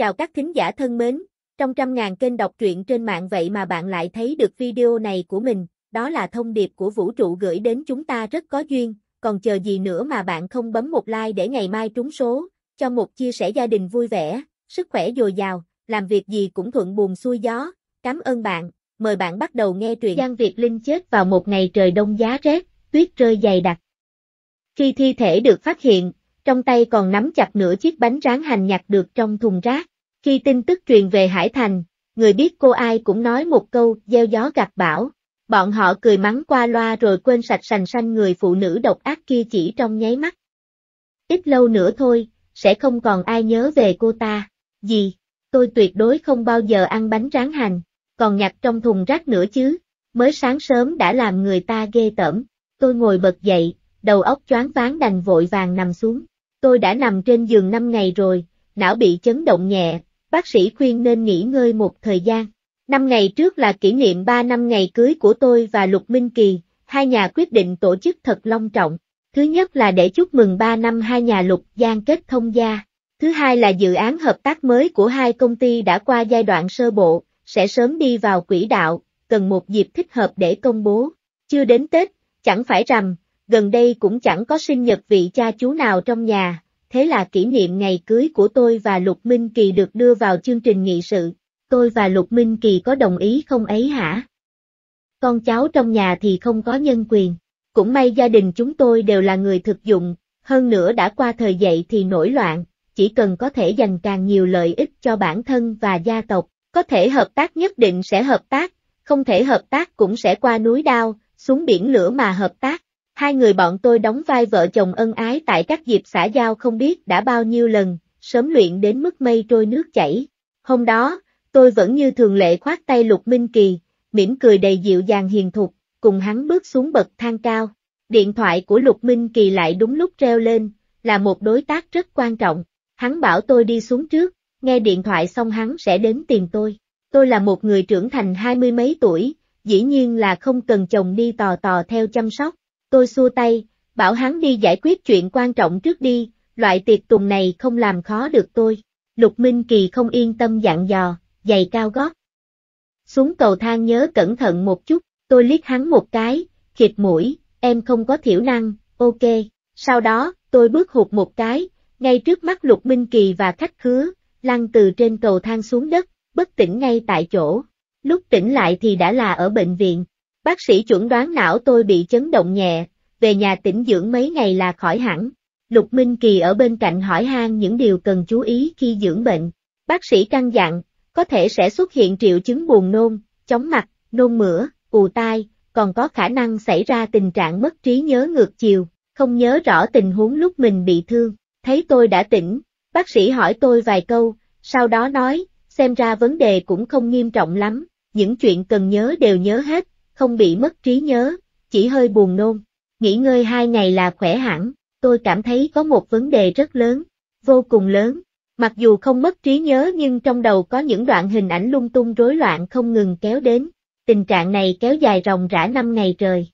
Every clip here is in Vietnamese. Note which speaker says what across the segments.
Speaker 1: Chào các thính giả thân mến, trong trăm ngàn kênh đọc truyện trên mạng vậy mà bạn lại thấy được video này của mình, đó là thông điệp của vũ trụ gửi đến chúng ta rất có duyên, còn chờ gì nữa mà bạn không bấm một like để ngày mai trúng số, cho một chia sẻ gia đình vui vẻ, sức khỏe dồi dào, làm việc gì cũng thuận buồm xuôi gió, cảm ơn bạn, mời bạn bắt đầu nghe truyện. Giang Việt Linh chết vào một ngày trời đông giá rét, tuyết rơi dày đặc. Khi thi thể được phát hiện, trong tay còn nắm chặt nửa chiếc bánh rán hành nhặt được trong thùng rác. Khi tin tức truyền về Hải Thành, người biết cô ai cũng nói một câu gieo gió gặt bão. Bọn họ cười mắng qua loa rồi quên sạch sành sanh người phụ nữ độc ác kia chỉ trong nháy mắt. Ít lâu nữa thôi, sẽ không còn ai nhớ về cô ta. Gì, tôi tuyệt đối không bao giờ ăn bánh rán hành, còn nhặt trong thùng rác nữa chứ. Mới sáng sớm đã làm người ta ghê tởm. Tôi ngồi bật dậy, đầu óc choáng váng đành vội vàng nằm xuống. Tôi đã nằm trên giường 5 ngày rồi, não bị chấn động nhẹ, bác sĩ khuyên nên nghỉ ngơi một thời gian. Năm ngày trước là kỷ niệm 3 năm ngày cưới của tôi và Lục Minh Kỳ, hai nhà quyết định tổ chức thật long trọng. Thứ nhất là để chúc mừng 3 năm hai nhà Lục Giang kết thông gia. Thứ hai là dự án hợp tác mới của hai công ty đã qua giai đoạn sơ bộ, sẽ sớm đi vào quỹ đạo, cần một dịp thích hợp để công bố. Chưa đến Tết, chẳng phải rằm, gần đây cũng chẳng có sinh nhật vị cha chú nào trong nhà, thế là kỷ niệm ngày cưới của tôi và Lục Minh Kỳ được đưa vào chương trình nghị sự, tôi và Lục Minh Kỳ có đồng ý không ấy hả? Con cháu trong nhà thì không có nhân quyền, cũng may gia đình chúng tôi đều là người thực dụng, hơn nữa đã qua thời dậy thì nổi loạn, chỉ cần có thể dành càng nhiều lợi ích cho bản thân và gia tộc, có thể hợp tác nhất định sẽ hợp tác, không thể hợp tác cũng sẽ qua núi đao, xuống biển lửa mà hợp tác. Hai người bọn tôi đóng vai vợ chồng ân ái tại các dịp xã giao không biết đã bao nhiêu lần, sớm luyện đến mức mây trôi nước chảy. Hôm đó, tôi vẫn như thường lệ khoát tay Lục Minh Kỳ, mỉm cười đầy dịu dàng hiền thục, cùng hắn bước xuống bậc thang cao. Điện thoại của Lục Minh Kỳ lại đúng lúc reo lên, là một đối tác rất quan trọng. Hắn bảo tôi đi xuống trước, nghe điện thoại xong hắn sẽ đến tìm tôi. Tôi là một người trưởng thành hai mươi mấy tuổi, dĩ nhiên là không cần chồng đi tò tò theo chăm sóc, Tôi xua tay, bảo hắn đi giải quyết chuyện quan trọng trước đi, loại tiệc tùng này không làm khó được tôi. Lục Minh Kỳ không yên tâm dặn dò, giày cao gót. Xuống cầu thang nhớ cẩn thận một chút, tôi liếc hắn một cái, khịt mũi, em không có thiểu năng, ok. Sau đó, tôi bước hụt một cái, ngay trước mắt Lục Minh Kỳ và khách khứa, lăn từ trên cầu thang xuống đất, bất tỉnh ngay tại chỗ. Lúc tỉnh lại thì đã là ở bệnh viện. Bác sĩ chuẩn đoán não tôi bị chấn động nhẹ, về nhà tĩnh dưỡng mấy ngày là khỏi hẳn. Lục Minh Kỳ ở bên cạnh hỏi han những điều cần chú ý khi dưỡng bệnh. Bác sĩ căn dặn, có thể sẽ xuất hiện triệu chứng buồn nôn, chóng mặt, nôn mửa, ù tai, còn có khả năng xảy ra tình trạng mất trí nhớ ngược chiều, không nhớ rõ tình huống lúc mình bị thương. Thấy tôi đã tỉnh, bác sĩ hỏi tôi vài câu, sau đó nói, xem ra vấn đề cũng không nghiêm trọng lắm, những chuyện cần nhớ đều nhớ hết, không bị mất trí nhớ, chỉ hơi buồn nôn. Nghỉ ngơi hai ngày là khỏe hẳn, tôi cảm thấy có một vấn đề rất lớn, vô cùng lớn. Mặc dù không mất trí nhớ nhưng trong đầu có những đoạn hình ảnh lung tung rối loạn không ngừng kéo đến, tình trạng này kéo dài ròng rã năm ngày trời.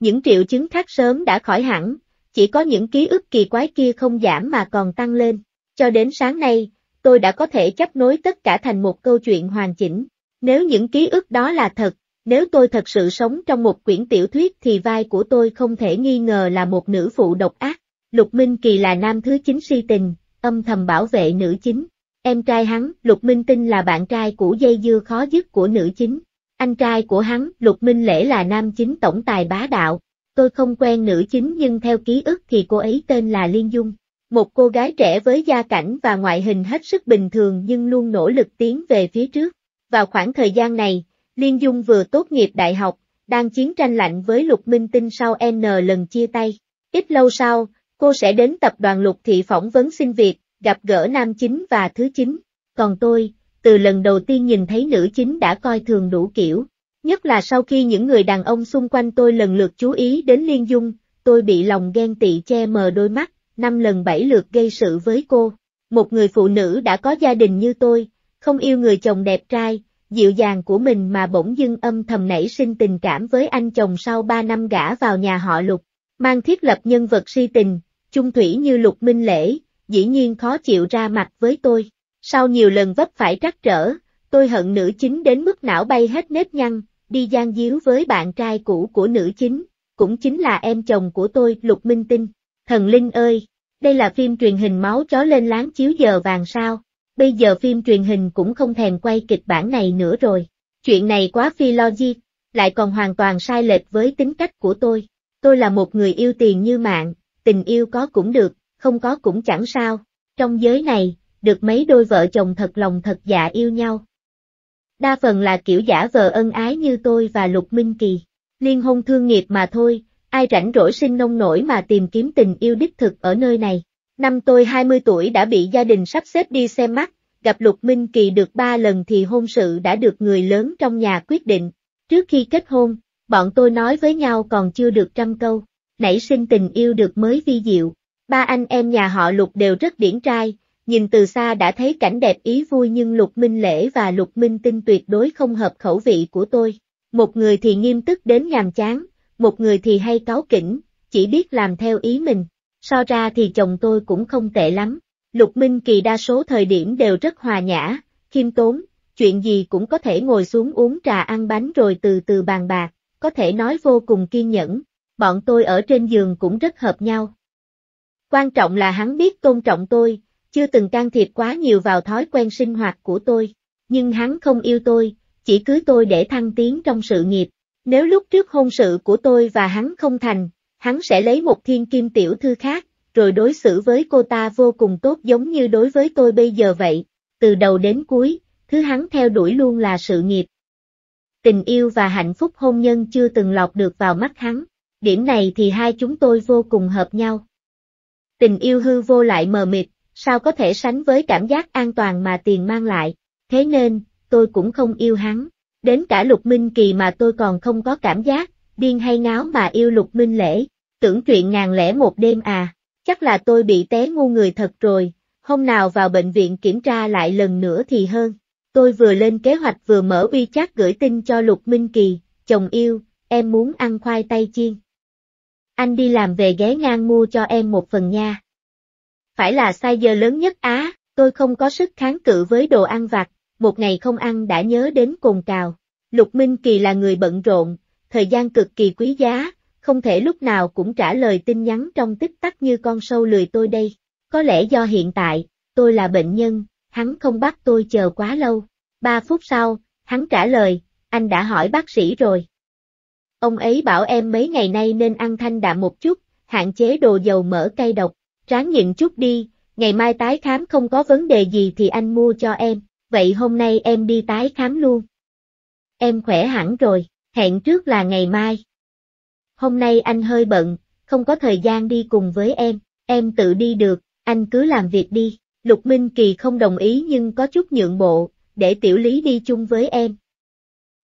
Speaker 1: Những triệu chứng khác sớm đã khỏi hẳn, chỉ có những ký ức kỳ quái kia không giảm mà còn tăng lên. Cho đến sáng nay, tôi đã có thể chấp nối tất cả thành một câu chuyện hoàn chỉnh. Nếu những ký ức đó là thật, nếu tôi thật sự sống trong một quyển tiểu thuyết thì vai của tôi không thể nghi ngờ là một nữ phụ độc ác. Lục Minh Kỳ là nam thứ chính si tình, âm thầm bảo vệ nữ chính. Em trai hắn, Lục Minh Tinh là bạn trai của dây dưa khó dứt của nữ chính. Anh trai của hắn, Lục Minh Lễ là nam chính tổng tài bá đạo. Tôi không quen nữ chính nhưng theo ký ức thì cô ấy tên là Liên Dung. Một cô gái trẻ với gia cảnh và ngoại hình hết sức bình thường nhưng luôn nỗ lực tiến về phía trước. Vào khoảng thời gian này, Liên Dung vừa tốt nghiệp đại học, đang chiến tranh lạnh với Lục Minh Tinh sau N lần chia tay. Ít lâu sau, cô sẽ đến tập đoàn Lục Thị phỏng vấn xin việc, gặp gỡ nam chính và thứ chính. Còn tôi, từ lần đầu tiên nhìn thấy nữ chính đã coi thường đủ kiểu. Nhất là sau khi những người đàn ông xung quanh tôi lần lượt chú ý đến Liên Dung, tôi bị lòng ghen tị che mờ đôi mắt, năm lần bảy lượt gây sự với cô. Một người phụ nữ đã có gia đình như tôi, không yêu người chồng đẹp trai, dịu dàng của mình mà bỗng dưng âm thầm nảy sinh tình cảm với anh chồng sau 3 năm gả vào nhà họ Lục, mang thiết lập nhân vật si tình, chung thủy như Lục Minh Lễ, dĩ nhiên khó chịu ra mặt với tôi. Sau nhiều lần vấp phải trắc trở, tôi hận nữ chính đến mức não bay hết nếp nhăn, đi gian díu với bạn trai cũ của nữ chính, cũng chính là em chồng của tôi Lục Minh Tinh. Thần Linh ơi, đây là phim truyền hình máu chó lên láng chiếu giờ vàng sao? bây giờ phim truyền hình cũng không thèm quay kịch bản này nữa rồi. Chuyện này quá phi logic, lại còn hoàn toàn sai lệch với tính cách của tôi. Tôi là một người yêu tiền như mạng, tình yêu có cũng được, không có cũng chẳng sao. Trong giới này, được mấy đôi vợ chồng thật lòng thật dạ yêu nhau. Đa phần là kiểu giả vờ ân ái như tôi và Lục Minh Kỳ. Liên hôn thương nghiệp mà thôi, ai rảnh rỗi sinh nông nổi mà tìm kiếm tình yêu đích thực ở nơi này. Năm tôi 20 tuổi đã bị gia đình sắp xếp đi xem mắt, gặp Lục Minh Kỳ được 3 lần thì hôn sự đã được người lớn trong nhà quyết định. Trước khi kết hôn, bọn tôi nói với nhau còn chưa được trăm câu, nảy sinh tình yêu được mới vi diệu. Ba anh em nhà họ Lục đều rất điển trai, nhìn từ xa đã thấy cảnh đẹp ý vui nhưng Lục Minh Lễ và Lục Minh Tinh tuyệt đối không hợp khẩu vị của tôi. Một người thì nghiêm túc đến nhàm chán, một người thì hay cáu kỉnh, chỉ biết làm theo ý mình so ra thì chồng tôi cũng không tệ lắm. Lục Minh Kỳ đa số thời điểm đều rất hòa nhã, khiêm tốn, chuyện gì cũng có thể ngồi xuống uống trà ăn bánh rồi từ từ bàn bạc, có thể nói vô cùng kiên nhẫn, bọn tôi ở trên giường cũng rất hợp nhau. Quan trọng là hắn biết tôn trọng tôi, chưa từng can thiệp quá nhiều vào thói quen sinh hoạt của tôi, nhưng hắn không yêu tôi, chỉ cưới tôi để thăng tiến trong sự nghiệp. Nếu lúc trước hôn sự của tôi và hắn không thành, hắn sẽ lấy một thiên kim tiểu thư khác, rồi đối xử với cô ta vô cùng tốt giống như đối với tôi bây giờ vậy. Từ đầu đến cuối, thứ hắn theo đuổi luôn là sự nghiệp. Tình yêu và hạnh phúc hôn nhân chưa từng lọt được vào mắt hắn, điểm này thì hai chúng tôi vô cùng hợp nhau. Tình yêu hư vô lại mờ mịt, sao có thể sánh với cảm giác an toàn mà tiền mang lại, thế nên, tôi cũng không yêu hắn. Đến cả lục minh kỳ mà tôi còn không có cảm giác, điên hay ngáo mà yêu lục minh lễ tưởng chuyện ngàn lẻ một đêm à, chắc là tôi bị té ngu người thật rồi, hôm nào vào bệnh viện kiểm tra lại lần nữa thì hơn. Tôi vừa lên kế hoạch vừa mở uy chat gửi tin cho Lục Minh Kỳ, chồng yêu, em muốn ăn khoai tây chiên. Anh đi làm về ghé ngang mua cho em một phần nha. Phải là sai giờ lớn nhất Á, tôi không có sức kháng cự với đồ ăn vặt, một ngày không ăn đã nhớ đến cồn cào. Lục Minh Kỳ là người bận rộn, thời gian cực kỳ quý giá, không thể lúc nào cũng trả lời tin nhắn trong tích tắc như con sâu lười tôi đây. Có lẽ do hiện tại, tôi là bệnh nhân, hắn không bắt tôi chờ quá lâu. Ba phút sau, hắn trả lời, anh đã hỏi bác sĩ rồi. Ông ấy bảo em mấy ngày nay nên ăn thanh đạm một chút, hạn chế đồ dầu mỡ cay độc, ráng nhịn chút đi, ngày mai tái khám không có vấn đề gì thì anh mua cho em, vậy hôm nay em đi tái khám luôn. Em khỏe hẳn rồi, hẹn trước là ngày mai hôm nay anh hơi bận, không có thời gian đi cùng với em, em tự đi được, anh cứ làm việc đi. Lục Minh Kỳ không đồng ý nhưng có chút nhượng bộ, để Tiểu Lý đi chung với em.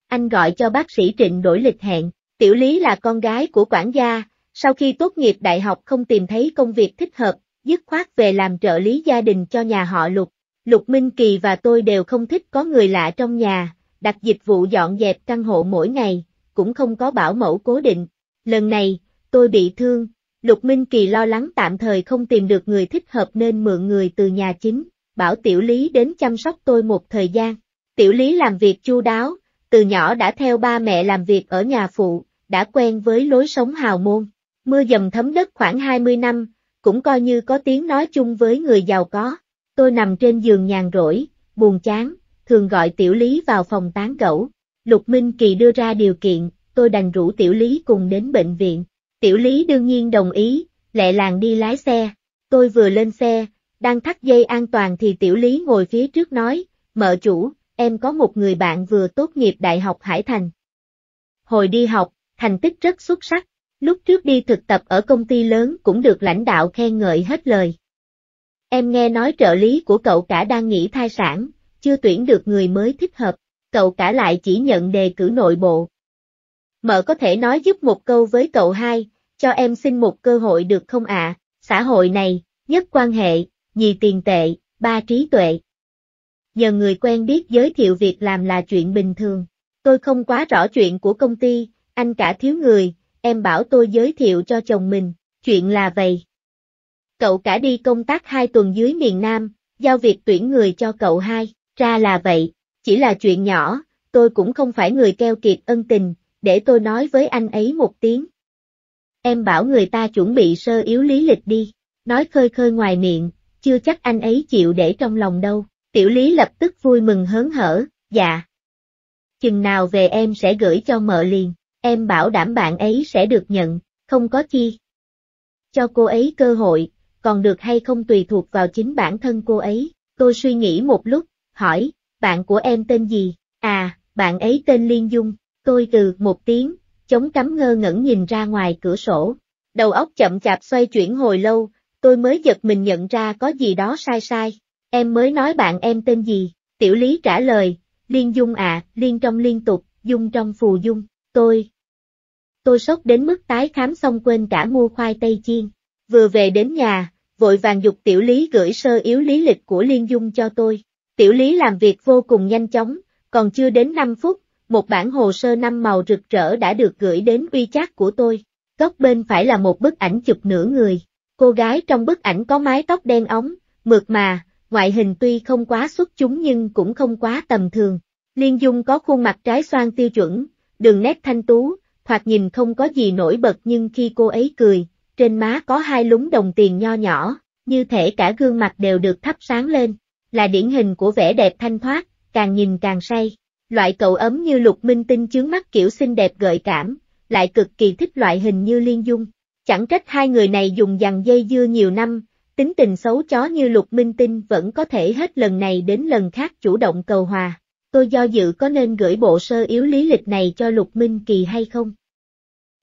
Speaker 1: Anh gọi cho bác sĩ Trịnh đổi lịch hẹn, Tiểu Lý là con gái của quản gia, sau khi tốt nghiệp đại học không tìm thấy công việc thích hợp, dứt khoát về làm trợ lý gia đình cho nhà họ Lục. Lục Minh Kỳ và tôi đều không thích có người lạ trong nhà, đặt dịch vụ dọn dẹp căn hộ mỗi ngày, cũng không có bảo mẫu cố định, Lần này, tôi bị thương, Lục Minh Kỳ lo lắng tạm thời không tìm được người thích hợp nên mượn người từ nhà chính, bảo Tiểu Lý đến chăm sóc tôi một thời gian. Tiểu Lý làm việc chu đáo, từ nhỏ đã theo ba mẹ làm việc ở nhà phụ, đã quen với lối sống hào môn. Mưa dầm thấm đất khoảng 20 năm, cũng coi như có tiếng nói chung với người giàu có. Tôi nằm trên giường nhàn rỗi, buồn chán, thường gọi Tiểu Lý vào phòng tán gẫu. Lục Minh Kỳ đưa ra điều kiện, tôi đành rủ tiểu lý cùng đến bệnh viện. Tiểu lý đương nhiên đồng ý, lẹ làng đi lái xe. Tôi vừa lên xe, đang thắt dây an toàn thì tiểu lý ngồi phía trước nói, mợ chủ, em có một người bạn vừa tốt nghiệp Đại học Hải Thành. Hồi đi học, thành tích rất xuất sắc, lúc trước đi thực tập ở công ty lớn cũng được lãnh đạo khen ngợi hết lời. Em nghe nói trợ lý của cậu cả đang nghỉ thai sản, chưa tuyển được người mới thích hợp, cậu cả lại chỉ nhận đề cử nội bộ, mợ có thể nói giúp một câu với cậu hai, cho em xin một cơ hội được không ạ, xã hội này, nhất quan hệ, nhì tiền tệ, ba trí tuệ. Nhờ người quen biết giới thiệu việc làm là chuyện bình thường, tôi không quá rõ chuyện của công ty, anh cả thiếu người, em bảo tôi giới thiệu cho chồng mình, chuyện là vậy. Cậu cả đi công tác hai tuần dưới miền Nam, giao việc tuyển người cho cậu hai, ra là vậy, chỉ là chuyện nhỏ, tôi cũng không phải người keo kiệt ân tình, để tôi nói với anh ấy một tiếng. Em bảo người ta chuẩn bị sơ yếu lý lịch đi, nói khơi khơi ngoài miệng, chưa chắc anh ấy chịu để trong lòng đâu, tiểu lý lập tức vui mừng hớn hở, dạ. Chừng nào về em sẽ gửi cho mợ liền, em bảo đảm bạn ấy sẽ được nhận, không có chi. Cho cô ấy cơ hội, còn được hay không tùy thuộc vào chính bản thân cô ấy, tôi suy nghĩ một lúc, hỏi, bạn của em tên gì? À, bạn ấy tên Liên Dung. Tôi từ một tiếng, chống cắm ngơ ngẩn nhìn ra ngoài cửa sổ. Đầu óc chậm chạp xoay chuyển hồi lâu, tôi mới giật mình nhận ra có gì đó sai sai. Em mới nói bạn em tên gì? Tiểu Lý trả lời, Liên Dung ạ, à, Liên trong liên tục, Dung trong phù Dung, tôi. Tôi sốc đến mức tái khám xong quên cả mua khoai tây chiên. Vừa về đến nhà, vội vàng dục Tiểu Lý gửi sơ yếu lý lịch của Liên Dung cho tôi. Tiểu Lý làm việc vô cùng nhanh chóng, còn chưa đến 5 phút một bản hồ sơ năm màu rực rỡ đã được gửi đến uy chat của tôi. Góc bên phải là một bức ảnh chụp nửa người. Cô gái trong bức ảnh có mái tóc đen ống, mượt mà, ngoại hình tuy không quá xuất chúng nhưng cũng không quá tầm thường. Liên Dung có khuôn mặt trái xoan tiêu chuẩn, đường nét thanh tú, thoạt nhìn không có gì nổi bật nhưng khi cô ấy cười, trên má có hai lúng đồng tiền nho nhỏ, như thể cả gương mặt đều được thắp sáng lên, là điển hình của vẻ đẹp thanh thoát, càng nhìn càng say loại cậu ấm như lục minh tinh chướng mắt kiểu xinh đẹp gợi cảm, lại cực kỳ thích loại hình như liên dung. Chẳng trách hai người này dùng dằn dây dưa nhiều năm, tính tình xấu chó như lục minh tinh vẫn có thể hết lần này đến lần khác chủ động cầu hòa. Tôi do dự có nên gửi bộ sơ yếu lý lịch này cho lục minh kỳ hay không?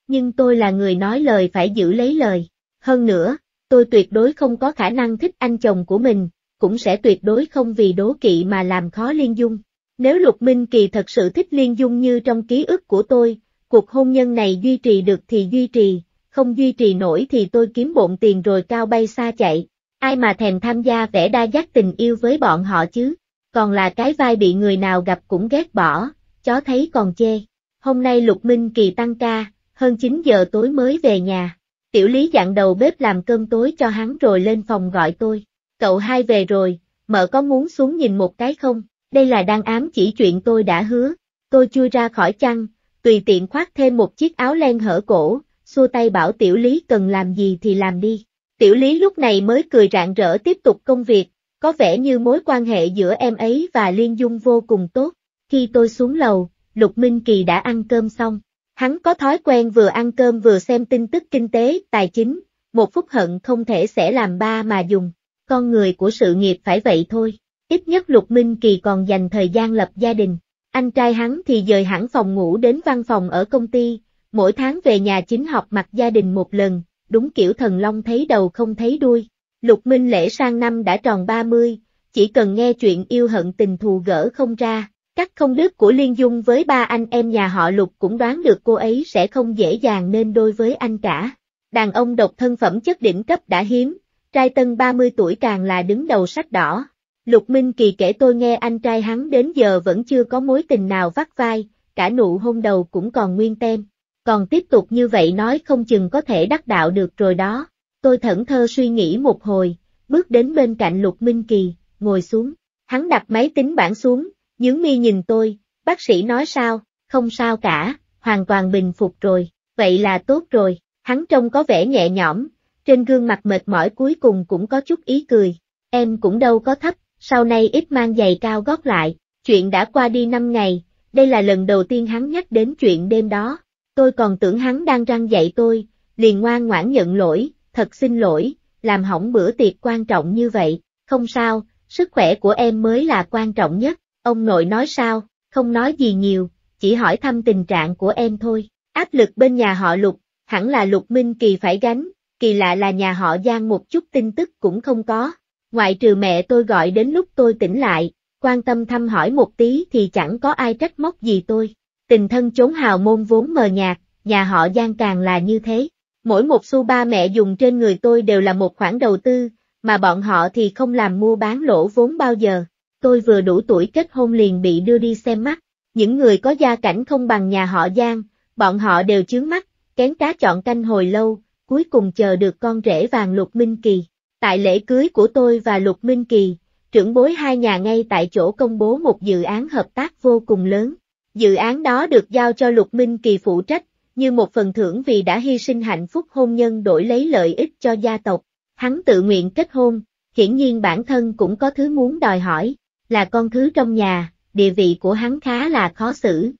Speaker 1: Nhưng tôi là người nói lời phải giữ lấy lời. Hơn nữa, tôi tuyệt đối không có khả năng thích anh chồng của mình, cũng sẽ tuyệt đối không vì đố kỵ mà làm khó liên dung. Nếu Lục Minh Kỳ thật sự thích Liên Dung như trong ký ức của tôi, cuộc hôn nhân này duy trì được thì duy trì, không duy trì nổi thì tôi kiếm bộn tiền rồi cao bay xa chạy. Ai mà thèm tham gia vẽ đa giác tình yêu với bọn họ chứ, còn là cái vai bị người nào gặp cũng ghét bỏ, chó thấy còn chê. Hôm nay Lục Minh Kỳ tăng ca, hơn 9 giờ tối mới về nhà. Tiểu Lý dặn đầu bếp làm cơm tối cho hắn rồi lên phòng gọi tôi. Cậu hai về rồi, mợ có muốn xuống nhìn một cái không? Đây là đang ám chỉ chuyện tôi đã hứa. Tôi chui ra khỏi chăn, tùy tiện khoác thêm một chiếc áo len hở cổ, xua tay bảo tiểu lý cần làm gì thì làm đi. Tiểu lý lúc này mới cười rạng rỡ tiếp tục công việc, có vẻ như mối quan hệ giữa em ấy và Liên Dung vô cùng tốt. Khi tôi xuống lầu, Lục Minh Kỳ đã ăn cơm xong. Hắn có thói quen vừa ăn cơm vừa xem tin tức kinh tế, tài chính, một phút hận không thể sẽ làm ba mà dùng. Con người của sự nghiệp phải vậy thôi. Ít nhất Lục Minh Kỳ còn dành thời gian lập gia đình. Anh trai hắn thì dời hẳn phòng ngủ đến văn phòng ở công ty, mỗi tháng về nhà chính học mặt gia đình một lần, đúng kiểu thần long thấy đầu không thấy đuôi. Lục Minh Lễ sang năm đã tròn 30, chỉ cần nghe chuyện yêu hận tình thù gỡ không ra, các không đứt của Liên Dung với ba anh em nhà họ Lục cũng đoán được cô ấy sẽ không dễ dàng nên đôi với anh cả. Đàn ông độc thân phẩm chất đỉnh cấp đã hiếm, trai tân 30 tuổi càng là đứng đầu sách đỏ, Lục Minh Kỳ kể tôi nghe anh trai hắn đến giờ vẫn chưa có mối tình nào vắt vai, cả nụ hôn đầu cũng còn nguyên tem. Còn tiếp tục như vậy nói không chừng có thể đắc đạo được rồi đó. Tôi thẫn thơ suy nghĩ một hồi, bước đến bên cạnh Lục Minh Kỳ, ngồi xuống. Hắn đặt máy tính bảng xuống, nhướng mi nhìn tôi, bác sĩ nói sao, không sao cả, hoàn toàn bình phục rồi, vậy là tốt rồi. Hắn trông có vẻ nhẹ nhõm, trên gương mặt mệt mỏi cuối cùng cũng có chút ý cười. Em cũng đâu có thấp sau nay ít mang giày cao gót lại, chuyện đã qua đi năm ngày, đây là lần đầu tiên hắn nhắc đến chuyện đêm đó, tôi còn tưởng hắn đang răng dạy tôi, liền ngoan ngoãn nhận lỗi, thật xin lỗi, làm hỏng bữa tiệc quan trọng như vậy, không sao, sức khỏe của em mới là quan trọng nhất, ông nội nói sao, không nói gì nhiều, chỉ hỏi thăm tình trạng của em thôi, áp lực bên nhà họ Lục, hẳn là Lục Minh Kỳ phải gánh, kỳ lạ là nhà họ Giang một chút tin tức cũng không có, ngoại trừ mẹ tôi gọi đến lúc tôi tỉnh lại, quan tâm thăm hỏi một tí thì chẳng có ai trách móc gì tôi. Tình thân chốn hào môn vốn mờ nhạt, nhà họ Giang càng là như thế. Mỗi một xu ba mẹ dùng trên người tôi đều là một khoản đầu tư, mà bọn họ thì không làm mua bán lỗ vốn bao giờ. Tôi vừa đủ tuổi kết hôn liền bị đưa đi xem mắt. Những người có gia cảnh không bằng nhà họ Giang, bọn họ đều chướng mắt, kén cá chọn canh hồi lâu, cuối cùng chờ được con rể vàng lục minh kỳ. Tại lễ cưới của tôi và Lục Minh Kỳ, trưởng bối hai nhà ngay tại chỗ công bố một dự án hợp tác vô cùng lớn. Dự án đó được giao cho Lục Minh Kỳ phụ trách, như một phần thưởng vì đã hy sinh hạnh phúc hôn nhân đổi lấy lợi ích cho gia tộc. Hắn tự nguyện kết hôn, hiển nhiên bản thân cũng có thứ muốn đòi hỏi, là con thứ trong nhà, địa vị của hắn khá là khó xử.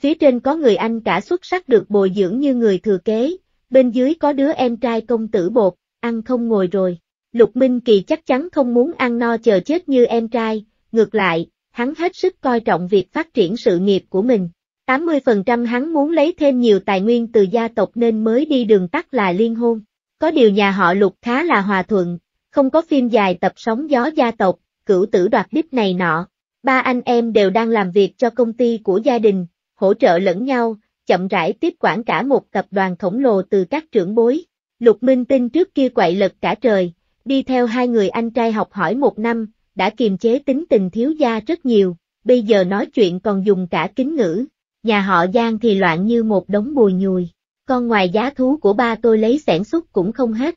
Speaker 1: Phía trên có người anh cả xuất sắc được bồi dưỡng như người thừa kế, bên dưới có đứa em trai công tử bột, ăn không ngồi rồi. Lục Minh Kỳ chắc chắn không muốn ăn no chờ chết như em trai, ngược lại, hắn hết sức coi trọng việc phát triển sự nghiệp của mình. 80% hắn muốn lấy thêm nhiều tài nguyên từ gia tộc nên mới đi đường tắt là liên hôn. Có điều nhà họ lục khá là hòa thuận, không có phim dài tập sóng gió gia tộc, cửu tử đoạt đích này nọ. Ba anh em đều đang làm việc cho công ty của gia đình, hỗ trợ lẫn nhau, chậm rãi tiếp quản cả một tập đoàn khổng lồ từ các trưởng bối. Lục Minh Tinh trước kia quậy lật cả trời, đi theo hai người anh trai học hỏi một năm, đã kiềm chế tính tình thiếu gia rất nhiều, bây giờ nói chuyện còn dùng cả kính ngữ. Nhà họ Giang thì loạn như một đống bùi nhùi, con ngoài giá thú của ba tôi lấy sản xuất cũng không hết.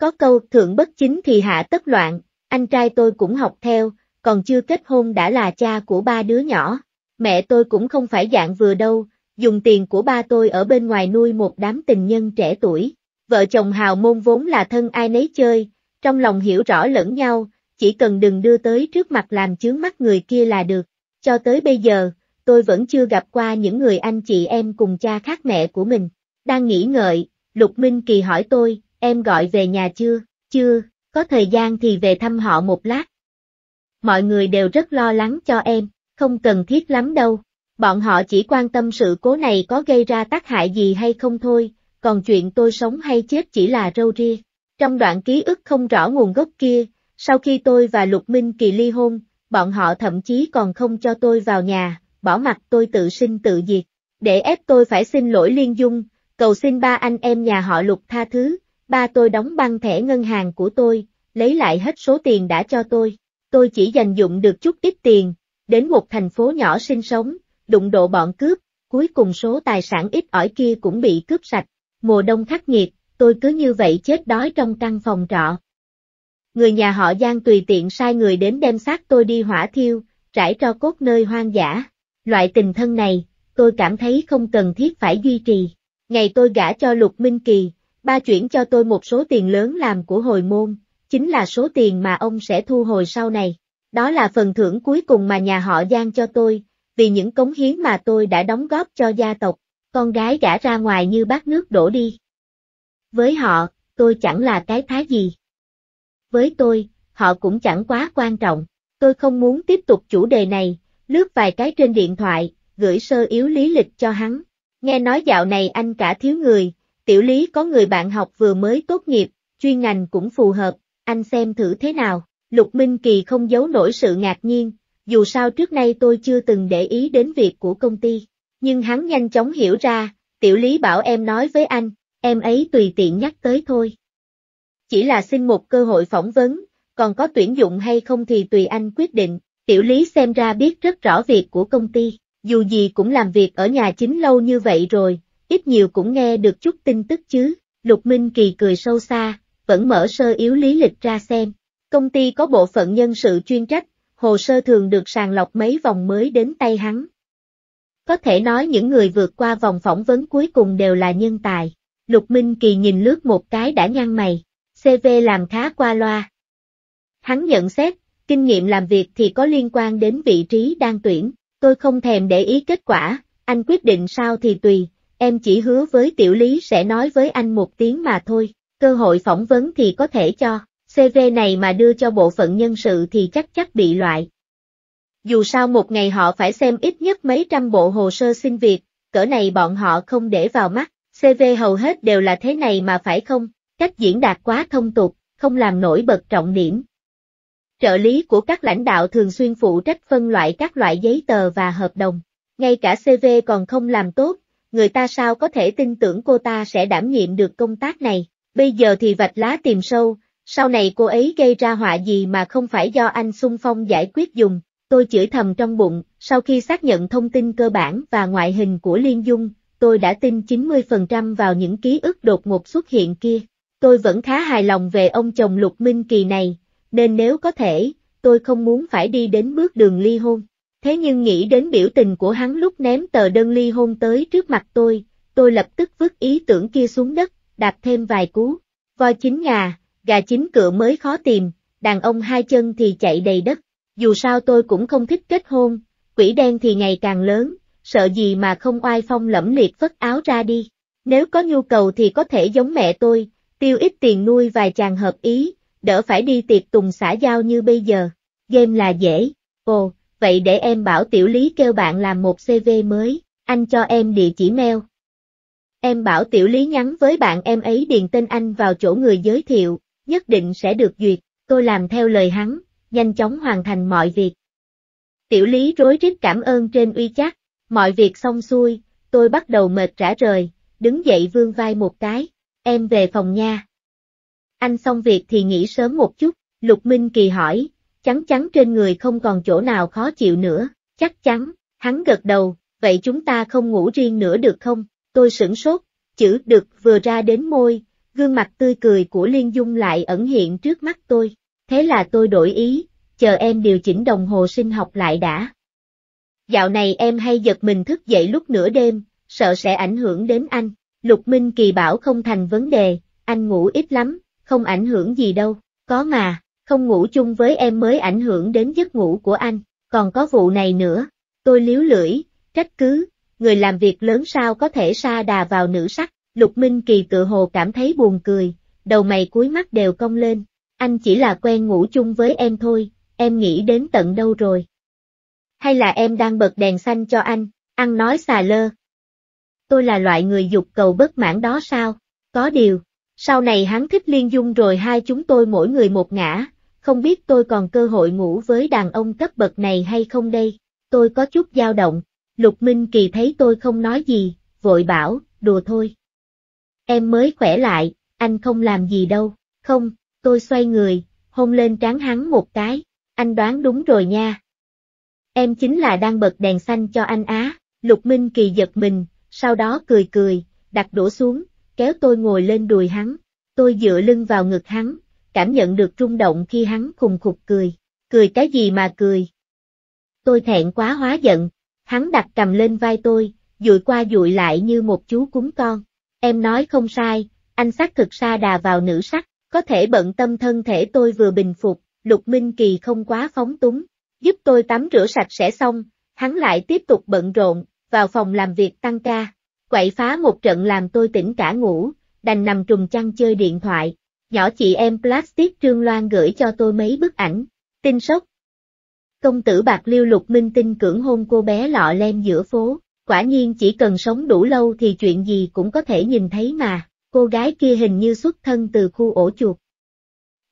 Speaker 1: Có câu thượng bất chính thì hạ tất loạn, anh trai tôi cũng học theo, còn chưa kết hôn đã là cha của ba đứa nhỏ. Mẹ tôi cũng không phải dạng vừa đâu, dùng tiền của ba tôi ở bên ngoài nuôi một đám tình nhân trẻ tuổi, vợ chồng hào môn vốn là thân ai nấy chơi, trong lòng hiểu rõ lẫn nhau, chỉ cần đừng đưa tới trước mặt làm chướng mắt người kia là được. Cho tới bây giờ, tôi vẫn chưa gặp qua những người anh chị em cùng cha khác mẹ của mình. Đang nghĩ ngợi, Lục Minh Kỳ hỏi tôi, em gọi về nhà chưa? Chưa, có thời gian thì về thăm họ một lát. Mọi người đều rất lo lắng cho em, không cần thiết lắm đâu. Bọn họ chỉ quan tâm sự cố này có gây ra tác hại gì hay không thôi, còn chuyện tôi sống hay chết chỉ là râu ria. Trong đoạn ký ức không rõ nguồn gốc kia, sau khi tôi và Lục Minh Kỳ ly hôn, bọn họ thậm chí còn không cho tôi vào nhà, bỏ mặt tôi tự sinh tự diệt, để ép tôi phải xin lỗi Liên Dung, cầu xin ba anh em nhà họ Lục tha thứ, ba tôi đóng băng thẻ ngân hàng của tôi, lấy lại hết số tiền đã cho tôi, tôi chỉ dành dụng được chút ít tiền, đến một thành phố nhỏ sinh sống, đụng độ bọn cướp, cuối cùng số tài sản ít ỏi kia cũng bị cướp sạch, mùa đông khắc nghiệt, tôi cứ như vậy chết đói trong căn phòng trọ. Người nhà họ Giang tùy tiện sai người đến đem xác tôi đi hỏa thiêu, trải cho cốt nơi hoang dã. Loại tình thân này, tôi cảm thấy không cần thiết phải duy trì. Ngày tôi gả cho Lục Minh Kỳ, ba chuyển cho tôi một số tiền lớn làm của hồi môn, chính là số tiền mà ông sẽ thu hồi sau này. Đó là phần thưởng cuối cùng mà nhà họ Giang cho tôi, vì những cống hiến mà tôi đã đóng góp cho gia tộc con gái gã ra ngoài như bát nước đổ đi. Với họ, tôi chẳng là cái thá gì. Với tôi, họ cũng chẳng quá quan trọng. Tôi không muốn tiếp tục chủ đề này, lướt vài cái trên điện thoại, gửi sơ yếu lý lịch cho hắn. Nghe nói dạo này anh cả thiếu người, tiểu lý có người bạn học vừa mới tốt nghiệp, chuyên ngành cũng phù hợp, anh xem thử thế nào. Lục Minh Kỳ không giấu nổi sự ngạc nhiên, dù sao trước nay tôi chưa từng để ý đến việc của công ty. Nhưng hắn nhanh chóng hiểu ra, tiểu lý bảo em nói với anh, em ấy tùy tiện nhắc tới thôi. Chỉ là xin một cơ hội phỏng vấn, còn có tuyển dụng hay không thì tùy anh quyết định, tiểu lý xem ra biết rất rõ việc của công ty, dù gì cũng làm việc ở nhà chính lâu như vậy rồi, ít nhiều cũng nghe được chút tin tức chứ, Lục Minh Kỳ cười sâu xa, vẫn mở sơ yếu lý lịch ra xem. Công ty có bộ phận nhân sự chuyên trách, hồ sơ thường được sàng lọc mấy vòng mới đến tay hắn, có thể nói những người vượt qua vòng phỏng vấn cuối cùng đều là nhân tài. Lục Minh Kỳ nhìn lướt một cái đã nhăn mày, CV làm khá qua loa. Hắn nhận xét, kinh nghiệm làm việc thì có liên quan đến vị trí đang tuyển, tôi không thèm để ý kết quả, anh quyết định sao thì tùy, em chỉ hứa với tiểu lý sẽ nói với anh một tiếng mà thôi, cơ hội phỏng vấn thì có thể cho, CV này mà đưa cho bộ phận nhân sự thì chắc chắc bị loại, dù sao một ngày họ phải xem ít nhất mấy trăm bộ hồ sơ xin việc, cỡ này bọn họ không để vào mắt, CV hầu hết đều là thế này mà phải không, cách diễn đạt quá thông tục, không làm nổi bật trọng điểm. Trợ lý của các lãnh đạo thường xuyên phụ trách phân loại các loại giấy tờ và hợp đồng, ngay cả CV còn không làm tốt, người ta sao có thể tin tưởng cô ta sẽ đảm nhiệm được công tác này, bây giờ thì vạch lá tìm sâu, sau này cô ấy gây ra họa gì mà không phải do anh xung phong giải quyết dùng, Tôi chửi thầm trong bụng, sau khi xác nhận thông tin cơ bản và ngoại hình của Liên Dung, tôi đã tin 90% vào những ký ức đột ngột xuất hiện kia. Tôi vẫn khá hài lòng về ông chồng Lục Minh Kỳ này, nên nếu có thể, tôi không muốn phải đi đến bước đường ly hôn. Thế nhưng nghĩ đến biểu tình của hắn lúc ném tờ đơn ly hôn tới trước mặt tôi, tôi lập tức vứt ý tưởng kia xuống đất, đạp thêm vài cú. Voi chính ngà, gà chính cửa mới khó tìm, đàn ông hai chân thì chạy đầy đất dù sao tôi cũng không thích kết hôn, quỷ đen thì ngày càng lớn, sợ gì mà không oai phong lẫm liệt vất áo ra đi. Nếu có nhu cầu thì có thể giống mẹ tôi, tiêu ít tiền nuôi vài chàng hợp ý, đỡ phải đi tiệc tùng xã giao như bây giờ. Game là dễ. Ồ, vậy để em bảo tiểu lý kêu bạn làm một CV mới, anh cho em địa chỉ mail. Em bảo tiểu lý nhắn với bạn em ấy điền tên anh vào chỗ người giới thiệu, nhất định sẽ được duyệt, tôi làm theo lời hắn nhanh chóng hoàn thành mọi việc. Tiểu lý rối rít cảm ơn trên uy chắc, mọi việc xong xuôi, tôi bắt đầu mệt rã rời, đứng dậy vương vai một cái, em về phòng nha. Anh xong việc thì nghỉ sớm một chút, Lục Minh Kỳ hỏi, chắn chắn trên người không còn chỗ nào khó chịu nữa, chắc chắn, hắn gật đầu, vậy chúng ta không ngủ riêng nữa được không, tôi sửng sốt, chữ được vừa ra đến môi, gương mặt tươi cười của Liên Dung lại ẩn hiện trước mắt tôi, thế là tôi đổi ý, chờ em điều chỉnh đồng hồ sinh học lại đã. Dạo này em hay giật mình thức dậy lúc nửa đêm, sợ sẽ ảnh hưởng đến anh, Lục Minh Kỳ bảo không thành vấn đề, anh ngủ ít lắm, không ảnh hưởng gì đâu, có mà, không ngủ chung với em mới ảnh hưởng đến giấc ngủ của anh, còn có vụ này nữa, tôi liếu lưỡi, trách cứ, người làm việc lớn sao có thể sa đà vào nữ sắc, Lục Minh Kỳ tự hồ cảm thấy buồn cười, đầu mày cuối mắt đều cong lên, anh chỉ là quen ngủ chung với em thôi, em nghĩ đến tận đâu rồi. Hay là em đang bật đèn xanh cho anh, ăn nói xà lơ. Tôi là loại người dục cầu bất mãn đó sao, có điều, sau này hắn thích liên dung rồi hai chúng tôi mỗi người một ngã, không biết tôi còn cơ hội ngủ với đàn ông cấp bậc này hay không đây, tôi có chút dao động, Lục Minh Kỳ thấy tôi không nói gì, vội bảo, đùa thôi. Em mới khỏe lại, anh không làm gì đâu, không, tôi xoay người, hôn lên trán hắn một cái, anh đoán đúng rồi nha. Em chính là đang bật đèn xanh cho anh á, Lục Minh Kỳ giật mình, sau đó cười cười, đặt đổ xuống, kéo tôi ngồi lên đùi hắn, tôi dựa lưng vào ngực hắn, cảm nhận được rung động khi hắn khùng khục cười, cười cái gì mà cười. Tôi thẹn quá hóa giận, hắn đặt cầm lên vai tôi, dụi qua dụi lại như một chú cúng con, em nói không sai, anh xác thực sa đà vào nữ sắc, có thể bận tâm thân thể tôi vừa bình phục, Lục Minh Kỳ không quá phóng túng, giúp tôi tắm rửa sạch sẽ xong, hắn lại tiếp tục bận rộn, vào phòng làm việc tăng ca. Quậy phá một trận làm tôi tỉnh cả ngủ, đành nằm trùng chăn chơi điện thoại. Nhỏ chị em Plastic Trương Loan gửi cho tôi mấy bức ảnh, tin sốc. Công tử Bạc Liêu Lục Minh tinh cưỡng hôn cô bé lọ lem giữa phố, quả nhiên chỉ cần sống đủ lâu thì chuyện gì cũng có thể nhìn thấy mà cô gái kia hình như xuất thân từ khu ổ chuột.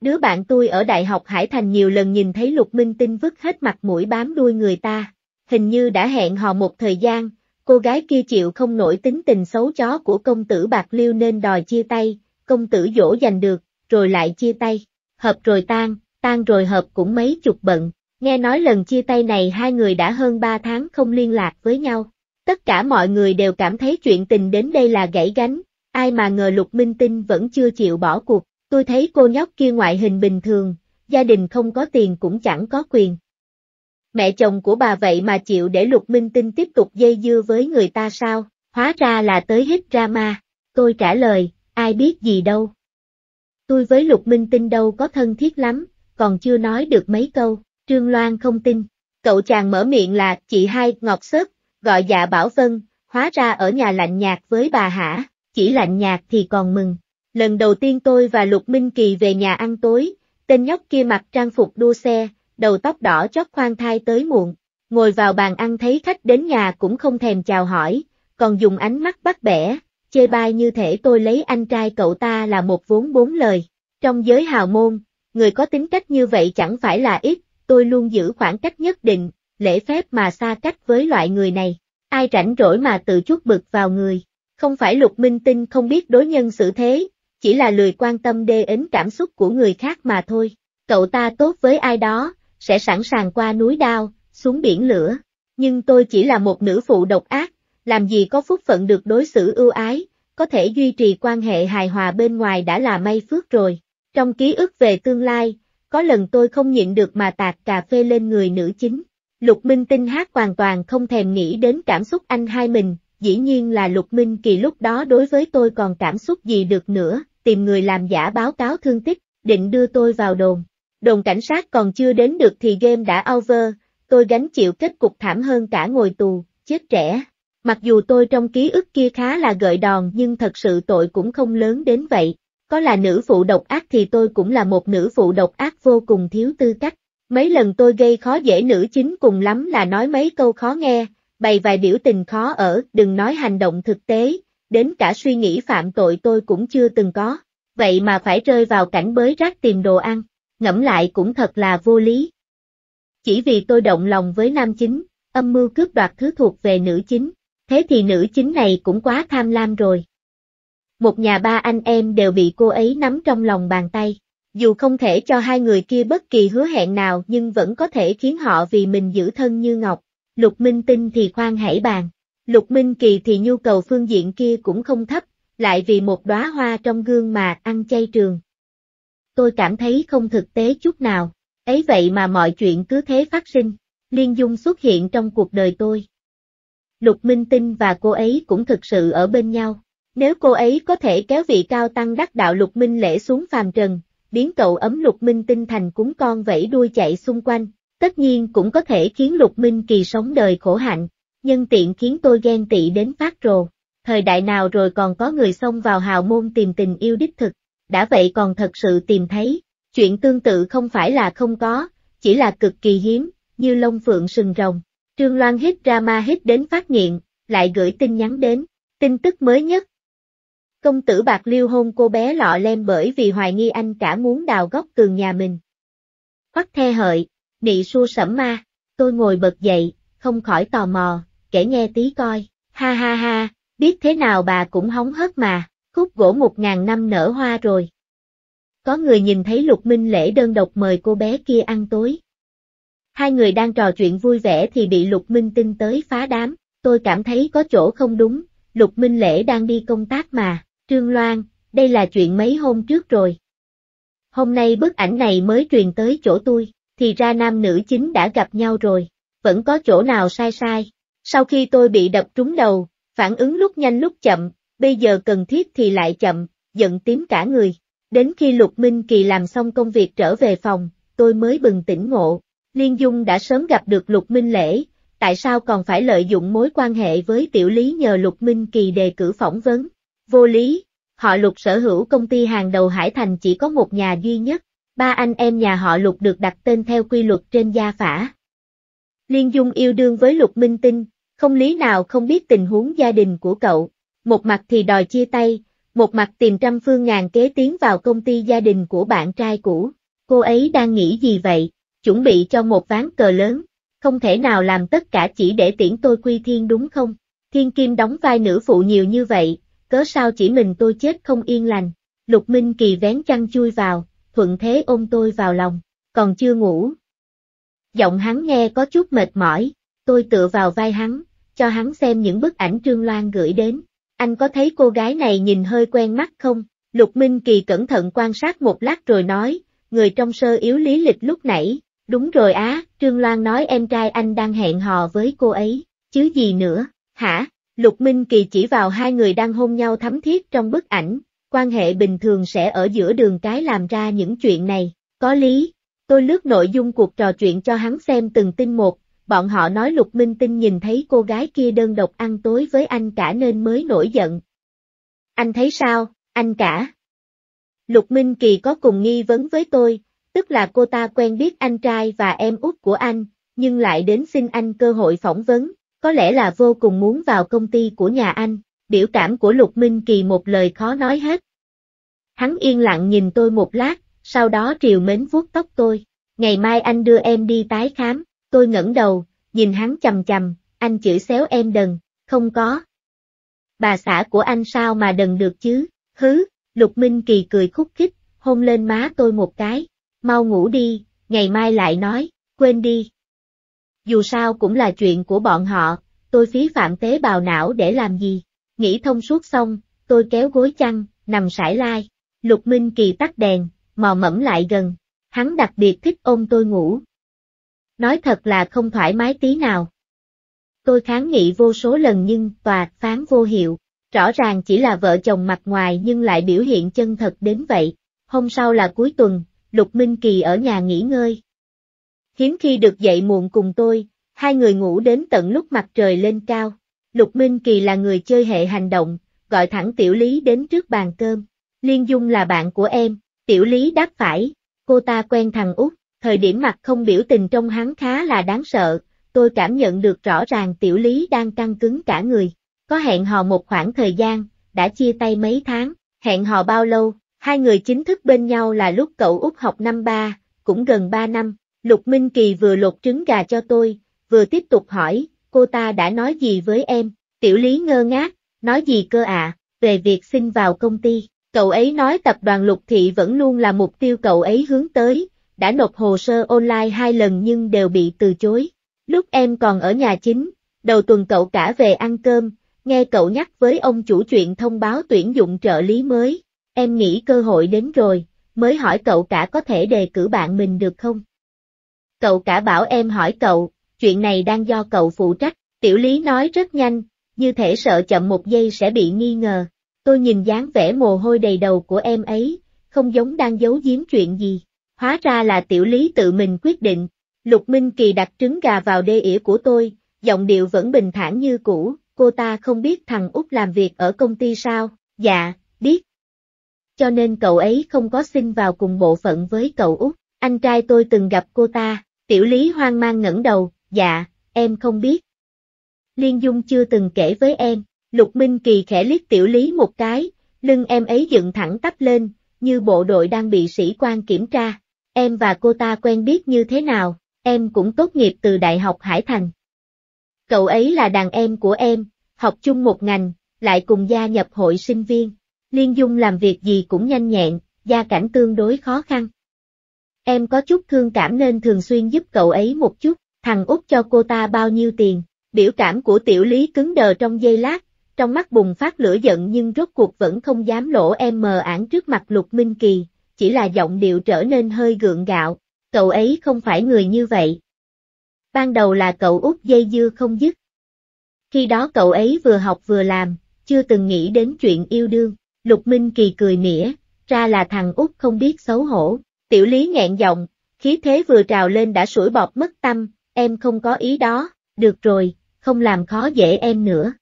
Speaker 1: Đứa bạn tôi ở Đại học Hải Thành nhiều lần nhìn thấy Lục Minh Tinh vứt hết mặt mũi bám đuôi người ta, hình như đã hẹn hò một thời gian, cô gái kia chịu không nổi tính tình xấu chó của công tử Bạc Liêu nên đòi chia tay, công tử dỗ giành được, rồi lại chia tay, hợp rồi tan, tan rồi hợp cũng mấy chục bận, nghe nói lần chia tay này hai người đã hơn ba tháng không liên lạc với nhau. Tất cả mọi người đều cảm thấy chuyện tình đến đây là gãy gánh, ai mà ngờ lục minh tinh vẫn chưa chịu bỏ cuộc, tôi thấy cô nhóc kia ngoại hình bình thường, gia đình không có tiền cũng chẳng có quyền. Mẹ chồng của bà vậy mà chịu để lục minh tinh tiếp tục dây dưa với người ta sao, hóa ra là tới hết drama, tôi trả lời, ai biết gì đâu. Tôi với lục minh tinh đâu có thân thiết lắm, còn chưa nói được mấy câu, Trương Loan không tin, cậu chàng mở miệng là chị hai ngọt xớp, gọi dạ Bảo Vân, hóa ra ở nhà lạnh nhạt với bà hả? chỉ lạnh nhạt thì còn mừng. Lần đầu tiên tôi và Lục Minh Kỳ về nhà ăn tối, tên nhóc kia mặc trang phục đua xe, đầu tóc đỏ chót khoan thai tới muộn, ngồi vào bàn ăn thấy khách đến nhà cũng không thèm chào hỏi, còn dùng ánh mắt bắt bẻ, chê bai như thể tôi lấy anh trai cậu ta là một vốn bốn lời. Trong giới hào môn, người có tính cách như vậy chẳng phải là ít, tôi luôn giữ khoảng cách nhất định, lễ phép mà xa cách với loại người này, ai rảnh rỗi mà tự chút bực vào người. Không phải lục minh tinh không biết đối nhân xử thế, chỉ là lười quan tâm đê ến cảm xúc của người khác mà thôi. Cậu ta tốt với ai đó, sẽ sẵn sàng qua núi đao, xuống biển lửa. Nhưng tôi chỉ là một nữ phụ độc ác, làm gì có phúc phận được đối xử ưu ái, có thể duy trì quan hệ hài hòa bên ngoài đã là may phước rồi. Trong ký ức về tương lai, có lần tôi không nhịn được mà tạt cà phê lên người nữ chính. Lục Minh Tinh hát hoàn toàn không thèm nghĩ đến cảm xúc anh hai mình, dĩ nhiên là Lục Minh Kỳ lúc đó đối với tôi còn cảm xúc gì được nữa, tìm người làm giả báo cáo thương tích, định đưa tôi vào đồn. Đồn cảnh sát còn chưa đến được thì game đã over, tôi gánh chịu kết cục thảm hơn cả ngồi tù, chết trẻ. Mặc dù tôi trong ký ức kia khá là gợi đòn nhưng thật sự tội cũng không lớn đến vậy. Có là nữ phụ độc ác thì tôi cũng là một nữ phụ độc ác vô cùng thiếu tư cách. Mấy lần tôi gây khó dễ nữ chính cùng lắm là nói mấy câu khó nghe, bày vài biểu tình khó ở, đừng nói hành động thực tế, đến cả suy nghĩ phạm tội tôi cũng chưa từng có, vậy mà phải rơi vào cảnh bới rác tìm đồ ăn, ngẫm lại cũng thật là vô lý. Chỉ vì tôi động lòng với nam chính, âm mưu cướp đoạt thứ thuộc về nữ chính, thế thì nữ chính này cũng quá tham lam rồi. Một nhà ba anh em đều bị cô ấy nắm trong lòng bàn tay, dù không thể cho hai người kia bất kỳ hứa hẹn nào nhưng vẫn có thể khiến họ vì mình giữ thân như ngọc, Lục Minh Tinh thì khoan hãy bàn. Lục Minh Kỳ thì nhu cầu phương diện kia cũng không thấp, lại vì một đóa hoa trong gương mà ăn chay trường. Tôi cảm thấy không thực tế chút nào, ấy vậy mà mọi chuyện cứ thế phát sinh, Liên Dung xuất hiện trong cuộc đời tôi. Lục Minh Tinh và cô ấy cũng thực sự ở bên nhau, nếu cô ấy có thể kéo vị cao tăng đắc đạo Lục Minh Lễ xuống phàm trần, biến cậu ấm Lục Minh Tinh thành cúng con vẫy đuôi chạy xung quanh, tất nhiên cũng có thể khiến Lục Minh Kỳ sống đời khổ hạnh, nhân tiện khiến tôi ghen tị đến phát rồ. Thời đại nào rồi còn có người xông vào hào môn tìm tình yêu đích thực, đã vậy còn thật sự tìm thấy, chuyện tương tự không phải là không có, chỉ là cực kỳ hiếm, như lông phượng sừng rồng. Trương Loan hít ra ma hít đến phát nghiện, lại gửi tin nhắn đến, tin tức mới nhất. Công tử Bạc Liêu hôn cô bé lọ lem bởi vì hoài nghi anh cả muốn đào góc tường nhà mình. Hoắc the hợi, nị xua sẩm ma, tôi ngồi bật dậy, không khỏi tò mò, kể nghe tí coi, ha ha ha, biết thế nào bà cũng hóng hớt mà, khúc gỗ một ngàn năm nở hoa rồi. Có người nhìn thấy Lục Minh Lễ đơn độc mời cô bé kia ăn tối. Hai người đang trò chuyện vui vẻ thì bị Lục Minh Tinh tới phá đám, tôi cảm thấy có chỗ không đúng, Lục Minh Lễ đang đi công tác mà, Trương Loan, đây là chuyện mấy hôm trước rồi. Hôm nay bức ảnh này mới truyền tới chỗ tôi, thì ra nam nữ chính đã gặp nhau rồi, vẫn có chỗ nào sai sai. Sau khi tôi bị đập trúng đầu, phản ứng lúc nhanh lúc chậm, bây giờ cần thiết thì lại chậm, giận tím cả người. Đến khi Lục Minh Kỳ làm xong công việc trở về phòng, tôi mới bừng tỉnh ngộ. Liên Dung đã sớm gặp được Lục Minh Lễ, tại sao còn phải lợi dụng mối quan hệ với tiểu lý nhờ Lục Minh Kỳ đề cử phỏng vấn. Vô lý, họ Lục sở hữu công ty hàng đầu Hải Thành chỉ có một nhà duy nhất, ba anh em nhà họ Lục được đặt tên theo quy luật trên gia phả. Liên Dung yêu đương với Lục Minh Tinh, không lý nào không biết tình huống gia đình của cậu, một mặt thì đòi chia tay, một mặt tìm trăm phương ngàn kế tiến vào công ty gia đình của bạn trai cũ. Cô ấy đang nghĩ gì vậy? Chuẩn bị cho một ván cờ lớn, không thể nào làm tất cả chỉ để tiễn tôi quy thiên đúng không? Thiên Kim đóng vai nữ phụ nhiều như vậy, cớ sao chỉ mình tôi chết không yên lành? Lục Minh Kỳ vén chăn chui vào, thuận thế ôm tôi vào lòng, còn chưa ngủ. Giọng hắn nghe có chút mệt mỏi, tôi tựa vào vai hắn, cho hắn xem những bức ảnh Trương Loan gửi đến. Anh có thấy cô gái này nhìn hơi quen mắt không? Lục Minh Kỳ cẩn thận quan sát một lát rồi nói, người trong sơ yếu lý lịch lúc nãy, đúng rồi á, Trương Loan nói em trai anh đang hẹn hò với cô ấy, chứ gì nữa, hả? Lục Minh Kỳ chỉ vào hai người đang hôn nhau thắm thiết trong bức ảnh, quan hệ bình thường sẽ ở giữa đường cái làm ra những chuyện này, có lý. Tôi lướt nội dung cuộc trò chuyện cho hắn xem từng tin một, bọn họ nói Lục Minh Tinh nhìn thấy cô gái kia đơn độc ăn tối với anh cả nên mới nổi giận. Anh thấy sao, anh cả? Lục Minh Kỳ có cùng nghi vấn với tôi, tức là cô ta quen biết anh trai và em út của anh, nhưng lại đến xin anh cơ hội phỏng vấn, có lẽ là vô cùng muốn vào công ty của nhà anh, biểu cảm của Lục Minh Kỳ một lời khó nói hết. Hắn yên lặng nhìn tôi một lát, sau đó triều mến vuốt tóc tôi. Ngày mai anh đưa em đi tái khám, tôi ngẩng đầu, nhìn hắn chầm chầm, anh chửi xéo em đần, không có. Bà xã của anh sao mà đần được chứ, hứ, Lục Minh Kỳ cười khúc khích, hôn lên má tôi một cái, mau ngủ đi, ngày mai lại nói, quên đi. Dù sao cũng là chuyện của bọn họ, tôi phí phạm tế bào não để làm gì. Nghĩ thông suốt xong, tôi kéo gối chăn, nằm sải lai. Lục Minh Kỳ tắt đèn, mò mẫm lại gần. Hắn đặc biệt thích ôm tôi ngủ. Nói thật là không thoải mái tí nào. Tôi kháng nghị vô số lần nhưng tòa phán vô hiệu. Rõ ràng chỉ là vợ chồng mặt ngoài nhưng lại biểu hiện chân thật đến vậy. Hôm sau là cuối tuần, Lục Minh Kỳ ở nhà nghỉ ngơi. Hiếm khi được dậy muộn cùng tôi, hai người ngủ đến tận lúc mặt trời lên cao. Lục Minh Kỳ là người chơi hệ hành động, gọi thẳng Tiểu Lý đến trước bàn cơm. Liên Dung là bạn của em, Tiểu Lý đáp phải, cô ta quen thằng Út, thời điểm mặt không biểu tình trong hắn khá là đáng sợ, tôi cảm nhận được rõ ràng Tiểu Lý đang căng cứng cả người. Có hẹn hò một khoảng thời gian, đã chia tay mấy tháng, hẹn hò bao lâu, hai người chính thức bên nhau là lúc cậu Út học năm ba, cũng gần ba năm, Lục Minh Kỳ vừa lột trứng gà cho tôi, vừa tiếp tục hỏi, cô ta đã nói gì với em? Tiểu Lý ngơ ngác, nói gì cơ ạ, à? về việc xin vào công ty. Cậu ấy nói tập đoàn Lục Thị vẫn luôn là mục tiêu cậu ấy hướng tới, đã nộp hồ sơ online hai lần nhưng đều bị từ chối. Lúc em còn ở nhà chính, đầu tuần cậu cả về ăn cơm, nghe cậu nhắc với ông chủ chuyện thông báo tuyển dụng trợ lý mới. Em nghĩ cơ hội đến rồi, mới hỏi cậu cả có thể đề cử bạn mình được không? Cậu cả bảo em hỏi cậu, chuyện này đang do cậu phụ trách, tiểu lý nói rất nhanh, như thể sợ chậm một giây sẽ bị nghi ngờ. Tôi nhìn dáng vẻ mồ hôi đầy đầu của em ấy, không giống đang giấu giếm chuyện gì. Hóa ra là tiểu lý tự mình quyết định. Lục Minh Kỳ đặt trứng gà vào đê ỉa của tôi, giọng điệu vẫn bình thản như cũ, cô ta không biết thằng Út làm việc ở công ty sao, dạ, biết. Cho nên cậu ấy không có xin vào cùng bộ phận với cậu Út, anh trai tôi từng gặp cô ta, tiểu lý hoang mang ngẩng đầu, Dạ, em không biết. Liên Dung chưa từng kể với em, Lục Minh Kỳ khẽ liếc tiểu lý một cái, lưng em ấy dựng thẳng tắp lên, như bộ đội đang bị sĩ quan kiểm tra. Em và cô ta quen biết như thế nào, em cũng tốt nghiệp từ Đại học Hải Thành. Cậu ấy là đàn em của em, học chung một ngành, lại cùng gia nhập hội sinh viên. Liên Dung làm việc gì cũng nhanh nhẹn, gia cảnh tương đối khó khăn. Em có chút thương cảm nên thường xuyên giúp cậu ấy một chút thằng út cho cô ta bao nhiêu tiền, biểu cảm của tiểu lý cứng đờ trong giây lát, trong mắt bùng phát lửa giận nhưng rốt cuộc vẫn không dám lỗ em mờ ảng trước mặt Lục Minh Kỳ, chỉ là giọng điệu trở nên hơi gượng gạo, cậu ấy không phải người như vậy. Ban đầu là cậu út dây dưa không dứt. Khi đó cậu ấy vừa học vừa làm, chưa từng nghĩ đến chuyện yêu đương, Lục Minh Kỳ cười mỉa, ra là thằng út không biết xấu hổ, tiểu lý nghẹn giọng, khí thế vừa trào lên đã sủi bọt mất tâm, em không có ý đó, được rồi, không làm khó dễ em nữa.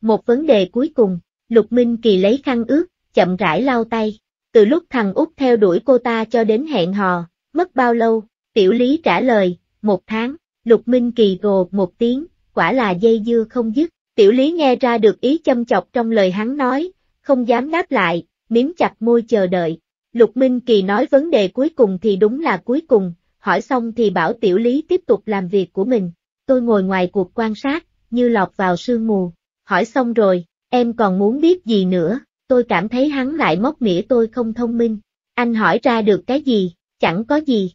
Speaker 1: Một vấn đề cuối cùng, Lục Minh Kỳ lấy khăn ướt, chậm rãi lau tay, từ lúc thằng út theo đuổi cô ta cho đến hẹn hò, mất bao lâu, tiểu lý trả lời, một tháng, Lục Minh Kỳ gồ một tiếng, quả là dây dưa không dứt, tiểu lý nghe ra được ý châm chọc trong lời hắn nói, không dám đáp lại, miếm chặt môi chờ đợi. Lục Minh Kỳ nói vấn đề cuối cùng thì đúng là cuối cùng, hỏi xong thì bảo tiểu lý tiếp tục làm việc của mình. Tôi ngồi ngoài cuộc quan sát, như lọt vào sương mù. Hỏi xong rồi, em còn muốn biết gì nữa, tôi cảm thấy hắn lại móc mỉa tôi không thông minh. Anh hỏi ra được cái gì, chẳng có gì.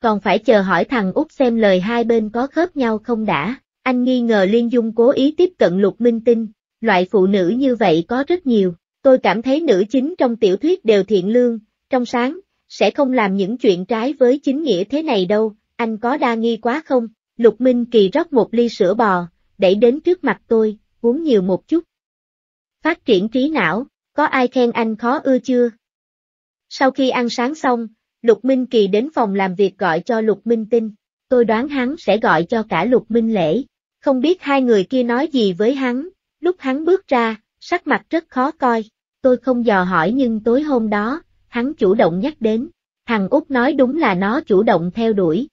Speaker 1: Còn phải chờ hỏi thằng út xem lời hai bên có khớp nhau không đã. Anh nghi ngờ Liên Dung cố ý tiếp cận lục minh tinh, loại phụ nữ như vậy có rất nhiều. Tôi cảm thấy nữ chính trong tiểu thuyết đều thiện lương, trong sáng, sẽ không làm những chuyện trái với chính nghĩa thế này đâu, anh có đa nghi quá không? Lục Minh Kỳ rót một ly sữa bò, đẩy đến trước mặt tôi, uống nhiều một chút. Phát triển trí não, có ai khen anh khó ưa chưa? Sau khi ăn sáng xong, Lục Minh Kỳ đến phòng làm việc gọi cho Lục Minh Tinh, tôi đoán hắn sẽ gọi cho cả Lục Minh Lễ. Không biết hai người kia nói gì với hắn, lúc hắn bước ra, sắc mặt rất khó coi, tôi không dò hỏi nhưng tối hôm đó, hắn chủ động nhắc đến. Thằng Út nói đúng là nó chủ động theo đuổi.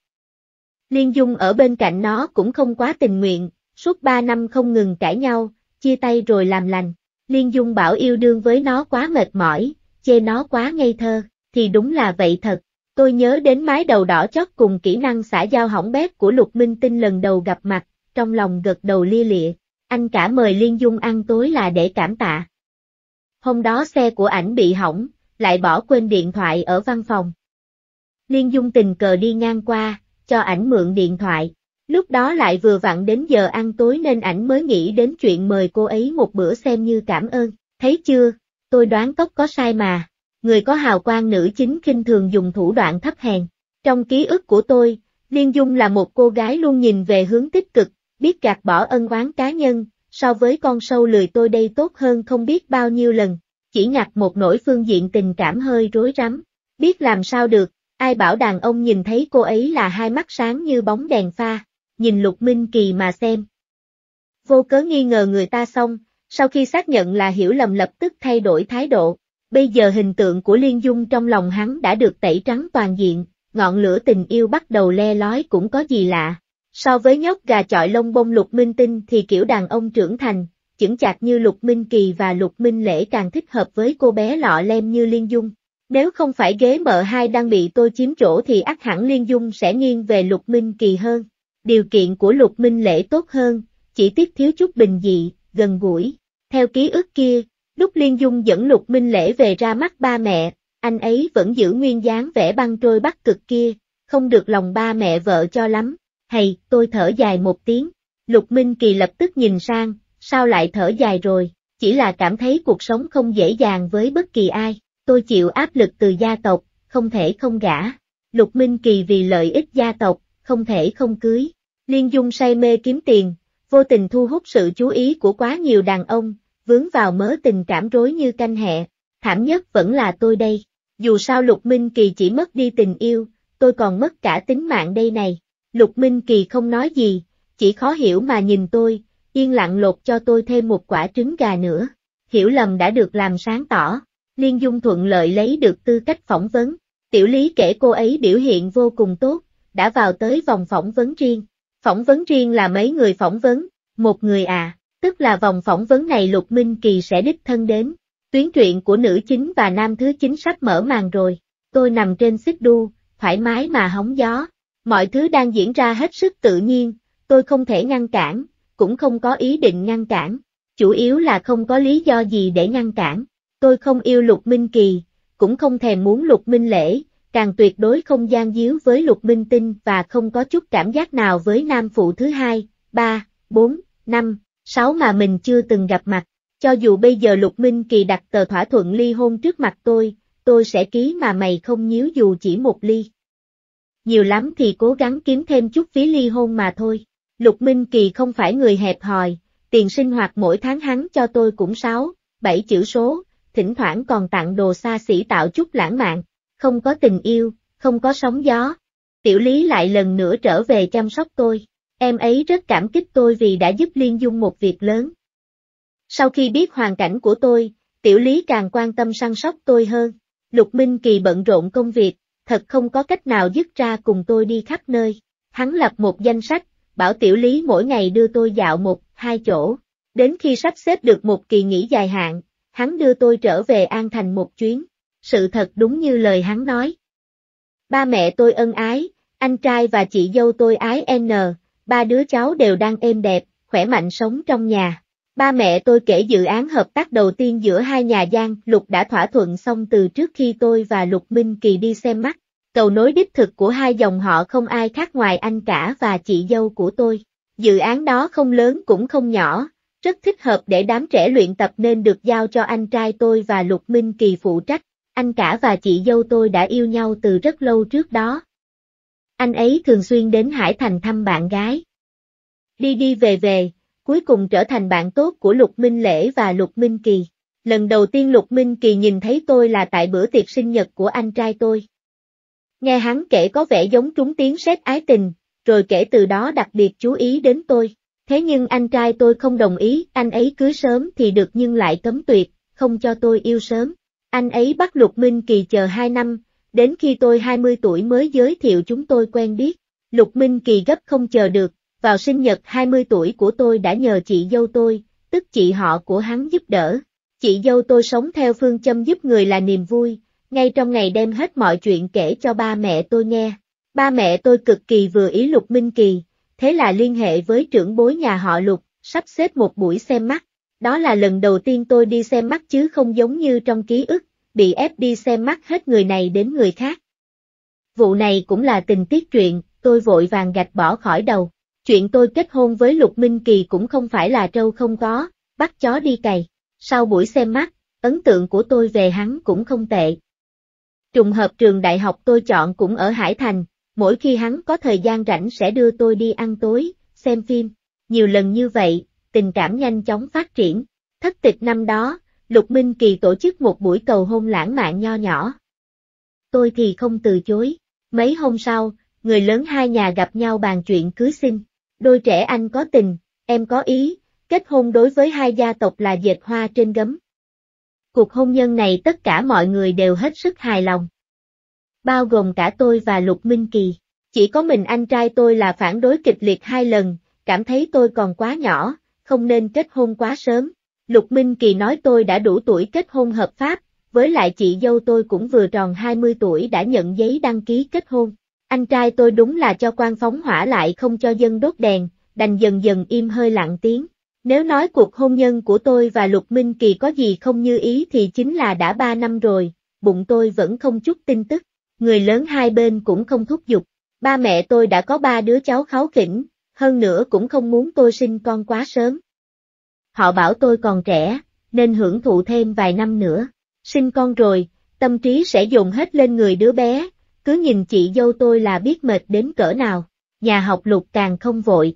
Speaker 1: Liên Dung ở bên cạnh nó cũng không quá tình nguyện, suốt ba năm không ngừng cãi nhau, chia tay rồi làm lành. Liên Dung bảo yêu đương với nó quá mệt mỏi, chê nó quá ngây thơ, thì đúng là vậy thật. Tôi nhớ đến mái đầu đỏ chót cùng kỹ năng xã giao hỏng bét của Lục Minh Tinh lần đầu gặp mặt, trong lòng gật đầu lia lịa, anh cả mời Liên Dung ăn tối là để cảm tạ. Hôm đó xe của ảnh bị hỏng, lại bỏ quên điện thoại ở văn phòng. Liên Dung tình cờ đi ngang qua, cho ảnh mượn điện thoại. Lúc đó lại vừa vặn đến giờ ăn tối nên ảnh mới nghĩ đến chuyện mời cô ấy một bữa xem như cảm ơn. Thấy chưa, tôi đoán cốc có sai mà. Người có hào quang nữ chính khinh thường dùng thủ đoạn thấp hèn. Trong ký ức của tôi, Liên Dung là một cô gái luôn nhìn về hướng tích cực, biết gạt bỏ ân oán cá nhân, so với con sâu lười tôi đây tốt hơn không biết bao nhiêu lần chỉ ngặt một nỗi phương diện tình cảm hơi rối rắm. Biết làm sao được, ai bảo đàn ông nhìn thấy cô ấy là hai mắt sáng như bóng đèn pha, nhìn Lục Minh Kỳ mà xem. Vô cớ nghi ngờ người ta xong, sau khi xác nhận là hiểu lầm lập tức thay đổi thái độ. Bây giờ hình tượng của Liên Dung trong lòng hắn đã được tẩy trắng toàn diện, ngọn lửa tình yêu bắt đầu le lói cũng có gì lạ. So với nhóc gà chọi lông bông lục minh tinh thì kiểu đàn ông trưởng thành, chững chạc như Lục Minh Kỳ và Lục Minh Lễ càng thích hợp với cô bé lọ lem như Liên Dung. Nếu không phải ghế m hai đang bị tôi chiếm chỗ thì ắt hẳn Liên Dung sẽ nghiêng về Lục Minh Kỳ hơn. Điều kiện của Lục Minh Lễ tốt hơn, chỉ tiếc thiếu chút bình dị, gần gũi. Theo ký ức kia, lúc Liên Dung dẫn Lục Minh Lễ về ra mắt ba mẹ, anh ấy vẫn giữ nguyên dáng vẻ băng trôi bắc cực kia, không được lòng ba mẹ vợ cho lắm. Hay, tôi thở dài một tiếng. Lục Minh Kỳ lập tức nhìn sang, sao lại thở dài rồi, chỉ là cảm thấy cuộc sống không dễ dàng với bất kỳ ai, tôi chịu áp lực từ gia tộc, không thể không gả. Lục Minh Kỳ vì lợi ích gia tộc, không thể không cưới. Liên Dung say mê kiếm tiền, vô tình thu hút sự chú ý của quá nhiều đàn ông, vướng vào mớ tình cảm rối như canh hẹ. Thảm nhất vẫn là tôi đây. Dù sao Lục Minh Kỳ chỉ mất đi tình yêu, tôi còn mất cả tính mạng đây này. Lục Minh Kỳ không nói gì, chỉ khó hiểu mà nhìn tôi, yên lặng lột cho tôi thêm một quả trứng gà nữa. Hiểu lầm đã được làm sáng tỏ, Liên Dung thuận lợi lấy được tư cách phỏng vấn. Tiểu Lý kể cô ấy biểu hiện vô cùng tốt, đã vào tới vòng phỏng vấn riêng. Phỏng vấn riêng là mấy người phỏng vấn, một người à, tức là vòng phỏng vấn này Lục Minh Kỳ sẽ đích thân đến. Tuyến truyện của nữ chính và nam thứ chính sắp mở màn rồi, tôi nằm trên xích đu, thoải mái mà hóng gió. Mọi thứ đang diễn ra hết sức tự nhiên, tôi không thể ngăn cản, cũng không có ý định ngăn cản, chủ yếu là không có lý do gì để ngăn cản. Tôi không yêu Lục Minh Kỳ, cũng không thèm muốn Lục Minh Lễ, càng tuyệt đối không gian díu với Lục Minh Tinh và không có chút cảm giác nào với nam phụ thứ hai, ba, bốn, năm, sáu mà mình chưa từng gặp mặt. Cho dù bây giờ Lục Minh Kỳ đặt tờ thỏa thuận ly hôn trước mặt tôi, tôi sẽ ký mà mày không nhíu dù chỉ một ly. Nhiều lắm thì cố gắng kiếm thêm chút phí ly hôn mà thôi. Lục Minh Kỳ không phải người hẹp hòi, tiền sinh hoạt mỗi tháng hắn cho tôi cũng 6, 7 chữ số, thỉnh thoảng còn tặng đồ xa xỉ tạo chút lãng mạn, không có tình yêu, không có sóng gió. Tiểu Lý lại lần nữa trở về chăm sóc tôi, em ấy rất cảm kích tôi vì đã giúp Liên Dung một việc lớn. Sau khi biết hoàn cảnh của tôi, Tiểu Lý càng quan tâm săn sóc tôi hơn, Lục Minh Kỳ bận rộn công việc, thật không có cách nào dứt ra cùng tôi đi khắp nơi, hắn lập một danh sách, bảo tiểu lý mỗi ngày đưa tôi dạo một, hai chỗ. Đến khi sắp xếp được một kỳ nghỉ dài hạn, hắn đưa tôi trở về An Thành một chuyến. Sự thật đúng như lời hắn nói. Ba mẹ tôi ân ái, anh trai và chị dâu tôi ái N, ba đứa cháu đều đang êm đẹp, khỏe mạnh sống trong nhà. Ba mẹ tôi kể dự án hợp tác đầu tiên giữa hai nhà Giang, Lục đã thỏa thuận xong từ trước khi tôi và Lục Minh Kỳ đi xem mắt. Cầu nối đích thực của hai dòng họ không ai khác ngoài anh cả và chị dâu của tôi. Dự án đó không lớn cũng không nhỏ, rất thích hợp để đám trẻ luyện tập nên được giao cho anh trai tôi và Lục Minh Kỳ phụ trách. Anh cả và chị dâu tôi đã yêu nhau từ rất lâu trước đó. Anh ấy thường xuyên đến Hải Thành thăm bạn gái. Đi đi về về, cuối cùng trở thành bạn tốt của Lục Minh Lễ và Lục Minh Kỳ. Lần đầu tiên Lục Minh Kỳ nhìn thấy tôi là tại bữa tiệc sinh nhật của anh trai tôi. Nghe hắn kể có vẻ giống chúng tiếng sét ái tình, rồi kể từ đó đặc biệt chú ý đến tôi. Thế nhưng anh trai tôi không đồng ý, anh ấy cưới sớm thì được nhưng lại cấm tuyệt, không cho tôi yêu sớm. Anh ấy bắt Lục Minh Kỳ chờ 2 năm, đến khi tôi 20 tuổi mới giới thiệu chúng tôi quen biết. Lục Minh Kỳ gấp không chờ được, vào sinh nhật 20 tuổi của tôi đã nhờ chị dâu tôi, tức chị họ của hắn giúp đỡ. Chị dâu tôi sống theo phương châm giúp người là niềm vui, ngay trong ngày đem hết mọi chuyện kể cho ba mẹ tôi nghe. Ba mẹ tôi cực kỳ vừa ý Lục Minh Kỳ, thế là liên hệ với trưởng bối nhà họ Lục, sắp xếp một buổi xem mắt. Đó là lần đầu tiên tôi đi xem mắt chứ không giống như trong ký ức, bị ép đi xem mắt hết người này đến người khác. Vụ này cũng là tình tiết chuyện, tôi vội vàng gạch bỏ khỏi đầu. Chuyện tôi kết hôn với Lục Minh Kỳ cũng không phải là trâu không có, bắt chó đi cày. Sau buổi xem mắt, ấn tượng của tôi về hắn cũng không tệ, Trùng hợp trường đại học tôi chọn cũng ở Hải Thành, mỗi khi hắn có thời gian rảnh sẽ đưa tôi đi ăn tối, xem phim. Nhiều lần như vậy, tình cảm nhanh chóng phát triển. Thất tịch năm đó, Lục Minh Kỳ tổ chức một buổi cầu hôn lãng mạn nho nhỏ. Tôi thì không từ chối. Mấy hôm sau, người lớn hai nhà gặp nhau bàn chuyện cưới xin. Đôi trẻ anh có tình, em có ý, kết hôn đối với hai gia tộc là dệt hoa trên gấm. Cuộc hôn nhân này tất cả mọi người đều hết sức hài lòng. Bao gồm cả tôi và Lục Minh Kỳ. Chỉ có mình anh trai tôi là phản đối kịch liệt hai lần, cảm thấy tôi còn quá nhỏ, không nên kết hôn quá sớm. Lục Minh Kỳ nói tôi đã đủ tuổi kết hôn hợp pháp, với lại chị dâu tôi cũng vừa tròn 20 tuổi đã nhận giấy đăng ký kết hôn. Anh trai tôi đúng là cho quan phóng hỏa lại không cho dân đốt đèn, đành dần dần im hơi lặng tiếng. Nếu nói cuộc hôn nhân của tôi và Lục Minh Kỳ có gì không như ý thì chính là đã ba năm rồi, bụng tôi vẫn không chút tin tức, người lớn hai bên cũng không thúc giục, ba mẹ tôi đã có ba đứa cháu kháu khỉnh, hơn nữa cũng không muốn tôi sinh con quá sớm. Họ bảo tôi còn trẻ, nên hưởng thụ thêm vài năm nữa, sinh con rồi, tâm trí sẽ dồn hết lên người đứa bé, cứ nhìn chị dâu tôi là biết mệt đến cỡ nào, nhà học lục càng không vội,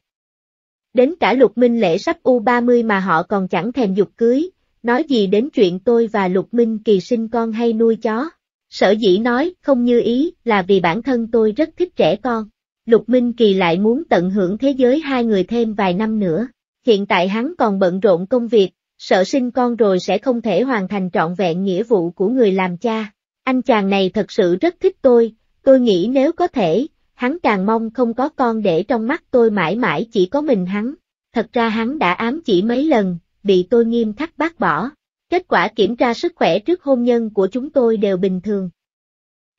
Speaker 1: đến cả Lục Minh lễ sắp U30 mà họ còn chẳng thèm dục cưới, nói gì đến chuyện tôi và Lục Minh kỳ sinh con hay nuôi chó. Sở dĩ nói không như ý là vì bản thân tôi rất thích trẻ con. Lục Minh Kỳ lại muốn tận hưởng thế giới hai người thêm vài năm nữa. Hiện tại hắn còn bận rộn công việc, sợ sinh con rồi sẽ không thể hoàn thành trọn vẹn nghĩa vụ của người làm cha. Anh chàng này thật sự rất thích tôi, tôi nghĩ nếu có thể, hắn càng mong không có con để trong mắt tôi mãi mãi chỉ có mình hắn. Thật ra hắn đã ám chỉ mấy lần, bị tôi nghiêm khắc bác bỏ. Kết quả kiểm tra sức khỏe trước hôn nhân của chúng tôi đều bình thường.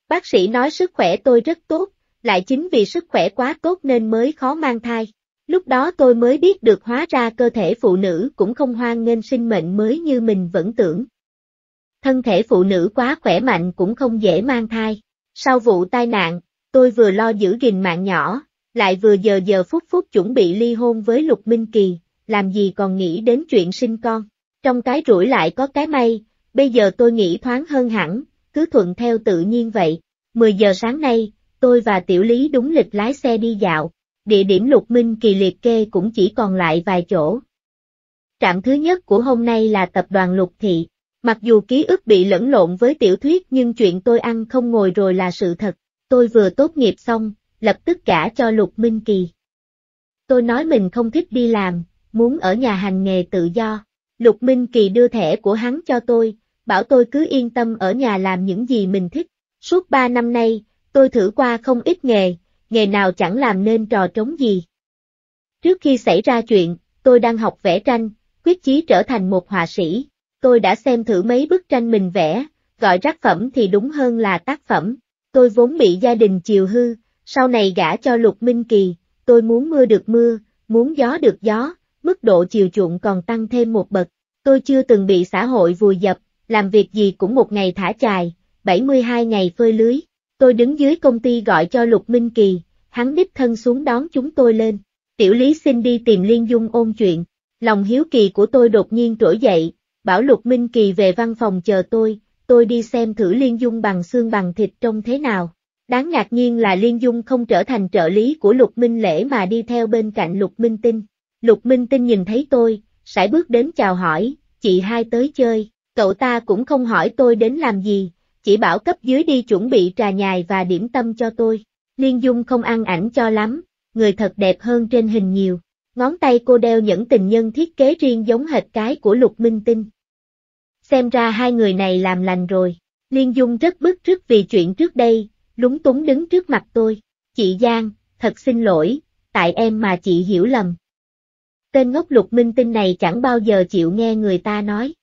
Speaker 1: Bác sĩ nói sức khỏe tôi rất tốt, lại chính vì sức khỏe quá tốt nên mới khó mang thai. Lúc đó tôi mới biết được hóa ra cơ thể phụ nữ cũng không hoang nghênh sinh mệnh mới như mình vẫn tưởng. Thân thể phụ nữ quá khỏe mạnh cũng không dễ mang thai. Sau vụ tai nạn, Tôi vừa lo giữ gìn mạng nhỏ, lại vừa giờ giờ phút phút chuẩn bị ly hôn với Lục Minh Kỳ, làm gì còn nghĩ đến chuyện sinh con. Trong cái rủi lại có cái may, bây giờ tôi nghĩ thoáng hơn hẳn, cứ thuận theo tự nhiên vậy. 10 giờ sáng nay, tôi và Tiểu Lý đúng lịch lái xe đi dạo, địa điểm Lục Minh Kỳ liệt kê cũng chỉ còn lại vài chỗ. Trạm thứ nhất của hôm nay là tập đoàn Lục Thị. Mặc dù ký ức bị lẫn lộn với tiểu thuyết nhưng chuyện tôi ăn không ngồi rồi là sự thật, tôi vừa tốt nghiệp xong, lập tức cả cho Lục Minh Kỳ. Tôi nói mình không thích đi làm, muốn ở nhà hành nghề tự do. Lục Minh Kỳ đưa thẻ của hắn cho tôi, bảo tôi cứ yên tâm ở nhà làm những gì mình thích. Suốt ba năm nay, tôi thử qua không ít nghề, nghề nào chẳng làm nên trò trống gì. Trước khi xảy ra chuyện, tôi đang học vẽ tranh, quyết chí trở thành một họa sĩ. Tôi đã xem thử mấy bức tranh mình vẽ, gọi tác phẩm thì đúng hơn là tác phẩm. Tôi vốn bị gia đình chiều hư, sau này gả cho Lục Minh Kỳ, tôi muốn mưa được mưa, muốn gió được gió, mức độ chiều chuộng còn tăng thêm một bậc. Tôi chưa từng bị xã hội vùi dập, làm việc gì cũng một ngày thả chài, 72 ngày phơi lưới. Tôi đứng dưới công ty gọi cho Lục Minh Kỳ, hắn đích thân xuống đón chúng tôi lên. Tiểu Lý xin đi tìm Liên Dung ôn chuyện. Lòng hiếu kỳ của tôi đột nhiên trỗi dậy, bảo Lục Minh Kỳ về văn phòng chờ tôi, tôi đi xem thử Liên Dung bằng xương bằng thịt trông thế nào. Đáng ngạc nhiên là Liên Dung không trở thành trợ lý của Lục Minh Lễ mà đi theo bên cạnh Lục Minh Tinh. Lục Minh Tinh nhìn thấy tôi, sải bước đến chào hỏi, chị hai tới chơi, cậu ta cũng không hỏi tôi đến làm gì, chỉ bảo cấp dưới đi chuẩn bị trà nhài và điểm tâm cho tôi. Liên Dung không ăn ảnh cho lắm, người thật đẹp hơn trên hình nhiều. Ngón tay cô đeo những tình nhân thiết kế riêng giống hệt cái của Lục Minh Tinh xem ra hai người này làm lành rồi. Liên Dung rất bức trước vì chuyện trước đây, lúng túng đứng trước mặt tôi. Chị Giang, thật xin lỗi, tại em mà chị hiểu lầm. Tên ngốc lục minh tinh này chẳng bao giờ chịu nghe người ta nói.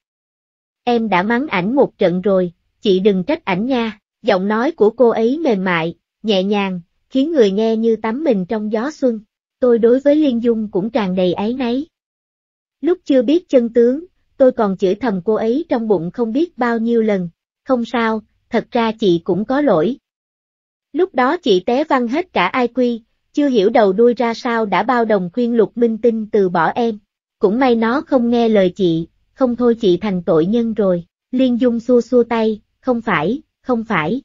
Speaker 1: Em đã mắng ảnh một trận rồi, chị đừng trách ảnh nha, giọng nói của cô ấy mềm mại, nhẹ nhàng, khiến người nghe như tắm mình trong gió xuân. Tôi đối với Liên Dung cũng tràn đầy áy náy. Lúc chưa biết chân tướng, tôi còn chửi thầm cô ấy trong bụng không biết bao nhiêu lần. Không sao, thật ra chị cũng có lỗi. Lúc đó chị té văng hết cả ai quy, chưa hiểu đầu đuôi ra sao đã bao đồng khuyên lục minh tinh từ bỏ em. Cũng may nó không nghe lời chị, không thôi chị thành tội nhân rồi. Liên Dung xua xua tay, không phải, không phải.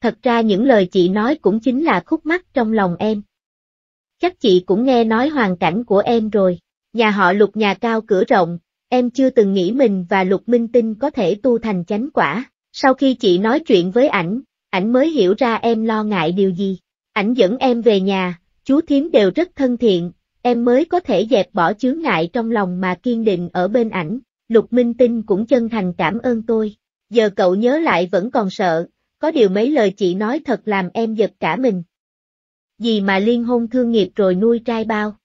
Speaker 1: Thật ra những lời chị nói cũng chính là khúc mắc trong lòng em. Chắc chị cũng nghe nói hoàn cảnh của em rồi. Nhà họ lục nhà cao cửa rộng, em chưa từng nghĩ mình và Lục Minh Tinh có thể tu thành chánh quả. Sau khi chị nói chuyện với ảnh, ảnh mới hiểu ra em lo ngại điều gì. Ảnh dẫn em về nhà, chú thím đều rất thân thiện, em mới có thể dẹp bỏ chướng ngại trong lòng mà kiên định ở bên ảnh. Lục Minh Tinh cũng chân thành cảm ơn tôi. Giờ cậu nhớ lại vẫn còn sợ, có điều mấy lời chị nói thật làm em giật cả mình. Gì mà liên hôn thương nghiệp rồi nuôi trai bao?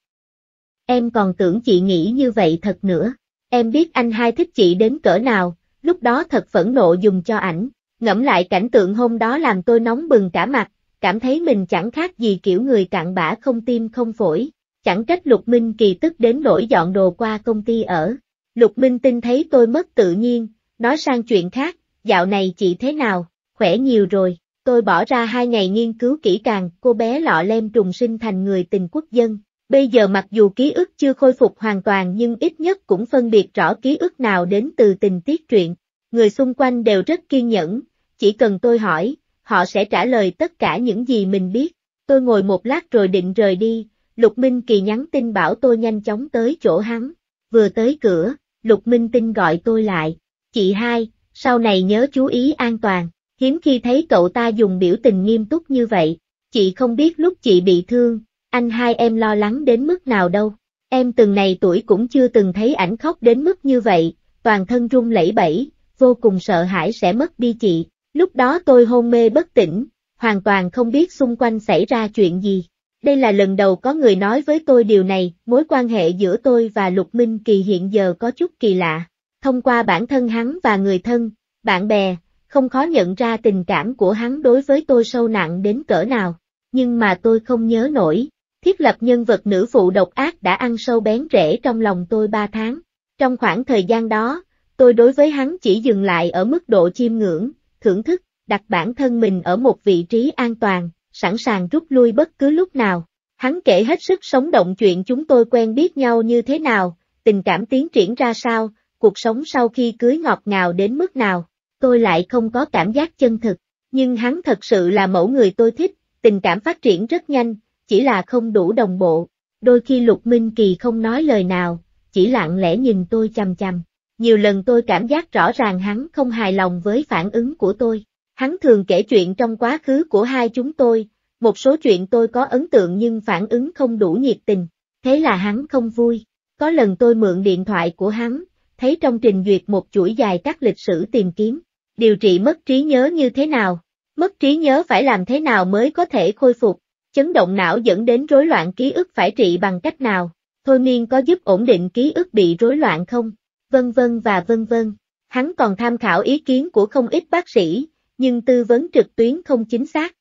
Speaker 1: Em còn tưởng chị nghĩ như vậy thật nữa. Em biết anh hai thích chị đến cỡ nào, lúc đó thật phẫn nộ dùng cho ảnh, ngẫm lại cảnh tượng hôm đó làm tôi nóng bừng cả mặt, cảm thấy mình chẳng khác gì kiểu người cạn bã không tim không phổi, chẳng trách Lục Minh kỳ tức đến nỗi dọn đồ qua công ty ở. Lục Minh tin thấy tôi mất tự nhiên, nói sang chuyện khác, dạo này chị thế nào, khỏe nhiều rồi, tôi bỏ ra hai ngày nghiên cứu kỹ càng, cô bé lọ lem trùng sinh thành người tình quốc dân, Bây giờ mặc dù ký ức chưa khôi phục hoàn toàn nhưng ít nhất cũng phân biệt rõ ký ức nào đến từ tình tiết truyện. Người xung quanh đều rất kiên nhẫn, chỉ cần tôi hỏi, họ sẽ trả lời tất cả những gì mình biết. Tôi ngồi một lát rồi định rời đi, Lục Minh Kỳ nhắn tin bảo tôi nhanh chóng tới chỗ hắn. Vừa tới cửa, Lục Minh Tinh gọi tôi lại. Chị hai, sau này nhớ chú ý an toàn, hiếm khi thấy cậu ta dùng biểu tình nghiêm túc như vậy. Chị không biết lúc chị bị thương, anh hai em lo lắng đến mức nào đâu. Em từng này tuổi cũng chưa từng thấy ảnh khóc đến mức như vậy, toàn thân run lẩy bẩy, vô cùng sợ hãi sẽ mất đi chị. Lúc đó tôi hôn mê bất tỉnh, hoàn toàn không biết xung quanh xảy ra chuyện gì. Đây là lần đầu có người nói với tôi điều này, mối quan hệ giữa tôi và Lục Minh Kỳ hiện giờ có chút kỳ lạ. Thông qua bản thân hắn và người thân, bạn bè, không khó nhận ra tình cảm của hắn đối với tôi sâu nặng đến cỡ nào. Nhưng mà tôi không nhớ nổi, Thiết lập nhân vật nữ phụ độc ác đã ăn sâu bén rễ trong lòng tôi ba tháng. Trong khoảng thời gian đó, tôi đối với hắn chỉ dừng lại ở mức độ chiêm ngưỡng, thưởng thức, đặt bản thân mình ở một vị trí an toàn, sẵn sàng rút lui bất cứ lúc nào. Hắn kể hết sức sống động chuyện chúng tôi quen biết nhau như thế nào, tình cảm tiến triển ra sao, cuộc sống sau khi cưới ngọt ngào đến mức nào. Tôi lại không có cảm giác chân thực, nhưng hắn thật sự là mẫu người tôi thích, tình cảm phát triển rất nhanh, chỉ là không đủ đồng bộ, đôi khi Lục Minh Kỳ không nói lời nào, chỉ lặng lẽ nhìn tôi chằm chằm. Nhiều lần tôi cảm giác rõ ràng hắn không hài lòng với phản ứng của tôi. Hắn thường kể chuyện trong quá khứ của hai chúng tôi, một số chuyện tôi có ấn tượng nhưng phản ứng không đủ nhiệt tình, thế là hắn không vui. Có lần tôi mượn điện thoại của hắn, thấy trong trình duyệt một chuỗi dài các lịch sử tìm kiếm, điều trị mất trí nhớ như thế nào, mất trí nhớ phải làm thế nào mới có thể khôi phục, chấn động não dẫn đến rối loạn ký ức phải trị bằng cách nào, thôi miên có giúp ổn định ký ức bị rối loạn không, vân vân và vân vân. Hắn còn tham khảo ý kiến của không ít bác sĩ, nhưng tư vấn trực tuyến không chính xác.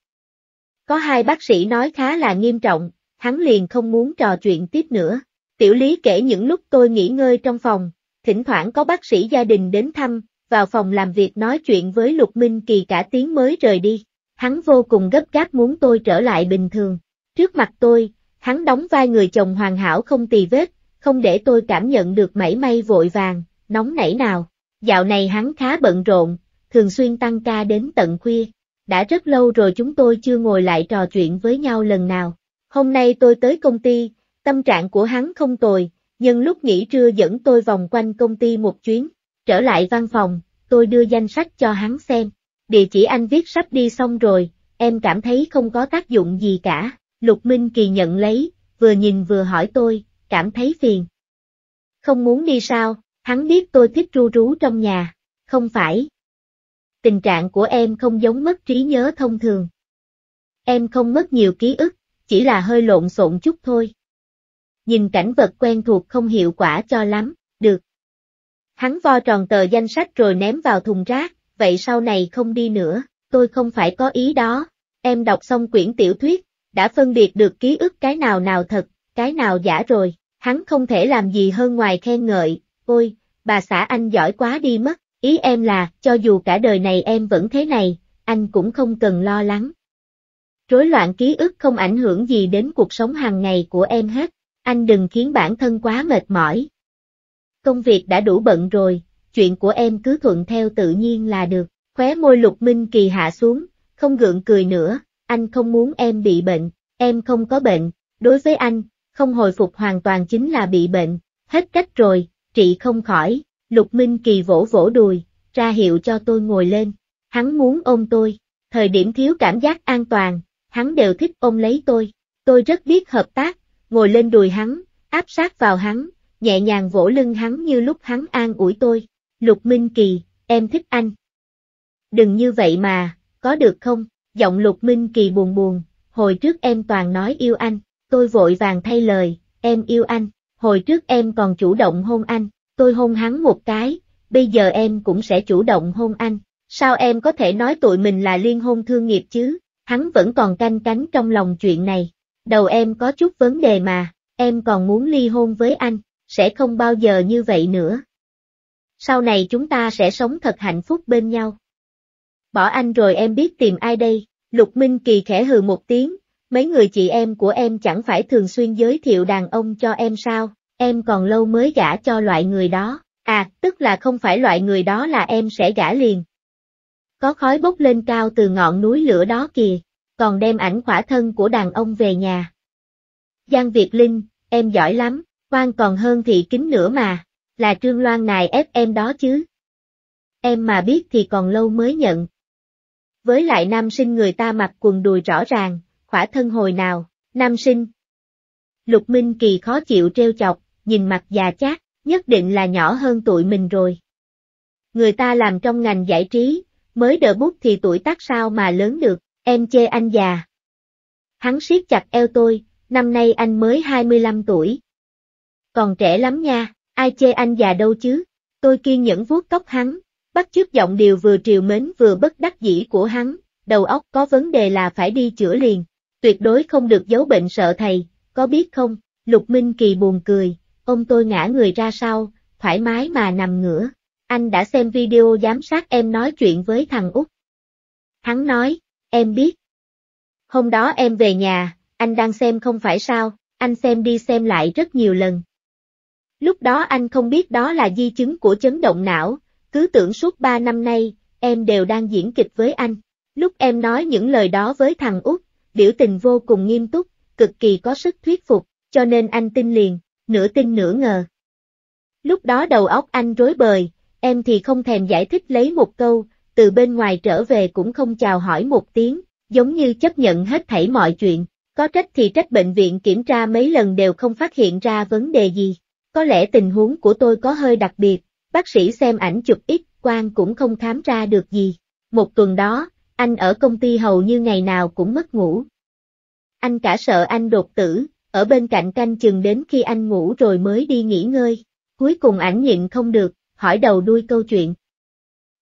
Speaker 1: Có hai bác sĩ nói khá là nghiêm trọng, hắn liền không muốn trò chuyện tiếp nữa. Tiểu lý kể những lúc tôi nghỉ ngơi trong phòng, thỉnh thoảng có bác sĩ gia đình đến thăm, vào phòng làm việc nói chuyện với Lục Minh Kỳ cả tiếng mới rời đi hắn vô cùng gấp gáp muốn tôi trở lại bình thường. Trước mặt tôi, hắn đóng vai người chồng hoàn hảo không tì vết, không để tôi cảm nhận được mảy may vội vàng, nóng nảy nào. Dạo này hắn khá bận rộn, thường xuyên tăng ca đến tận khuya. Đã rất lâu rồi chúng tôi chưa ngồi lại trò chuyện với nhau lần nào. Hôm nay tôi tới công ty, tâm trạng của hắn không tồi, nhưng lúc nghỉ trưa dẫn tôi vòng quanh công ty một chuyến. Trở lại văn phòng, tôi đưa danh sách cho hắn xem địa chỉ anh viết sắp đi xong rồi, em cảm thấy không có tác dụng gì cả. Lục Minh Kỳ nhận lấy, vừa nhìn vừa hỏi tôi, cảm thấy phiền. Không muốn đi sao, hắn biết tôi thích ru rú trong nhà, không phải. Tình trạng của em không giống mất trí nhớ thông thường. Em không mất nhiều ký ức, chỉ là hơi lộn xộn chút thôi. Nhìn cảnh vật quen thuộc không hiệu quả cho lắm, được. Hắn vo tròn tờ danh sách rồi ném vào thùng rác vậy sau này không đi nữa, tôi không phải có ý đó. Em đọc xong quyển tiểu thuyết, đã phân biệt được ký ức cái nào nào thật, cái nào giả rồi, hắn không thể làm gì hơn ngoài khen ngợi, ôi, bà xã anh giỏi quá đi mất, ý em là, cho dù cả đời này em vẫn thế này, anh cũng không cần lo lắng. Rối loạn ký ức không ảnh hưởng gì đến cuộc sống hàng ngày của em hết, anh đừng khiến bản thân quá mệt mỏi. Công việc đã đủ bận rồi, chuyện của em cứ thuận theo tự nhiên là được, khóe môi lục minh kỳ hạ xuống, không gượng cười nữa, anh không muốn em bị bệnh, em không có bệnh, đối với anh, không hồi phục hoàn toàn chính là bị bệnh, hết cách rồi, trị không khỏi, lục minh kỳ vỗ vỗ đùi, ra hiệu cho tôi ngồi lên, hắn muốn ôm tôi, thời điểm thiếu cảm giác an toàn, hắn đều thích ôm lấy tôi, tôi rất biết hợp tác, ngồi lên đùi hắn, áp sát vào hắn, nhẹ nhàng vỗ lưng hắn như lúc hắn an ủi tôi, Lục Minh Kỳ, em thích anh. Đừng như vậy mà, có được không? Giọng Lục Minh Kỳ buồn buồn, hồi trước em toàn nói yêu anh, tôi vội vàng thay lời, em yêu anh, hồi trước em còn chủ động hôn anh, tôi hôn hắn một cái, bây giờ em cũng sẽ chủ động hôn anh, sao em có thể nói tụi mình là liên hôn thương nghiệp chứ, hắn vẫn còn canh cánh trong lòng chuyện này, đầu em có chút vấn đề mà, em còn muốn ly hôn với anh, sẽ không bao giờ như vậy nữa. Sau này chúng ta sẽ sống thật hạnh phúc bên nhau. Bỏ anh rồi em biết tìm ai đây, Lục Minh Kỳ khẽ hừ một tiếng, mấy người chị em của em chẳng phải thường xuyên giới thiệu đàn ông cho em sao, em còn lâu mới gả cho loại người đó, à, tức là không phải loại người đó là em sẽ gả liền. Có khói bốc lên cao từ ngọn núi lửa đó kìa, còn đem ảnh khỏa thân của đàn ông về nhà. Giang Việt Linh, em giỏi lắm, quan còn hơn thị kính nữa mà, là Trương Loan này ép em đó chứ. Em mà biết thì còn lâu mới nhận. Với lại nam sinh người ta mặc quần đùi rõ ràng, khỏa thân hồi nào, nam sinh. Lục Minh Kỳ khó chịu treo chọc, nhìn mặt già chát, nhất định là nhỏ hơn tụi mình rồi. Người ta làm trong ngành giải trí, mới đỡ bút thì tuổi tác sao mà lớn được, em chê anh già. Hắn siết chặt eo tôi, năm nay anh mới 25 tuổi. Còn trẻ lắm nha. Ai chê anh già đâu chứ? Tôi kiên nhẫn vuốt tóc hắn, bắt chước giọng điều vừa triều mến vừa bất đắc dĩ của hắn, đầu óc có vấn đề là phải đi chữa liền, tuyệt đối không được giấu bệnh sợ thầy, có biết không? Lục Minh Kỳ buồn cười, ông tôi ngã người ra sau, thoải mái mà nằm ngửa. Anh đã xem video giám sát em nói chuyện với thằng Út. Hắn nói, em biết. Hôm đó em về nhà, anh đang xem không phải sao, anh xem đi xem lại rất nhiều lần, Lúc đó anh không biết đó là di chứng của chấn động não, cứ tưởng suốt 3 năm nay, em đều đang diễn kịch với anh. Lúc em nói những lời đó với thằng Út, biểu tình vô cùng nghiêm túc, cực kỳ có sức thuyết phục, cho nên anh tin liền, nửa tin nửa ngờ. Lúc đó đầu óc anh rối bời, em thì không thèm giải thích lấy một câu, từ bên ngoài trở về cũng không chào hỏi một tiếng, giống như chấp nhận hết thảy mọi chuyện, có trách thì trách bệnh viện kiểm tra mấy lần đều không phát hiện ra vấn đề gì. Có lẽ tình huống của tôi có hơi đặc biệt, bác sĩ xem ảnh chụp ít quang cũng không khám ra được gì. Một tuần đó, anh ở công ty hầu như ngày nào cũng mất ngủ. Anh cả sợ anh đột tử, ở bên cạnh canh chừng đến khi anh ngủ rồi mới đi nghỉ ngơi. Cuối cùng ảnh nhịn không được, hỏi đầu đuôi câu chuyện.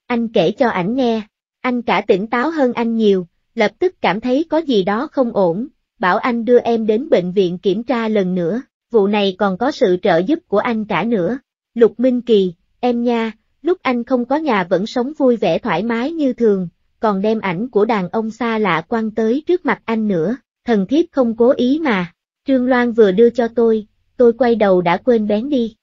Speaker 1: Anh kể cho ảnh nghe, anh cả tỉnh táo hơn anh nhiều, lập tức cảm thấy có gì đó không ổn, bảo anh đưa em đến bệnh viện kiểm tra lần nữa vụ này còn có sự trợ giúp của anh cả nữa. Lục Minh Kỳ, em nha, lúc anh không có nhà vẫn sống vui vẻ thoải mái như thường, còn đem ảnh của đàn ông xa lạ quăng tới trước mặt anh nữa, thần thiếp không cố ý mà. Trương Loan vừa đưa cho tôi, tôi quay đầu đã quên bén đi.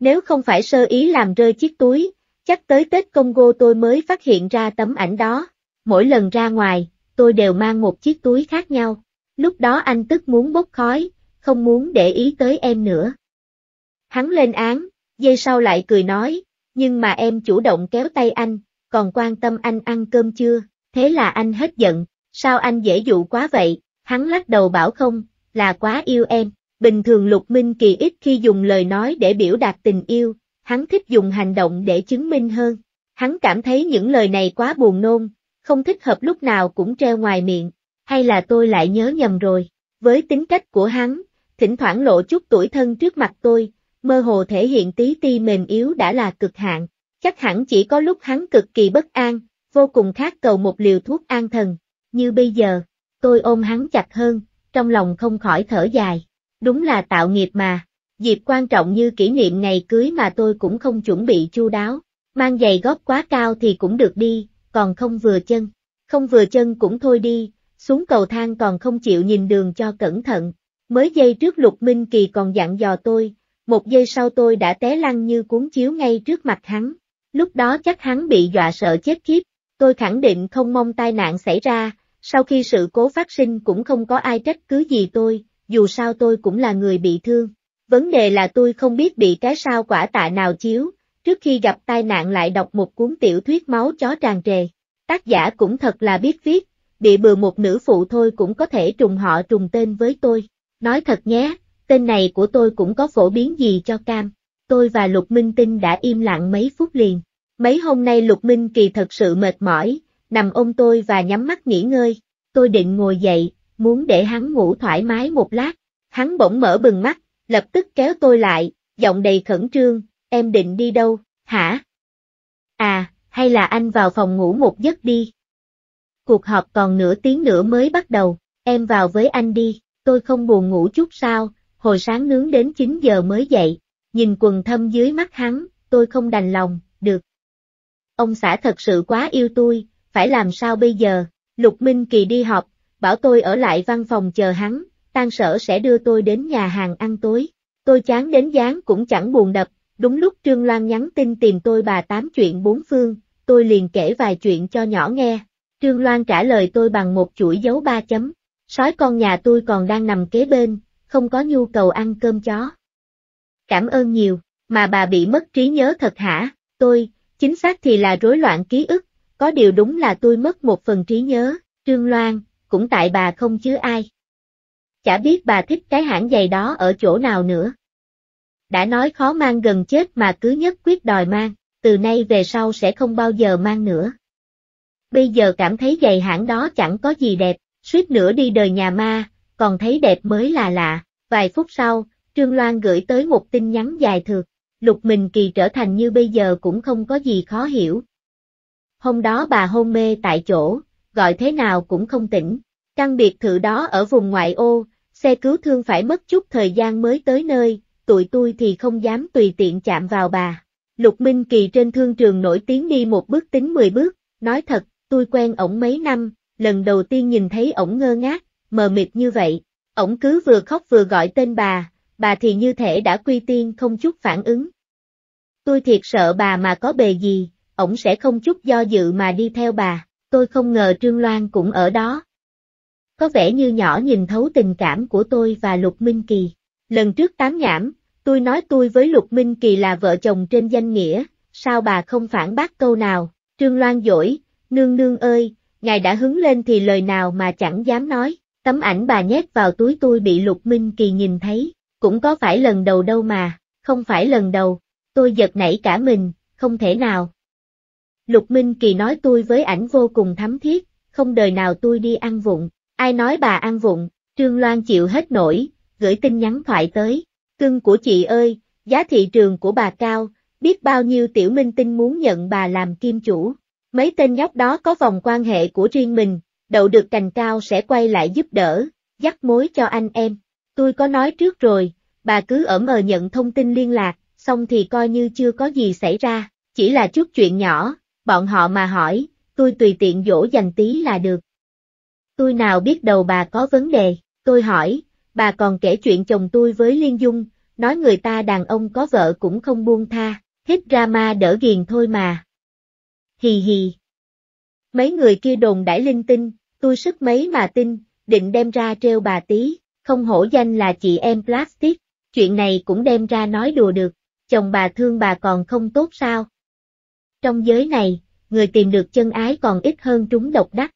Speaker 1: Nếu không phải sơ ý làm rơi chiếc túi, chắc tới Tết Congo tôi mới phát hiện ra tấm ảnh đó. Mỗi lần ra ngoài, tôi đều mang một chiếc túi khác nhau. Lúc đó anh tức muốn bốc khói, không muốn để ý tới em nữa. Hắn lên án, dây sau lại cười nói, nhưng mà em chủ động kéo tay anh, còn quan tâm anh ăn cơm chưa, thế là anh hết giận, sao anh dễ dụ quá vậy, hắn lắc đầu bảo không, là quá yêu em, bình thường Lục Minh Kỳ ít khi dùng lời nói để biểu đạt tình yêu, hắn thích dùng hành động để chứng minh hơn, hắn cảm thấy những lời này quá buồn nôn, không thích hợp lúc nào cũng treo ngoài miệng, hay là tôi lại nhớ nhầm rồi, với tính cách của hắn, thỉnh thoảng lộ chút tuổi thân trước mặt tôi, mơ hồ thể hiện tí ti mềm yếu đã là cực hạn, chắc hẳn chỉ có lúc hắn cực kỳ bất an, vô cùng khát cầu một liều thuốc an thần, như bây giờ, tôi ôm hắn chặt hơn, trong lòng không khỏi thở dài, đúng là tạo nghiệp mà, dịp quan trọng như kỷ niệm ngày cưới mà tôi cũng không chuẩn bị chu đáo, mang giày góp quá cao thì cũng được đi, còn không vừa chân, không vừa chân cũng thôi đi, xuống cầu thang còn không chịu nhìn đường cho cẩn thận, Mới giây trước Lục Minh Kỳ còn dặn dò tôi, một giây sau tôi đã té lăn như cuốn chiếu ngay trước mặt hắn. Lúc đó chắc hắn bị dọa sợ chết khiếp, tôi khẳng định không mong tai nạn xảy ra, sau khi sự cố phát sinh cũng không có ai trách cứ gì tôi, dù sao tôi cũng là người bị thương. Vấn đề là tôi không biết bị cái sao quả tạ nào chiếu, trước khi gặp tai nạn lại đọc một cuốn tiểu thuyết máu chó tràn trề. Tác giả cũng thật là biết viết, bị bừa một nữ phụ thôi cũng có thể trùng họ trùng tên với tôi. Nói thật nhé, tên này của tôi cũng có phổ biến gì cho cam. Tôi và Lục Minh Tinh đã im lặng mấy phút liền. Mấy hôm nay Lục Minh Kỳ thật sự mệt mỏi, nằm ôm tôi và nhắm mắt nghỉ ngơi. Tôi định ngồi dậy, muốn để hắn ngủ thoải mái một lát. Hắn bỗng mở bừng mắt, lập tức kéo tôi lại, giọng đầy khẩn trương, em định đi đâu, hả? À, hay là anh vào phòng ngủ một giấc đi? Cuộc họp còn nửa tiếng nữa mới bắt đầu, em vào với anh đi, tôi không buồn ngủ chút sao, hồi sáng nướng đến 9 giờ mới dậy, nhìn quần thâm dưới mắt hắn, tôi không đành lòng, được. Ông xã thật sự quá yêu tôi, phải làm sao bây giờ, Lục Minh Kỳ đi họp, bảo tôi ở lại văn phòng chờ hắn, tan sở sẽ đưa tôi đến nhà hàng ăn tối, tôi chán đến dáng cũng chẳng buồn đập, đúng lúc Trương Loan nhắn tin tìm tôi bà tám chuyện bốn phương, tôi liền kể vài chuyện cho nhỏ nghe, Trương Loan trả lời tôi bằng một chuỗi dấu ba chấm. Sói con nhà tôi còn đang nằm kế bên, không có nhu cầu ăn cơm chó. Cảm ơn nhiều, mà bà bị mất trí nhớ thật hả? Tôi, chính xác thì là rối loạn ký ức, có điều đúng là tôi mất một phần trí nhớ, Trương Loan, cũng tại bà không chứ ai. Chả biết bà thích cái hãng giày đó ở chỗ nào nữa. Đã nói khó mang gần chết mà cứ nhất quyết đòi mang, từ nay về sau sẽ không bao giờ mang nữa. Bây giờ cảm thấy giày hãng đó chẳng có gì đẹp, suýt nữa đi đời nhà ma, còn thấy đẹp mới là lạ. Vài phút sau, Trương Loan gửi tới một tin nhắn dài thượt, Lục Mình Kỳ trở thành như bây giờ cũng không có gì khó hiểu. Hôm đó bà hôn mê tại chỗ, gọi thế nào cũng không tỉnh. Căn biệt thự đó ở vùng ngoại ô, xe cứu thương phải mất chút thời gian mới tới nơi, tụi tôi thì không dám tùy tiện chạm vào bà. Lục Minh Kỳ trên thương trường nổi tiếng đi một bước tính mười bước, nói thật, tôi quen ổng mấy năm, lần đầu tiên nhìn thấy ổng ngơ ngác, mờ mịt như vậy, ổng cứ vừa khóc vừa gọi tên bà, bà thì như thể đã quy tiên không chút phản ứng. Tôi thiệt sợ bà mà có bề gì, ổng sẽ không chút do dự mà đi theo bà, tôi không ngờ Trương Loan cũng ở đó. Có vẻ như nhỏ nhìn thấu tình cảm của tôi và Lục Minh Kỳ. Lần trước tám nhảm, tôi nói tôi với Lục Minh Kỳ là vợ chồng trên danh nghĩa, sao bà không phản bác câu nào, Trương Loan dỗi, nương nương ơi, ngài đã hứng lên thì lời nào mà chẳng dám nói, tấm ảnh bà nhét vào túi tôi bị Lục Minh Kỳ nhìn thấy, cũng có phải lần đầu đâu mà, không phải lần đầu, tôi giật nảy cả mình, không thể nào. Lục Minh Kỳ nói tôi với ảnh vô cùng thấm thiết, không đời nào tôi đi ăn vụng, ai nói bà ăn vụng, Trương Loan chịu hết nổi, gửi tin nhắn thoại tới, cưng của chị ơi, giá thị trường của bà cao, biết bao nhiêu tiểu minh tinh muốn nhận bà làm kim chủ. Mấy tên nhóc đó có vòng quan hệ của riêng mình, đậu được cành cao sẽ quay lại giúp đỡ, dắt mối cho anh em. Tôi có nói trước rồi, bà cứ ở mờ nhận thông tin liên lạc, xong thì coi như chưa có gì xảy ra, chỉ là chút chuyện nhỏ, bọn họ mà hỏi, tôi tùy tiện dỗ dành tí là được. Tôi nào biết đầu bà có vấn đề, tôi hỏi, bà còn kể chuyện chồng tôi với Liên Dung, nói người ta đàn ông có vợ cũng không buông tha, hết drama đỡ ghiền thôi mà hì hì. Mấy người kia đồn đãi linh tinh, tôi sức mấy mà tin, định đem ra treo bà tí, không hổ danh là chị em plastic, chuyện này cũng đem ra nói đùa được, chồng bà thương bà còn không tốt sao. Trong giới này, người tìm được chân ái còn ít hơn trúng độc đắc.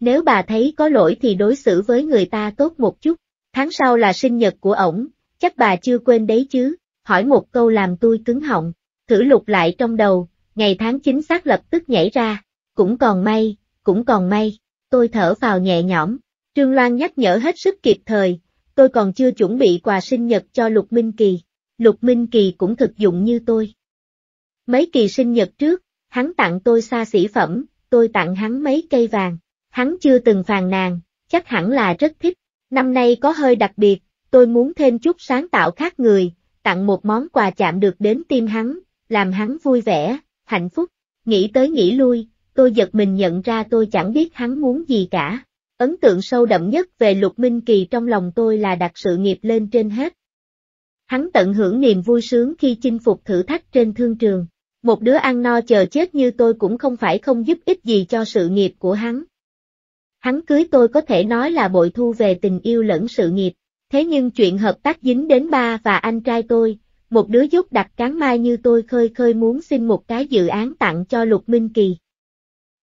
Speaker 1: Nếu bà thấy có lỗi thì đối xử với người ta tốt một chút, tháng sau là sinh nhật của ổng, chắc bà chưa quên đấy chứ, hỏi một câu làm tôi cứng họng, thử lục lại trong đầu, ngày tháng chính xác lập tức nhảy ra, cũng còn may, cũng còn may, tôi thở vào nhẹ nhõm, Trương Loan nhắc nhở hết sức kịp thời, tôi còn chưa chuẩn bị quà sinh nhật cho Lục Minh Kỳ, Lục Minh Kỳ cũng thực dụng như tôi. Mấy kỳ sinh nhật trước, hắn tặng tôi xa xỉ phẩm, tôi tặng hắn mấy cây vàng, hắn chưa từng phàn nàn, chắc hẳn là rất thích, năm nay có hơi đặc biệt, tôi muốn thêm chút sáng tạo khác người, tặng một món quà chạm được đến tim hắn, làm hắn vui vẻ, hạnh phúc, nghĩ tới nghĩ lui, tôi giật mình nhận ra tôi chẳng biết hắn muốn gì cả. Ấn tượng sâu đậm nhất về Lục Minh Kỳ trong lòng tôi là đặt sự nghiệp lên trên hết. Hắn tận hưởng niềm vui sướng khi chinh phục thử thách trên thương trường. Một đứa ăn no chờ chết như tôi cũng không phải không giúp ích gì cho sự nghiệp của hắn. Hắn cưới tôi có thể nói là bội thu về tình yêu lẫn sự nghiệp. Thế nhưng chuyện hợp tác dính đến ba và anh trai tôi, một đứa giúp đặt cán mai như tôi khơi khơi muốn xin một cái dự án tặng cho Lục Minh Kỳ.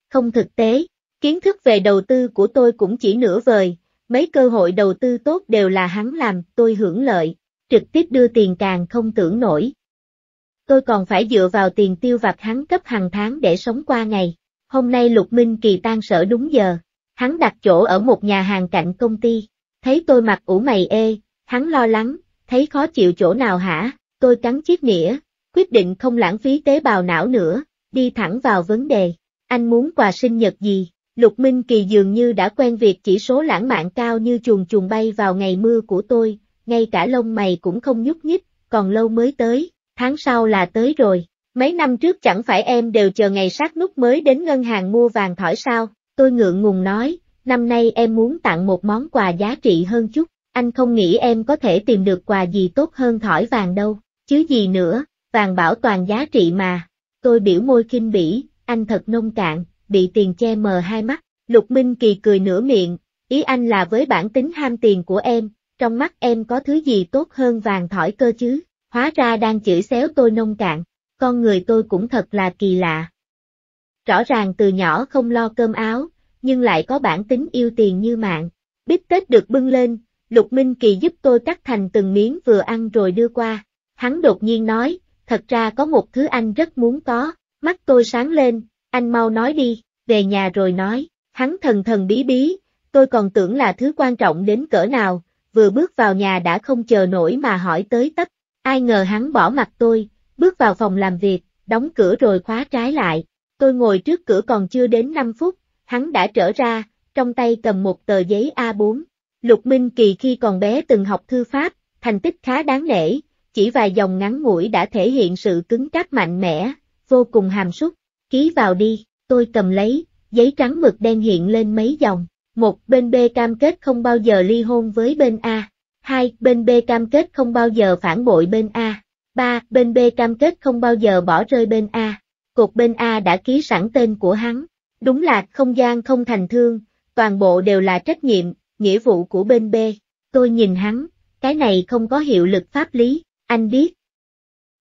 Speaker 1: Không thực tế, kiến thức về đầu tư của tôi cũng chỉ nửa vời, mấy cơ hội đầu tư tốt đều là hắn làm, tôi hưởng lợi, trực tiếp đưa tiền càng không tưởng nổi. Tôi còn phải dựa vào tiền tiêu vặt hắn cấp hàng tháng để sống qua ngày. Hôm nay Lục Minh Kỳ tan sở đúng giờ, hắn đặt chỗ ở một nhà hàng cạnh công ty, thấy tôi mặc ủ mày ê, hắn lo lắng, thấy khó chịu chỗ nào hả? tôi cắn chiếc nĩa, quyết định không lãng phí tế bào não nữa, đi thẳng vào vấn đề. Anh muốn quà sinh nhật gì? Lục Minh Kỳ dường như đã quen việc chỉ số lãng mạn cao như chuồng chuồng bay vào ngày mưa của tôi, ngay cả lông mày cũng không nhúc nhích, còn lâu mới tới, tháng sau là tới rồi. Mấy năm trước chẳng phải em đều chờ ngày sát nút mới đến ngân hàng mua vàng thỏi sao, tôi ngượng ngùng nói, năm nay em muốn tặng một món quà giá trị hơn chút, anh không nghĩ em có thể tìm được quà gì tốt hơn thỏi vàng đâu, Chứ gì nữa, vàng bảo toàn giá trị mà. Tôi biểu môi kinh bỉ, anh thật nông cạn, bị tiền che mờ hai mắt. Lục Minh Kỳ cười nửa miệng, ý anh là với bản tính ham tiền của em, trong mắt em có thứ gì tốt hơn vàng thỏi cơ chứ, hóa ra đang chửi xéo tôi nông cạn, con người tôi cũng thật là kỳ lạ. Rõ ràng từ nhỏ không lo cơm áo, nhưng lại có bản tính yêu tiền như mạng. Bít tết được bưng lên, Lục Minh Kỳ giúp tôi cắt thành từng miếng vừa ăn rồi đưa qua. Hắn đột nhiên nói, thật ra có một thứ anh rất muốn có, mắt tôi sáng lên, anh mau nói đi, về nhà rồi nói, hắn thần thần bí bí, tôi còn tưởng là thứ quan trọng đến cỡ nào, vừa bước vào nhà đã không chờ nổi mà hỏi tới tấp, ai ngờ hắn bỏ mặt tôi, bước vào phòng làm việc, đóng cửa rồi khóa trái lại, tôi ngồi trước cửa còn chưa đến 5 phút, hắn đã trở ra, trong tay cầm một tờ giấy A4, Lục Minh Kỳ khi còn bé từng học thư pháp, thành tích khá đáng nể, chỉ vài dòng ngắn ngủi đã thể hiện sự cứng cáp mạnh mẽ, vô cùng hàm súc, ký vào đi, tôi cầm lấy, giấy trắng mực đen hiện lên mấy dòng, một bên B cam kết không bao giờ ly hôn với bên A, hai bên B cam kết không bao giờ phản bội bên A, ba bên B cam kết không bao giờ bỏ rơi bên A, cột bên A đã ký sẵn tên của hắn, đúng là không gian không thành thương, toàn bộ đều là trách nhiệm, nghĩa vụ của bên B, tôi nhìn hắn, cái này không có hiệu lực pháp lý, anh biết.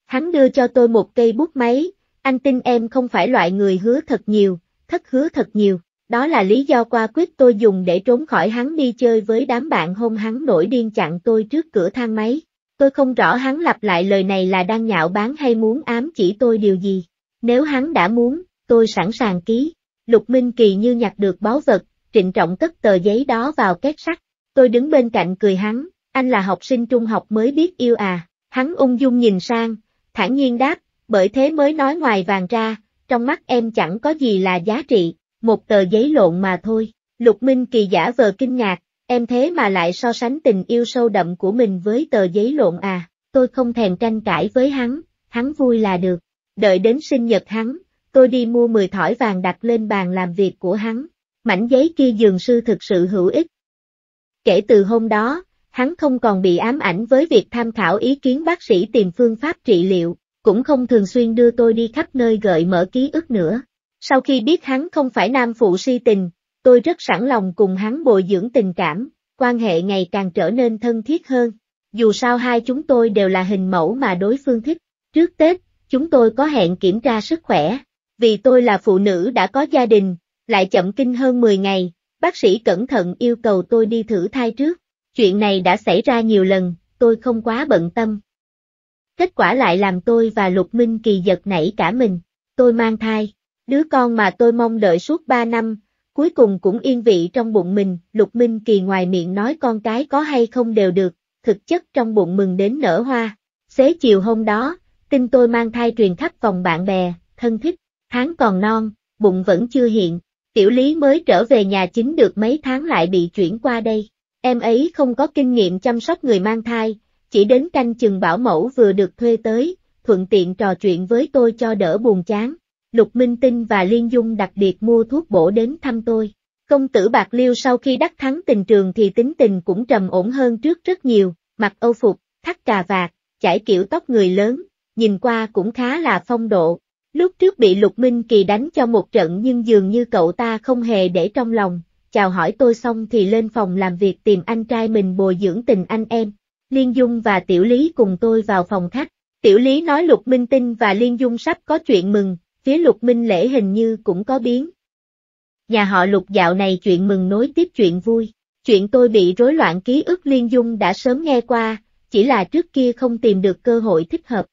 Speaker 1: Hắn đưa cho tôi một cây bút máy, anh tin em không phải loại người hứa thật nhiều, thất hứa thật nhiều. Đó là lý do qua quyết tôi dùng để trốn khỏi hắn đi chơi với đám bạn hôm hắn nổi điên chặn tôi trước cửa thang máy. Tôi không rõ hắn lặp lại lời này là đang nhạo bán hay muốn ám chỉ tôi điều gì. Nếu hắn đã muốn, tôi sẵn sàng ký. Lục Minh Kỳ như nhặt được báu vật, trịnh trọng cất tờ giấy đó vào két sắt. Tôi đứng bên cạnh cười hắn, anh là học sinh trung học mới biết yêu à. Hắn ung dung nhìn sang, thản nhiên đáp, bởi thế mới nói ngoài vàng ra, trong mắt em chẳng có gì là giá trị, một tờ giấy lộn mà thôi. Lục Minh Kỳ giả vờ kinh ngạc, em thế mà lại so sánh tình yêu sâu đậm của mình với tờ giấy lộn à, tôi không thèm tranh cãi với hắn, hắn vui là được. Đợi đến sinh nhật hắn, tôi đi mua 10 thỏi vàng đặt lên bàn làm việc của hắn, mảnh giấy kia dường sư thực sự hữu ích. Kể từ hôm đó, hắn không còn bị ám ảnh với việc tham khảo ý kiến bác sĩ tìm phương pháp trị liệu, cũng không thường xuyên đưa tôi đi khắp nơi gợi mở ký ức nữa. Sau khi biết hắn không phải nam phụ si tình, tôi rất sẵn lòng cùng hắn bồi dưỡng tình cảm, quan hệ ngày càng trở nên thân thiết hơn. Dù sao hai chúng tôi đều là hình mẫu mà đối phương thích. Trước Tết, chúng tôi có hẹn kiểm tra sức khỏe. Vì tôi là phụ nữ đã có gia đình, lại chậm kinh hơn 10 ngày, bác sĩ cẩn thận yêu cầu tôi đi thử thai trước. Chuyện này đã xảy ra nhiều lần, tôi không quá bận tâm. Kết quả lại làm tôi và Lục Minh Kỳ giật nảy cả mình. Tôi mang thai, đứa con mà tôi mong đợi suốt 3 năm, cuối cùng cũng yên vị trong bụng mình. Lục Minh Kỳ ngoài miệng nói con cái có hay không đều được, thực chất trong bụng mừng đến nở hoa. Xế chiều hôm đó, tin tôi mang thai truyền khắp vòng bạn bè, thân thích, tháng còn non, bụng vẫn chưa hiện. Tiểu Lý mới trở về nhà chính được mấy tháng lại bị chuyển qua đây. Em ấy không có kinh nghiệm chăm sóc người mang thai, chỉ đến canh chừng bảo mẫu vừa được thuê tới, thuận tiện trò chuyện với tôi cho đỡ buồn chán. Lục Minh Tinh và Liên Dung đặc biệt mua thuốc bổ đến thăm tôi. Công tử Bạc Liêu sau khi đắc thắng tình trường thì tính tình cũng trầm ổn hơn trước rất nhiều, mặc âu phục, thắt cà vạt, chải kiểu tóc người lớn, nhìn qua cũng khá là phong độ. Lúc trước bị Lục Minh Kỳ đánh cho một trận nhưng dường như cậu ta không hề để trong lòng, chào hỏi tôi xong thì lên phòng làm việc tìm anh trai mình bồi dưỡng tình anh em. Liên Dung và Tiểu Lý cùng tôi vào phòng khách. Tiểu Lý nói Lục Minh Tinh và Liên Dung sắp có chuyện mừng, phía Lục Minh Lễ hình như cũng có biến. Nhà họ Lục dạo này chuyện mừng nối tiếp chuyện vui. Chuyện tôi bị rối loạn ký ức Liên Dung đã sớm nghe qua, chỉ là trước kia không tìm được cơ hội thích hợp.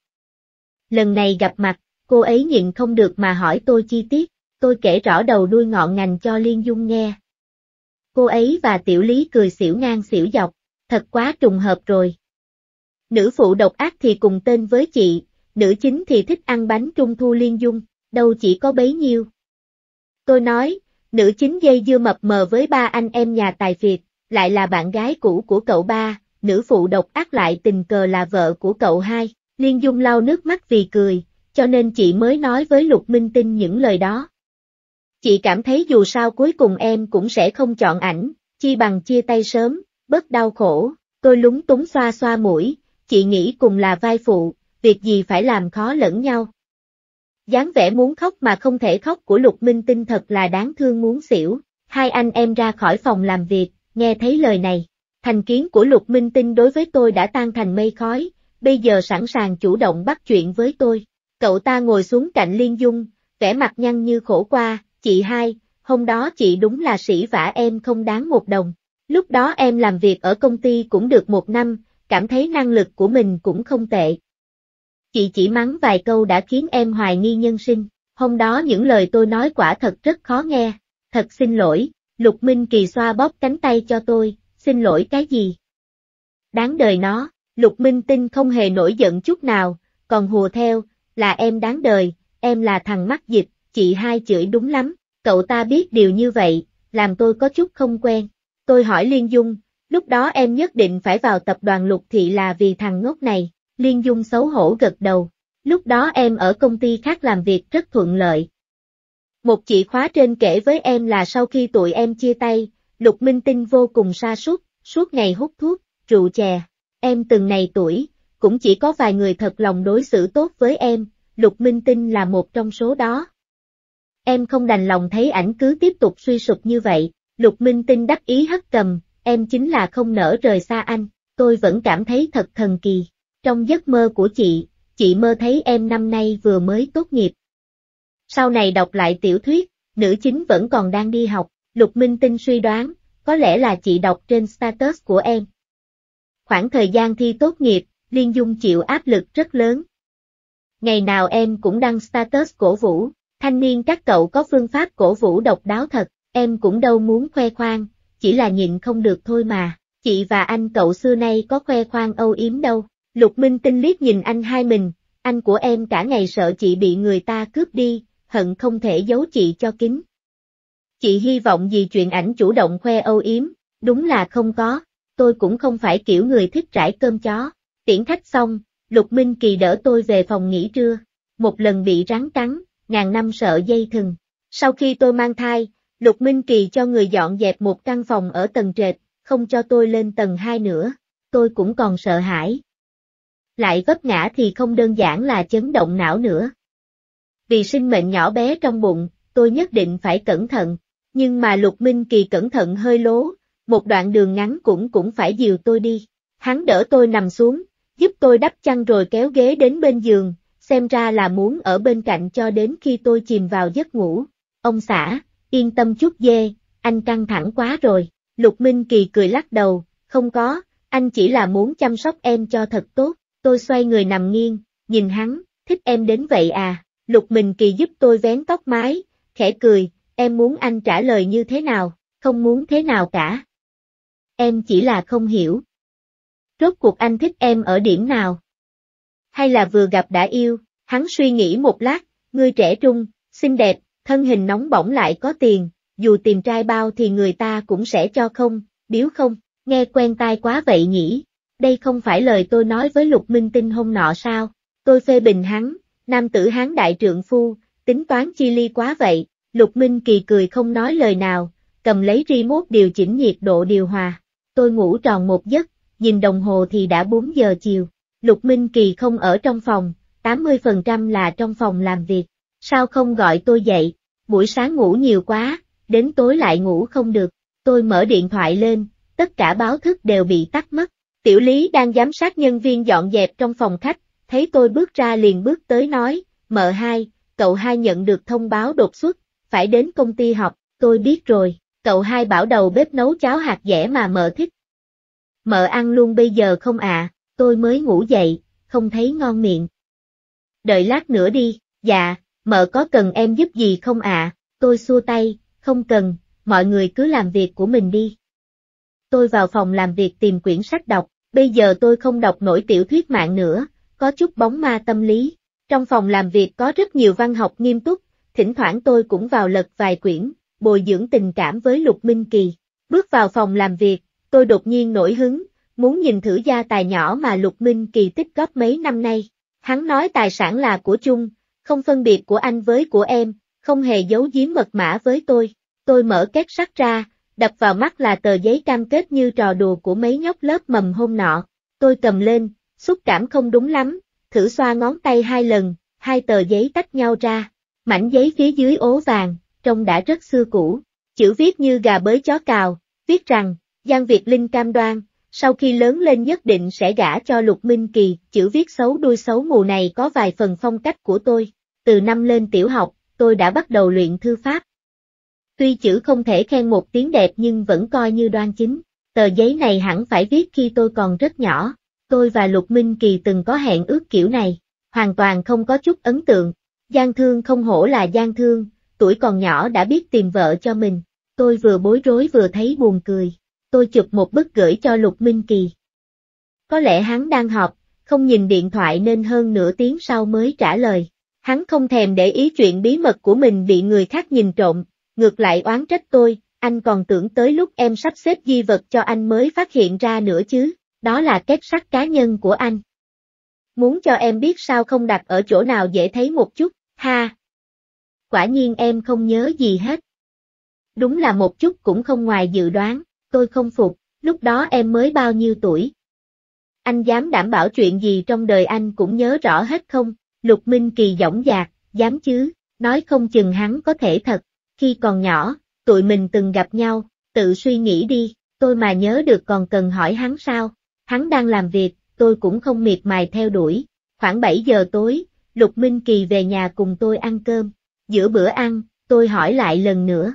Speaker 1: Lần này gặp mặt, cô ấy nhịn không được mà hỏi tôi chi tiết, tôi kể rõ đầu đuôi ngọn ngành cho Liên Dung nghe, cô ấy và tiểu lý cười xỉu ngang xỉu dọc, thật quá trùng hợp rồi. Nữ phụ độc ác thì cùng tên với chị, nữ chính thì thích ăn bánh trung thu liên dung, đâu chỉ có bấy nhiêu. Tôi nói, nữ chính dây dưa mập mờ với ba anh em nhà tài phiệt lại là bạn gái cũ của cậu ba, nữ phụ độc ác lại tình cờ là vợ của cậu hai, liên dung lau nước mắt vì cười, cho nên chị mới nói với Lục Minh Tinh những lời đó. Chị cảm thấy dù sao cuối cùng em cũng sẽ không chọn ảnh, chi bằng chia tay sớm, bớt đau khổ, tôi lúng túng xoa xoa mũi, chị nghĩ cùng là vai phụ, việc gì phải làm khó lẫn nhau. dáng vẻ muốn khóc mà không thể khóc của Lục Minh Tinh thật là đáng thương muốn xỉu, hai anh em ra khỏi phòng làm việc, nghe thấy lời này, thành kiến của Lục Minh Tinh đối với tôi đã tan thành mây khói, bây giờ sẵn sàng chủ động bắt chuyện với tôi. Cậu ta ngồi xuống cạnh Liên Dung, vẻ mặt nhăn như khổ qua, chị hai, hôm đó chị đúng là sĩ vả em không đáng một đồng. Lúc đó em làm việc ở công ty cũng được một năm, cảm thấy năng lực của mình cũng không tệ. Chị chỉ mắng vài câu đã khiến em hoài nghi nhân sinh, hôm đó những lời tôi nói quả thật rất khó nghe, thật xin lỗi, Lục Minh Kỳ xoa bóp cánh tay cho tôi, xin lỗi cái gì? Đáng đời nó, Lục Minh Tinh không hề nổi giận chút nào, còn hùa theo, là em đáng đời, em là thằng mắc dịch, chị hai chửi đúng lắm, cậu ta biết điều như vậy, làm tôi có chút không quen. Tôi hỏi Liên Dung, lúc đó em nhất định phải vào tập đoàn lục thị là vì thằng ngốc này, Liên Dung xấu hổ gật đầu. Lúc đó em ở công ty khác làm việc rất thuận lợi. Một chị khóa trên kể với em là sau khi tụi em chia tay, Lục Minh Tinh vô cùng sa sút suốt ngày hút thuốc, rượu chè. Em từng này tuổi, cũng chỉ có vài người thật lòng đối xử tốt với em, Lục Minh Tinh là một trong số đó em không đành lòng thấy ảnh cứ tiếp tục suy sụp như vậy, lục minh tinh đắc ý hất cầm, em chính là không nỡ rời xa anh, tôi vẫn cảm thấy thật thần kỳ. Trong giấc mơ của chị, chị mơ thấy em năm nay vừa mới tốt nghiệp. Sau này đọc lại tiểu thuyết, nữ chính vẫn còn đang đi học, lục minh tinh suy đoán, có lẽ là chị đọc trên status của em. Khoảng thời gian thi tốt nghiệp, Liên Dung chịu áp lực rất lớn. Ngày nào em cũng đăng status cổ vũ, Thanh niên các cậu có phương pháp cổ vũ độc đáo thật, em cũng đâu muốn khoe khoang, chỉ là nhịn không được thôi mà, chị và anh cậu xưa nay có khoe khoang âu yếm đâu. Lục Minh Tinh liếc nhìn anh hai mình, anh của em cả ngày sợ chị bị người ta cướp đi, hận không thể giấu chị cho kín. Chị hy vọng gì chuyện ảnh chủ động khoe âu yếm, đúng là không có, tôi cũng không phải kiểu người thích rải cơm chó. Tiễn khách xong, Lục Minh Kỳ đỡ tôi về phòng nghỉ trưa, một lần bị rắn cắn, ngàn năm sợ dây thừng. Sau khi tôi mang thai, Lục Minh Kỳ cho người dọn dẹp một căn phòng ở tầng trệt, không cho tôi lên tầng 2 nữa, tôi cũng còn sợ hãi. Lại vấp ngã thì không đơn giản là chấn động não nữa. Vì sinh mệnh nhỏ bé trong bụng, tôi nhất định phải cẩn thận, nhưng mà Lục Minh Kỳ cẩn thận hơi lố, một đoạn đường ngắn cũng cũng phải dìu tôi đi. Hắn đỡ tôi nằm xuống, giúp tôi đắp chăn rồi kéo ghế đến bên giường, xem ra là muốn ở bên cạnh cho đến khi tôi chìm vào giấc ngủ. Ông xã, yên tâm chút dê, anh căng thẳng quá rồi. Lục Minh Kỳ cười lắc đầu, không có, anh chỉ là muốn chăm sóc em cho thật tốt. Tôi xoay người nằm nghiêng, nhìn hắn, thích em đến vậy à. Lục Minh Kỳ giúp tôi vén tóc mái, khẽ cười, em muốn anh trả lời như thế nào, không muốn thế nào cả. Em chỉ là không hiểu. Rốt cuộc anh thích em ở điểm nào? hay là vừa gặp đã yêu, hắn suy nghĩ một lát, người trẻ trung, xinh đẹp, thân hình nóng bỏng lại có tiền, dù tìm trai bao thì người ta cũng sẽ cho không, biếu không, nghe quen tai quá vậy nhỉ, đây không phải lời tôi nói với lục minh tinh hôm nọ sao, tôi phê bình hắn, nam tử hắn đại trượng phu, tính toán chi ly quá vậy, lục minh kỳ cười không nói lời nào, cầm lấy remote điều chỉnh nhiệt độ điều hòa, tôi ngủ tròn một giấc, nhìn đồng hồ thì đã 4 giờ chiều. Lục Minh Kỳ không ở trong phòng, 80% là trong phòng làm việc. Sao không gọi tôi dậy? Buổi sáng ngủ nhiều quá, đến tối lại ngủ không được. Tôi mở điện thoại lên, tất cả báo thức đều bị tắt mất. Tiểu Lý đang giám sát nhân viên dọn dẹp trong phòng khách, thấy tôi bước ra liền bước tới nói, mợ hai, cậu hai nhận được thông báo đột xuất, phải đến công ty học, tôi biết rồi, cậu hai bảo đầu bếp nấu cháo hạt dẻ mà mợ thích. Mợ ăn luôn bây giờ không ạ? À? tôi mới ngủ dậy, không thấy ngon miệng. Đợi lát nữa đi, dạ, mợ có cần em giúp gì không ạ? À? Tôi xua tay, không cần, mọi người cứ làm việc của mình đi. Tôi vào phòng làm việc tìm quyển sách đọc, bây giờ tôi không đọc nổi tiểu thuyết mạng nữa, có chút bóng ma tâm lý. Trong phòng làm việc có rất nhiều văn học nghiêm túc, thỉnh thoảng tôi cũng vào lật vài quyển, bồi dưỡng tình cảm với Lục Minh Kỳ. Bước vào phòng làm việc, tôi đột nhiên nổi hứng, muốn nhìn thử gia tài nhỏ mà Lục Minh Kỳ tích góp mấy năm nay. Hắn nói tài sản là của chung, không phân biệt của anh với của em, không hề giấu giếm mật mã với tôi. Tôi mở két sắt ra, đập vào mắt là tờ giấy cam kết như trò đùa của mấy nhóc lớp mầm hôm nọ. Tôi cầm lên, xúc cảm không đúng lắm, thử xoa ngón tay hai lần, hai tờ giấy tách nhau ra. Mảnh giấy phía dưới ố vàng, trông đã rất xưa cũ. Chữ viết như gà bới chó cào, viết rằng, Giang Việt Linh cam đoan, sau khi lớn lên nhất định sẽ gả cho Lục Minh Kỳ, chữ viết xấu đuôi xấu mù này có vài phần phong cách của tôi. Từ năm lên tiểu học, tôi đã bắt đầu luyện thư pháp. Tuy chữ không thể khen một tiếng đẹp nhưng vẫn coi như đoan chính, tờ giấy này hẳn phải viết khi tôi còn rất nhỏ, tôi và Lục Minh Kỳ từng có hẹn ước kiểu này, hoàn toàn không có chút ấn tượng. gian thương không hổ là gian thương, tuổi còn nhỏ đã biết tìm vợ cho mình, tôi vừa bối rối vừa thấy buồn cười tôi chụp một bức gửi cho Lục Minh Kỳ. Có lẽ hắn đang họp, không nhìn điện thoại nên hơn nửa tiếng sau mới trả lời. Hắn không thèm để ý chuyện bí mật của mình bị người khác nhìn trộm, ngược lại oán trách tôi, anh còn tưởng tới lúc em sắp xếp di vật cho anh mới phát hiện ra nữa chứ, đó là kết sắt cá nhân của anh. Muốn cho em biết sao không đặt ở chỗ nào dễ thấy một chút, ha. Quả nhiên em không nhớ gì hết. Đúng là một chút cũng không ngoài dự đoán tôi không phục, lúc đó em mới bao nhiêu tuổi. Anh dám đảm bảo chuyện gì trong đời anh cũng nhớ rõ hết không? Lục Minh Kỳ dõng dạc, dám chứ, nói không chừng hắn có thể thật. Khi còn nhỏ, tụi mình từng gặp nhau, tự suy nghĩ đi, tôi mà nhớ được còn cần hỏi hắn sao? Hắn đang làm việc, tôi cũng không miệt mài theo đuổi. Khoảng 7 giờ tối, Lục Minh Kỳ về nhà cùng tôi ăn cơm. Giữa bữa ăn, tôi hỏi lại lần nữa,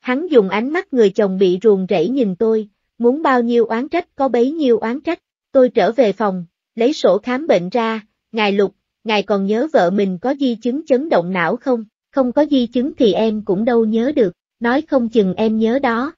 Speaker 1: Hắn dùng ánh mắt người chồng bị ruồng rẫy nhìn tôi, muốn bao nhiêu oán trách có bấy nhiêu oán trách. Tôi trở về phòng, lấy sổ khám bệnh ra, ngài Lục, ngài còn nhớ vợ mình có di chứng chấn động não không? Không có di chứng thì em cũng đâu nhớ được, nói không chừng em nhớ đó.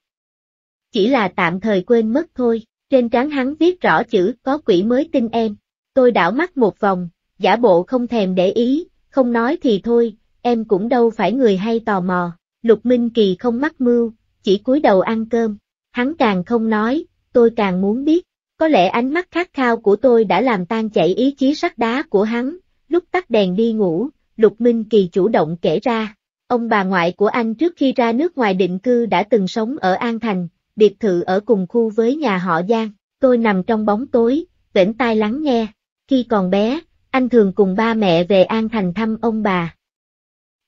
Speaker 1: Chỉ là tạm thời quên mất thôi, trên trán hắn viết rõ chữ có quỷ mới tin em. Tôi đảo mắt một vòng, giả bộ không thèm để ý, không nói thì thôi, em cũng đâu phải người hay tò mò. Lục Minh Kỳ không mắc mưu, chỉ cúi đầu ăn cơm. Hắn càng không nói, tôi càng muốn biết. Có lẽ ánh mắt khát khao của tôi đã làm tan chảy ý chí sắt đá của hắn. Lúc tắt đèn đi ngủ, Lục Minh Kỳ chủ động kể ra. Ông bà ngoại của anh trước khi ra nước ngoài định cư đã từng sống ở An Thành, biệt thự ở cùng khu với nhà họ Giang. Tôi nằm trong bóng tối, vẻn tai lắng nghe. Khi còn bé, anh thường cùng ba mẹ về An Thành thăm ông bà.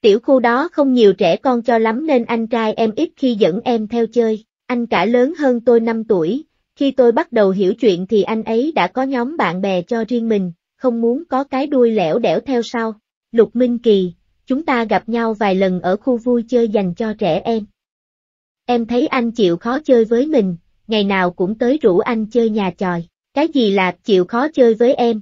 Speaker 1: Tiểu khu đó không nhiều trẻ con cho lắm nên anh trai em ít khi dẫn em theo chơi, anh cả lớn hơn tôi 5 tuổi, khi tôi bắt đầu hiểu chuyện thì anh ấy đã có nhóm bạn bè cho riêng mình, không muốn có cái đuôi lẻo đẻo theo sau. Lục Minh Kỳ, chúng ta gặp nhau vài lần ở khu vui chơi dành cho trẻ em. Em thấy anh chịu khó chơi với mình, ngày nào cũng tới rủ anh chơi nhà tròi, cái gì là chịu khó chơi với em.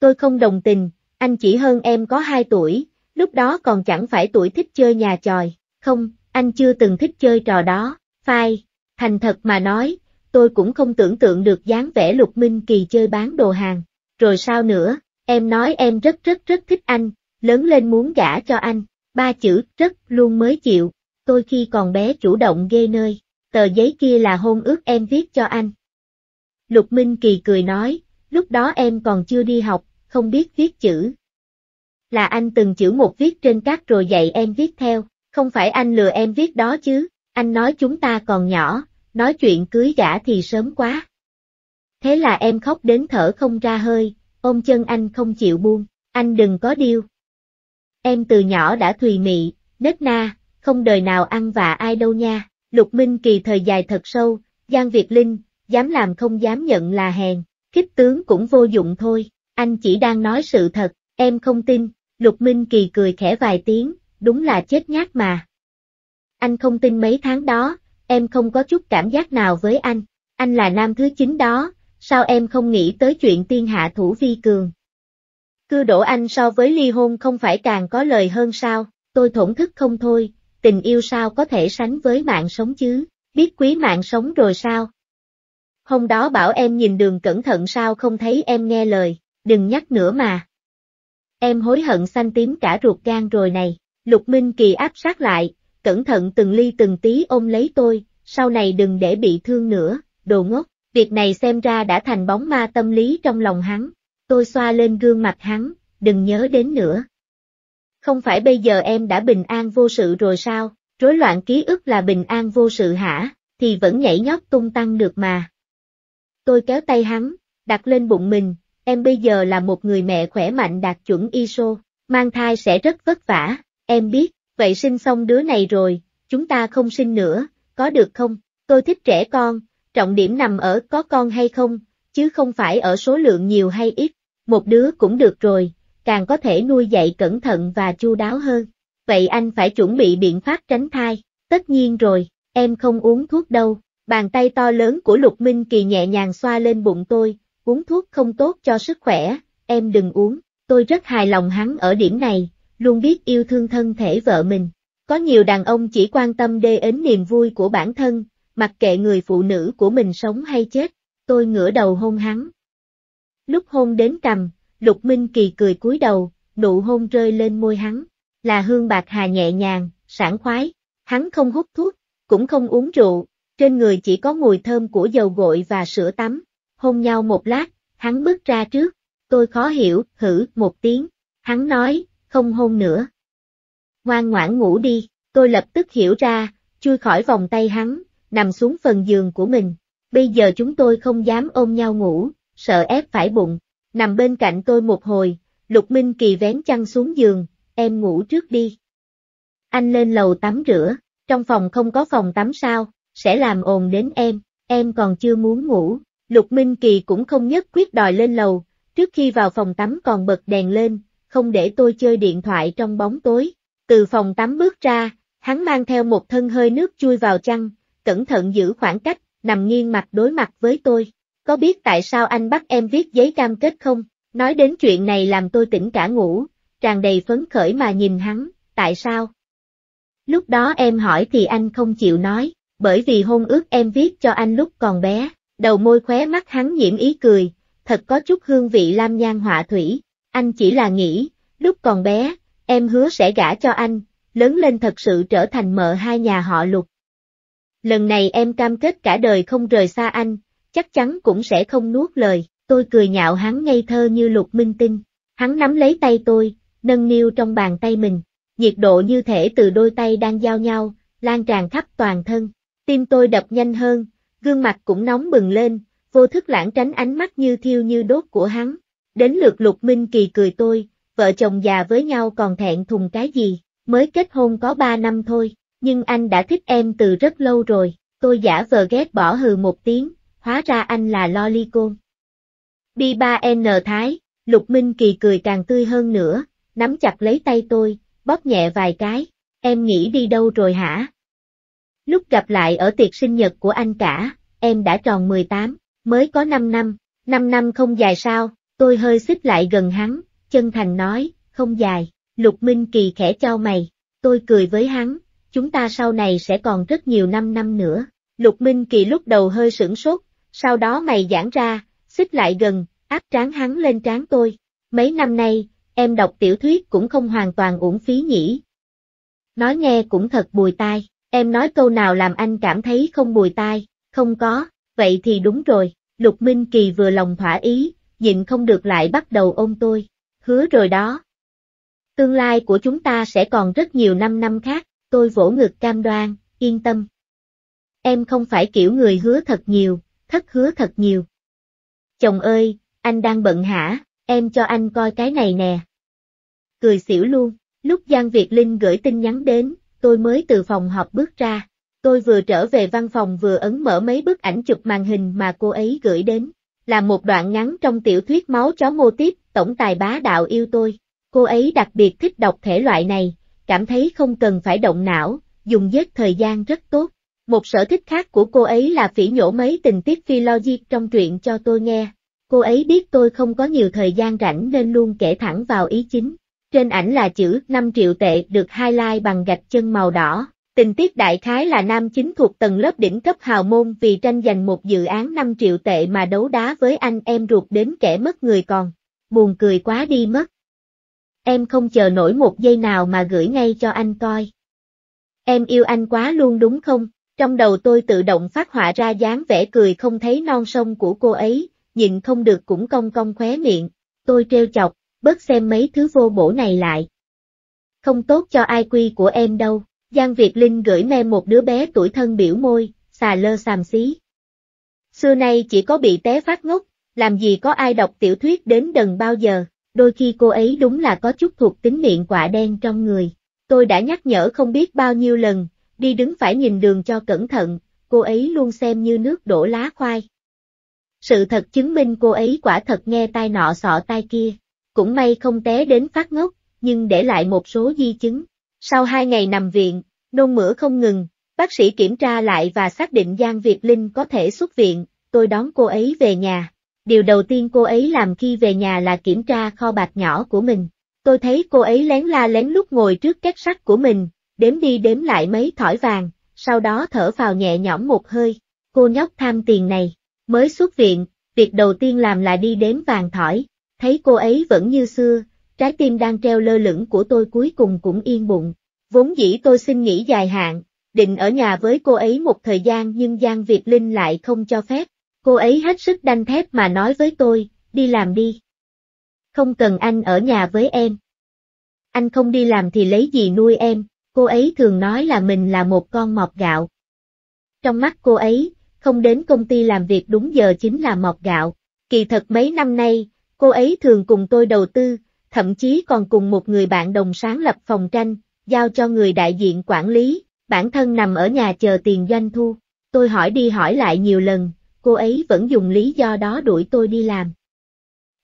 Speaker 1: Tôi không đồng tình, anh chỉ hơn em có 2 tuổi, lúc đó còn chẳng phải tuổi thích chơi nhà tròi, không, anh chưa từng thích chơi trò đó, phai, thành thật mà nói, tôi cũng không tưởng tượng được dáng vẻ Lục Minh Kỳ chơi bán đồ hàng, rồi sao nữa, em nói em rất rất rất thích anh, lớn lên muốn gả cho anh, ba chữ rất luôn mới chịu, tôi khi còn bé chủ động ghê nơi, tờ giấy kia là hôn ước em viết cho anh. Lục Minh Kỳ cười nói, lúc đó em còn chưa đi học, không biết viết chữ, là anh từng chữ một viết trên cát rồi dạy em viết theo, không phải anh lừa em viết đó chứ, anh nói chúng ta còn nhỏ, nói chuyện cưới gả thì sớm quá. Thế là em khóc đến thở không ra hơi, ôm chân anh không chịu buông, anh đừng có điêu. Em từ nhỏ đã thùy mị, nết na, không đời nào ăn và ai đâu nha, lục minh kỳ thời dài thật sâu, Giang Việt Linh, dám làm không dám nhận là hèn, khích tướng cũng vô dụng thôi, anh chỉ đang nói sự thật. Em không tin, Lục Minh Kỳ cười khẽ vài tiếng, đúng là chết nhát mà. Anh không tin mấy tháng đó, em không có chút cảm giác nào với anh, anh là nam thứ chín đó, sao em không nghĩ tới chuyện tiên hạ thủ vi cường. Cư đổ anh so với ly hôn không phải càng có lời hơn sao, tôi thổn thức không thôi, tình yêu sao có thể sánh với mạng sống chứ, biết quý mạng sống rồi sao. Hôm đó bảo em nhìn đường cẩn thận sao không thấy em nghe lời, đừng nhắc nữa mà em hối hận xanh tím cả ruột gan rồi này. Lục Minh Kỳ áp sát lại, cẩn thận từng ly từng tí ôm lấy tôi, sau này đừng để bị thương nữa, đồ ngốc, việc này xem ra đã thành bóng ma tâm lý trong lòng hắn. Tôi xoa lên gương mặt hắn, đừng nhớ đến nữa. Không phải bây giờ em đã bình an vô sự rồi sao, rối loạn ký ức là bình an vô sự hả, thì vẫn nhảy nhót tung tăng được mà. Tôi kéo tay hắn, đặt lên bụng mình, em bây giờ là một người mẹ khỏe mạnh đạt chuẩn ISO, mang thai sẽ rất vất vả, em biết, vậy sinh xong đứa này rồi, chúng ta không sinh nữa, có được không? Tôi thích trẻ con, trọng điểm nằm ở có con hay không, chứ không phải ở số lượng nhiều hay ít, một đứa cũng được rồi, càng có thể nuôi dạy cẩn thận và chu đáo hơn. Vậy anh phải chuẩn bị biện pháp tránh thai, tất nhiên rồi, em không uống thuốc đâu, bàn tay to lớn của Lục Minh Kỳ nhẹ nhàng xoa lên bụng tôi, uống thuốc không tốt cho sức khỏe, em đừng uống, tôi rất hài lòng hắn ở điểm này, luôn biết yêu thương thân thể vợ mình. Có nhiều đàn ông chỉ quan tâm đê đến niềm vui của bản thân, mặc kệ người phụ nữ của mình sống hay chết, tôi ngửa đầu hôn hắn. Lúc hôn đến cầm, Lục Minh Kỳ cười cúi đầu, nụ hôn rơi lên môi hắn, là hương bạc hà nhẹ nhàng, sảng khoái, hắn không hút thuốc, cũng không uống rượu, trên người chỉ có mùi thơm của dầu gội và sữa tắm, hôn nhau một lát, hắn bước ra trước, tôi khó hiểu, hử, một tiếng, hắn nói, không hôn nữa. Ngoan ngoãn ngủ đi, tôi lập tức hiểu ra, chui khỏi vòng tay hắn, nằm xuống phần giường của mình, bây giờ chúng tôi không dám ôm nhau ngủ, sợ ép phải bụng, nằm bên cạnh tôi một hồi, Lục Minh Kỳ vén chăn xuống giường, em ngủ trước đi. Anh lên lầu tắm rửa, trong phòng không có phòng tắm sao, sẽ làm ồn đến em, em còn chưa muốn ngủ, Lục Minh Kỳ cũng không nhất quyết đòi lên lầu, trước khi vào phòng tắm còn bật đèn lên, không để tôi chơi điện thoại trong bóng tối. Từ phòng tắm bước ra, hắn mang theo một thân hơi nước chui vào chăn, cẩn thận giữ khoảng cách, nằm nghiêng mặt đối mặt với tôi. Có biết tại sao anh bắt em viết giấy cam kết không? Nói đến chuyện này làm tôi tỉnh cả ngủ, tràn đầy phấn khởi mà nhìn hắn, tại sao? Lúc đó em hỏi thì anh không chịu nói, bởi vì hôn ước em viết cho anh lúc còn bé, đầu môi khóe mắt hắn nhiễm ý cười, thật có chút hương vị lam nhan họa thủy, anh chỉ là nghĩ, lúc còn bé, em hứa sẽ gả cho anh, lớn lên thật sự trở thành mợ hai nhà họ lục. Lần này em cam kết cả đời không rời xa anh, chắc chắn cũng sẽ không nuốt lời, tôi cười nhạo hắn ngây thơ như lục minh tinh, hắn nắm lấy tay tôi, nâng niu trong bàn tay mình, nhiệt độ như thể từ đôi tay đang giao nhau, lan tràn khắp toàn thân, tim tôi đập nhanh hơn, gương mặt cũng nóng bừng lên, vô thức lãng tránh ánh mắt như thiêu như đốt của hắn. Đến lượt Lục Minh Kỳ cười tôi, vợ chồng già với nhau còn thẹn thùng cái gì, mới kết hôn có ba năm thôi, nhưng anh đã thích em từ rất lâu rồi, tôi giả vờ ghét bỏ hừ một tiếng, hóa ra anh là lolicon. Bi-ba-n Thái, Lục Minh Kỳ cười càng tươi hơn nữa, nắm chặt lấy tay tôi, bóp nhẹ vài cái, em nghĩ đi đâu rồi hả? Lúc gặp lại ở tiệc sinh nhật của anh cả, em đã tròn 18, mới có 5 năm, 5 năm không dài sao, tôi hơi xích lại gần hắn, chân thành nói, không dài, Lục Minh Kỳ khẽ cho mày, tôi cười với hắn, chúng ta sau này sẽ còn rất nhiều năm năm nữa, Lục Minh Kỳ lúc đầu hơi sửng sốt, sau đó mày giãn ra, xích lại gần, áp trán hắn lên trán tôi, mấy năm nay, em đọc tiểu thuyết cũng không hoàn toàn uổng phí nhỉ. Nói nghe cũng thật bùi tai, Em nói câu nào làm anh cảm thấy không bùi tai, không có, vậy thì đúng rồi, Lục Minh Kỳ vừa lòng thỏa ý, nhịn không được lại bắt đầu ôm tôi, hứa rồi đó. Tương lai của chúng ta sẽ còn rất nhiều năm năm khác, tôi vỗ ngực cam đoan, yên tâm. Em không phải kiểu người hứa thật nhiều, thất hứa thật nhiều. Chồng ơi, anh đang bận hả, em cho anh coi cái này nè. Cười xỉu luôn, lúc Giang Việt Linh gửi tin nhắn đến, tôi mới từ phòng họp bước ra. Tôi vừa trở về văn phòng vừa ấn mở mấy bức ảnh chụp màn hình mà cô ấy gửi đến. Là một đoạn ngắn trong tiểu thuyết máu chó mô tiếp, tổng tài bá đạo yêu tôi. Cô ấy đặc biệt thích đọc thể loại này, cảm thấy không cần phải động não, dùng giết thời gian rất tốt. Một sở thích khác của cô ấy là phỉ nhổ mấy tình tiết phi logic trong truyện cho tôi nghe. Cô ấy biết tôi không có nhiều thời gian rảnh nên luôn kể thẳng vào ý chính trên ảnh là chữ 5 triệu tệ được highlight bằng gạch chân màu đỏ. Tình tiết đại khái là nam chính thuộc tầng lớp đỉnh cấp hào môn vì tranh giành một dự án 5 triệu tệ mà đấu đá với anh em ruột đến kẻ mất người còn. Buồn cười quá đi mất. Em không chờ nổi một giây nào mà gửi ngay cho anh coi. Em yêu anh quá luôn đúng không? Trong đầu tôi tự động phát họa ra dáng vẻ cười không thấy non sông của cô ấy, nhìn không được cũng cong cong khóe miệng. Tôi trêu chọc, bớt xem mấy thứ vô bổ này lại. Không tốt cho ai quy của em đâu, Giang Việt Linh gửi me một đứa bé tuổi thân biểu môi, xà lơ xàm xí. Xưa nay chỉ có bị té phát ngốc, làm gì có ai đọc tiểu thuyết đến đần bao giờ, đôi khi cô ấy đúng là có chút thuộc tính miệng quả đen trong người. Tôi đã nhắc nhở không biết bao nhiêu lần, đi đứng phải nhìn đường cho cẩn thận, cô ấy luôn xem như nước đổ lá khoai. Sự thật chứng minh cô ấy quả thật nghe tai nọ sọ tai kia. Cũng may không té đến phát ngốc, nhưng để lại một số di chứng. Sau hai ngày nằm viện, nôn mửa không ngừng, bác sĩ kiểm tra lại và xác định Giang Việt Linh có thể xuất viện, tôi đón cô ấy về nhà. Điều đầu tiên cô ấy làm khi về nhà là kiểm tra kho bạc nhỏ của mình. Tôi thấy cô ấy lén la lén lút ngồi trước két sắt của mình, đếm đi đếm lại mấy thỏi vàng, sau đó thở vào nhẹ nhõm một hơi. Cô nhóc tham tiền này, mới xuất viện, việc đầu tiên làm là đi đếm vàng thỏi. Thấy cô ấy vẫn như xưa, trái tim đang treo lơ lửng của tôi cuối cùng cũng yên bụng. Vốn dĩ tôi xin nghỉ dài hạn, định ở nhà với cô ấy một thời gian nhưng Giang Việt Linh lại không cho phép. Cô ấy hết sức đanh thép mà nói với tôi, đi làm đi. Không cần anh ở nhà với em. Anh không đi làm thì lấy gì nuôi em, cô ấy thường nói là mình là một con mọt gạo. Trong mắt cô ấy, không đến công ty làm việc đúng giờ chính là mọt gạo. Kỳ thật mấy năm nay, Cô ấy thường cùng tôi đầu tư, thậm chí còn cùng một người bạn đồng sáng lập phòng tranh, giao cho người đại diện quản lý, bản thân nằm ở nhà chờ tiền doanh thu. Tôi hỏi đi hỏi lại nhiều lần, cô ấy vẫn dùng lý do đó đuổi tôi đi làm.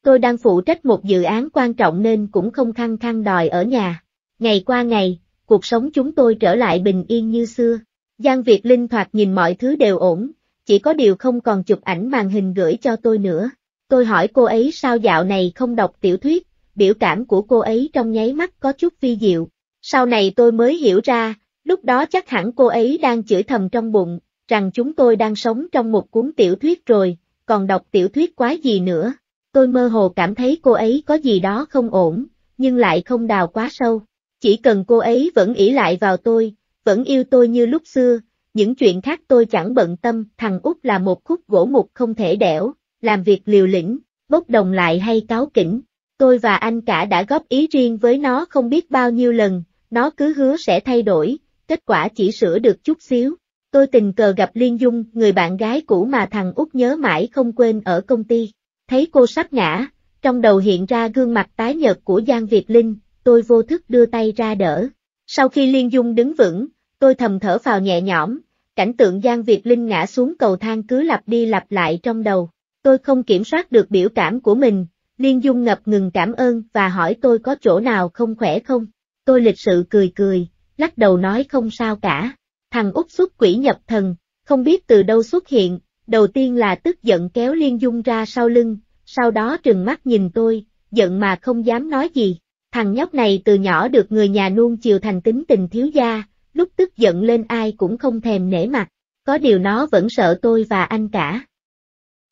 Speaker 1: Tôi đang phụ trách một dự án quan trọng nên cũng không khăng khăng đòi ở nhà. Ngày qua ngày, cuộc sống chúng tôi trở lại bình yên như xưa. Giang Việt linh thoạt nhìn mọi thứ đều ổn, chỉ có điều không còn chụp ảnh màn hình gửi cho tôi nữa. Tôi hỏi cô ấy sao dạo này không đọc tiểu thuyết, biểu cảm của cô ấy trong nháy mắt có chút vi diệu. Sau này tôi mới hiểu ra, lúc đó chắc hẳn cô ấy đang chửi thầm trong bụng, rằng chúng tôi đang sống trong một cuốn tiểu thuyết rồi, còn đọc tiểu thuyết quá gì nữa. Tôi mơ hồ cảm thấy cô ấy có gì đó không ổn, nhưng lại không đào quá sâu. Chỉ cần cô ấy vẫn ỷ lại vào tôi, vẫn yêu tôi như lúc xưa, những chuyện khác tôi chẳng bận tâm, thằng Út là một khúc gỗ mục không thể đẻo, làm việc liều lĩnh, bốc đồng lại hay cáo kỉnh. Tôi và anh cả đã góp ý riêng với nó không biết bao nhiêu lần, nó cứ hứa sẽ thay đổi, kết quả chỉ sửa được chút xíu. Tôi tình cờ gặp Liên Dung, người bạn gái cũ mà thằng út nhớ mãi không quên ở công ty. Thấy cô sắp ngã, trong đầu hiện ra gương mặt tái nhợt của Giang Việt Linh, tôi vô thức đưa tay ra đỡ. Sau khi Liên Dung đứng vững, tôi thầm thở vào nhẹ nhõm, cảnh tượng Giang Việt Linh ngã xuống cầu thang cứ lặp đi lặp lại trong đầu. Tôi không kiểm soát được biểu cảm của mình, Liên Dung ngập ngừng cảm ơn và hỏi tôi có chỗ nào không khỏe không. Tôi lịch sự cười cười, lắc đầu nói không sao cả. Thằng út xuất quỷ nhập thần, không biết từ đâu xuất hiện, đầu tiên là tức giận kéo Liên Dung ra sau lưng, sau đó trừng mắt nhìn tôi, giận mà không dám nói gì. Thằng nhóc này từ nhỏ được người nhà nuông chiều thành tính tình thiếu gia, lúc tức giận lên ai cũng không thèm nể mặt, có điều nó vẫn sợ tôi và anh cả.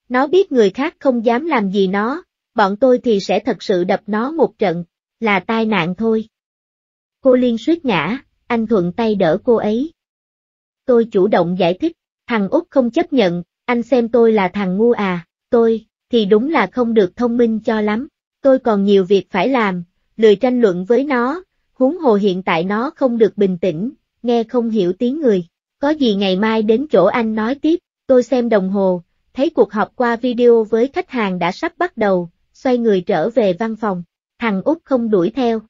Speaker 1: Nó biết người khác không dám làm gì nó, bọn tôi thì sẽ thật sự đập nó một trận, là tai nạn thôi. Cô Liên suýt ngã, anh thuận tay đỡ cô ấy. Tôi chủ động giải thích, thằng Út không chấp nhận, anh xem tôi là thằng ngu à, tôi, thì đúng là không được thông minh cho lắm, tôi còn nhiều việc phải làm, lười tranh luận với nó, huống hồ hiện tại nó không được bình tĩnh, nghe không hiểu tiếng người, có gì ngày mai đến chỗ anh nói tiếp, tôi xem đồng hồ, thấy cuộc họp qua video với khách hàng đã sắp bắt đầu, xoay người trở về văn phòng, thằng Út không đuổi theo.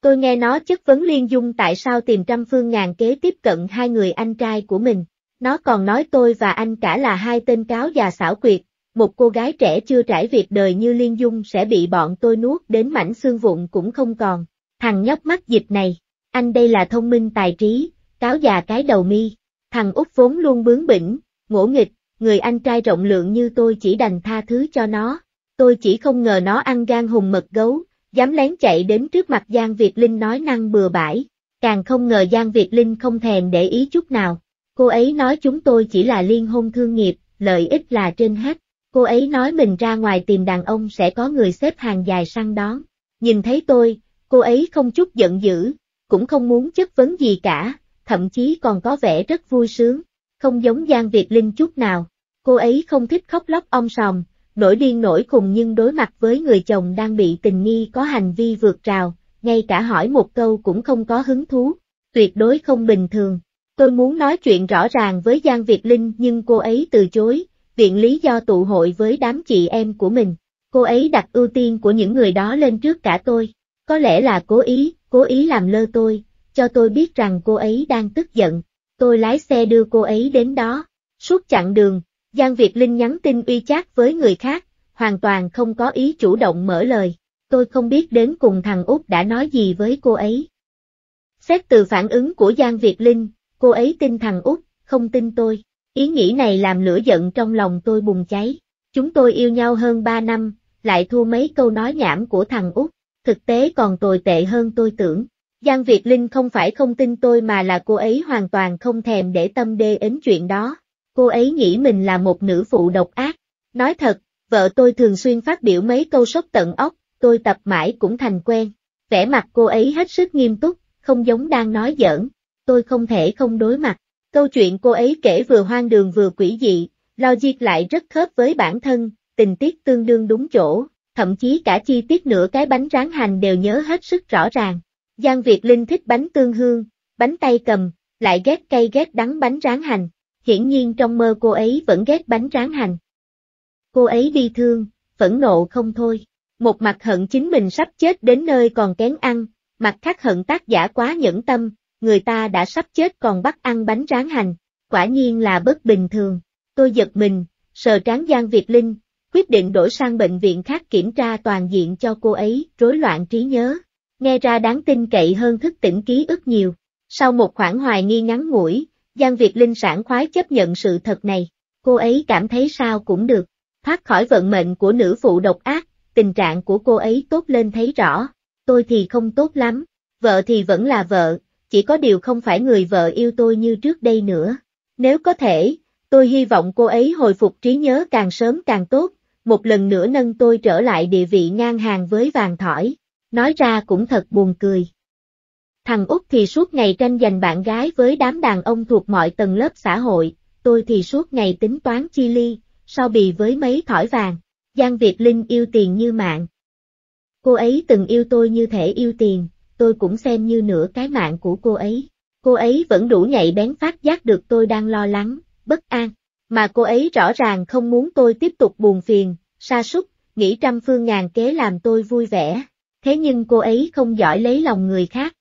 Speaker 1: Tôi nghe nó chất vấn Liên Dung tại sao tìm trăm phương ngàn kế tiếp cận hai người anh trai của mình, nó còn nói tôi và anh cả là hai tên cáo già xảo quyệt, một cô gái trẻ chưa trải việc đời như Liên Dung sẽ bị bọn tôi nuốt đến mảnh xương vụn cũng không còn, thằng nhóc mắt dịch này, anh đây là thông minh tài trí, cáo già cái đầu mi, thằng út vốn luôn bướng bỉnh, ngỗ nghịch, người anh trai rộng lượng như tôi chỉ đành tha thứ cho nó. Tôi chỉ không ngờ nó ăn gan hùng mật gấu, dám lén chạy đến trước mặt Giang Việt Linh nói năng bừa bãi. Càng không ngờ Giang Việt Linh không thèm để ý chút nào. Cô ấy nói chúng tôi chỉ là liên hôn thương nghiệp, lợi ích là trên hết. Cô ấy nói mình ra ngoài tìm đàn ông sẽ có người xếp hàng dài săn đón. Nhìn thấy tôi, cô ấy không chút giận dữ, cũng không muốn chất vấn gì cả, thậm chí còn có vẻ rất vui sướng không giống Giang Việt Linh chút nào. Cô ấy không thích khóc lóc om sòm, nổi điên nổi khùng nhưng đối mặt với người chồng đang bị tình nghi có hành vi vượt rào, ngay cả hỏi một câu cũng không có hứng thú, tuyệt đối không bình thường. Tôi muốn nói chuyện rõ ràng với Giang Việt Linh nhưng cô ấy từ chối, viện lý do tụ hội với đám chị em của mình. Cô ấy đặt ưu tiên của những người đó lên trước cả tôi, có lẽ là cố ý, cố ý làm lơ tôi, cho tôi biết rằng cô ấy đang tức giận tôi lái xe đưa cô ấy đến đó. Suốt chặng đường, Giang Việt Linh nhắn tin uy chát với người khác, hoàn toàn không có ý chủ động mở lời. Tôi không biết đến cùng thằng Út đã nói gì với cô ấy. Xét từ phản ứng của Giang Việt Linh, cô ấy tin thằng Út, không tin tôi. Ý nghĩ này làm lửa giận trong lòng tôi bùng cháy. Chúng tôi yêu nhau hơn 3 năm, lại thua mấy câu nói nhảm của thằng Út, thực tế còn tồi tệ hơn tôi tưởng. Giang Việt Linh không phải không tin tôi mà là cô ấy hoàn toàn không thèm để tâm đê đến chuyện đó. Cô ấy nghĩ mình là một nữ phụ độc ác. Nói thật, vợ tôi thường xuyên phát biểu mấy câu sốc tận óc, tôi tập mãi cũng thành quen. Vẻ mặt cô ấy hết sức nghiêm túc, không giống đang nói giỡn. Tôi không thể không đối mặt. Câu chuyện cô ấy kể vừa hoang đường vừa quỷ dị, logic lại rất khớp với bản thân, tình tiết tương đương đúng chỗ, thậm chí cả chi tiết nửa cái bánh rán hành đều nhớ hết sức rõ ràng. Giang Việt Linh thích bánh tương hương, bánh tay cầm, lại ghét cay ghét đắng bánh rán hành. Hiển nhiên trong mơ cô ấy vẫn ghét bánh rán hành. Cô ấy bi thương, phẫn nộ không thôi. Một mặt hận chính mình sắp chết đến nơi còn kén ăn, mặt khác hận tác giả quá nhẫn tâm, người ta đã sắp chết còn bắt ăn bánh rán hành. Quả nhiên là bất bình thường. Tôi giật mình, sờ Tráng Giang Việt Linh, quyết định đổi sang bệnh viện khác kiểm tra toàn diện cho cô ấy rối loạn trí nhớ nghe ra đáng tin cậy hơn thức tỉnh ký ức nhiều. Sau một khoảng hoài nghi ngắn ngủi, Giang Việt Linh sản khoái chấp nhận sự thật này, cô ấy cảm thấy sao cũng được, thoát khỏi vận mệnh của nữ phụ độc ác, tình trạng của cô ấy tốt lên thấy rõ, tôi thì không tốt lắm, vợ thì vẫn là vợ, chỉ có điều không phải người vợ yêu tôi như trước đây nữa. Nếu có thể, tôi hy vọng cô ấy hồi phục trí nhớ càng sớm càng tốt, một lần nữa nâng tôi trở lại địa vị ngang hàng với vàng thỏi. Nói ra cũng thật buồn cười. Thằng Út thì suốt ngày tranh giành bạn gái với đám đàn ông thuộc mọi tầng lớp xã hội, tôi thì suốt ngày tính toán chi ly, so bì với mấy thỏi vàng. Giang Việt Linh yêu tiền như mạng. Cô ấy từng yêu tôi như thể yêu tiền, tôi cũng xem như nửa cái mạng của cô ấy. Cô ấy vẫn đủ nhạy bén phát giác được tôi đang lo lắng, bất an, mà cô ấy rõ ràng không muốn tôi tiếp tục buồn phiền, sa sút, nghĩ trăm phương ngàn kế làm tôi vui vẻ. Thế nhưng cô ấy không giỏi lấy lòng người khác.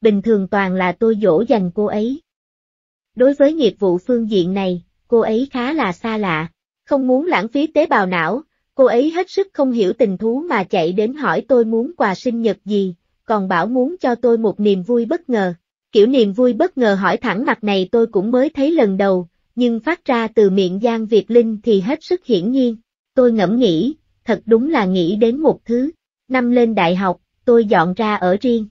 Speaker 1: Bình thường toàn là tôi dỗ dành cô ấy. Đối với nghiệp vụ phương diện này, cô ấy khá là xa lạ, không muốn lãng phí tế bào não, cô ấy hết sức không hiểu tình thú mà chạy đến hỏi tôi muốn quà sinh nhật gì, còn bảo muốn cho tôi một niềm vui bất ngờ. Kiểu niềm vui bất ngờ hỏi thẳng mặt này tôi cũng mới thấy lần đầu, nhưng phát ra từ miệng Giang Việt Linh thì hết sức hiển nhiên. Tôi ngẫm nghĩ, thật đúng là nghĩ đến một thứ. Năm lên đại học, tôi dọn ra ở riêng.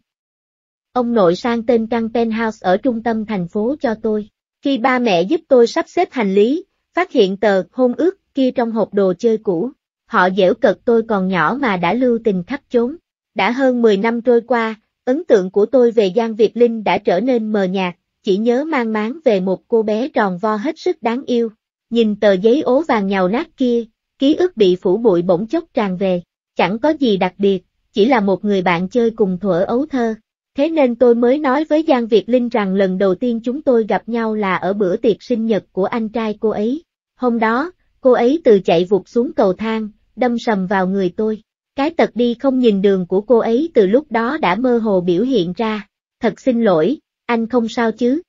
Speaker 1: Ông nội sang tên căn penthouse ở trung tâm thành phố cho tôi. Khi ba mẹ giúp tôi sắp xếp hành lý, phát hiện tờ hôn ước kia trong hộp đồ chơi cũ, họ dễu cợt tôi còn nhỏ mà đã lưu tình khắp chốn. Đã hơn 10 năm trôi qua, ấn tượng của tôi về Giang Việt Linh đã trở nên mờ nhạt, chỉ nhớ mang máng về một cô bé tròn vo hết sức đáng yêu. Nhìn tờ giấy ố vàng nhào nát kia, ký ức bị phủ bụi bỗng chốc tràn về chẳng có gì đặc biệt, chỉ là một người bạn chơi cùng thuở ấu thơ. Thế nên tôi mới nói với Giang Việt Linh rằng lần đầu tiên chúng tôi gặp nhau là ở bữa tiệc sinh nhật của anh trai cô ấy. Hôm đó, cô ấy từ chạy vụt xuống cầu thang, đâm sầm vào người tôi. Cái tật đi không nhìn đường của cô ấy từ lúc đó đã mơ hồ biểu hiện ra. Thật xin lỗi, anh không sao chứ.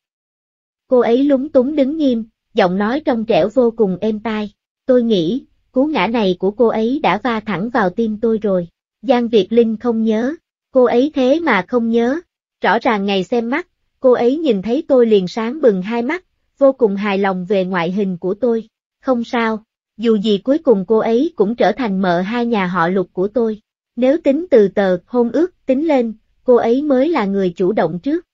Speaker 1: Cô ấy lúng túng đứng nghiêm, giọng nói trong trẻo vô cùng êm tai. Tôi nghĩ, Cú ngã này của cô ấy đã va thẳng vào tim tôi rồi. Giang Việt Linh không nhớ. Cô ấy thế mà không nhớ. Rõ ràng ngày xem mắt, cô ấy nhìn thấy tôi liền sáng bừng hai mắt, vô cùng hài lòng về ngoại hình của tôi. Không sao, dù gì cuối cùng cô ấy cũng trở thành mợ hai nhà họ lục của tôi. Nếu tính từ tờ hôn ước tính lên, cô ấy mới là người chủ động trước.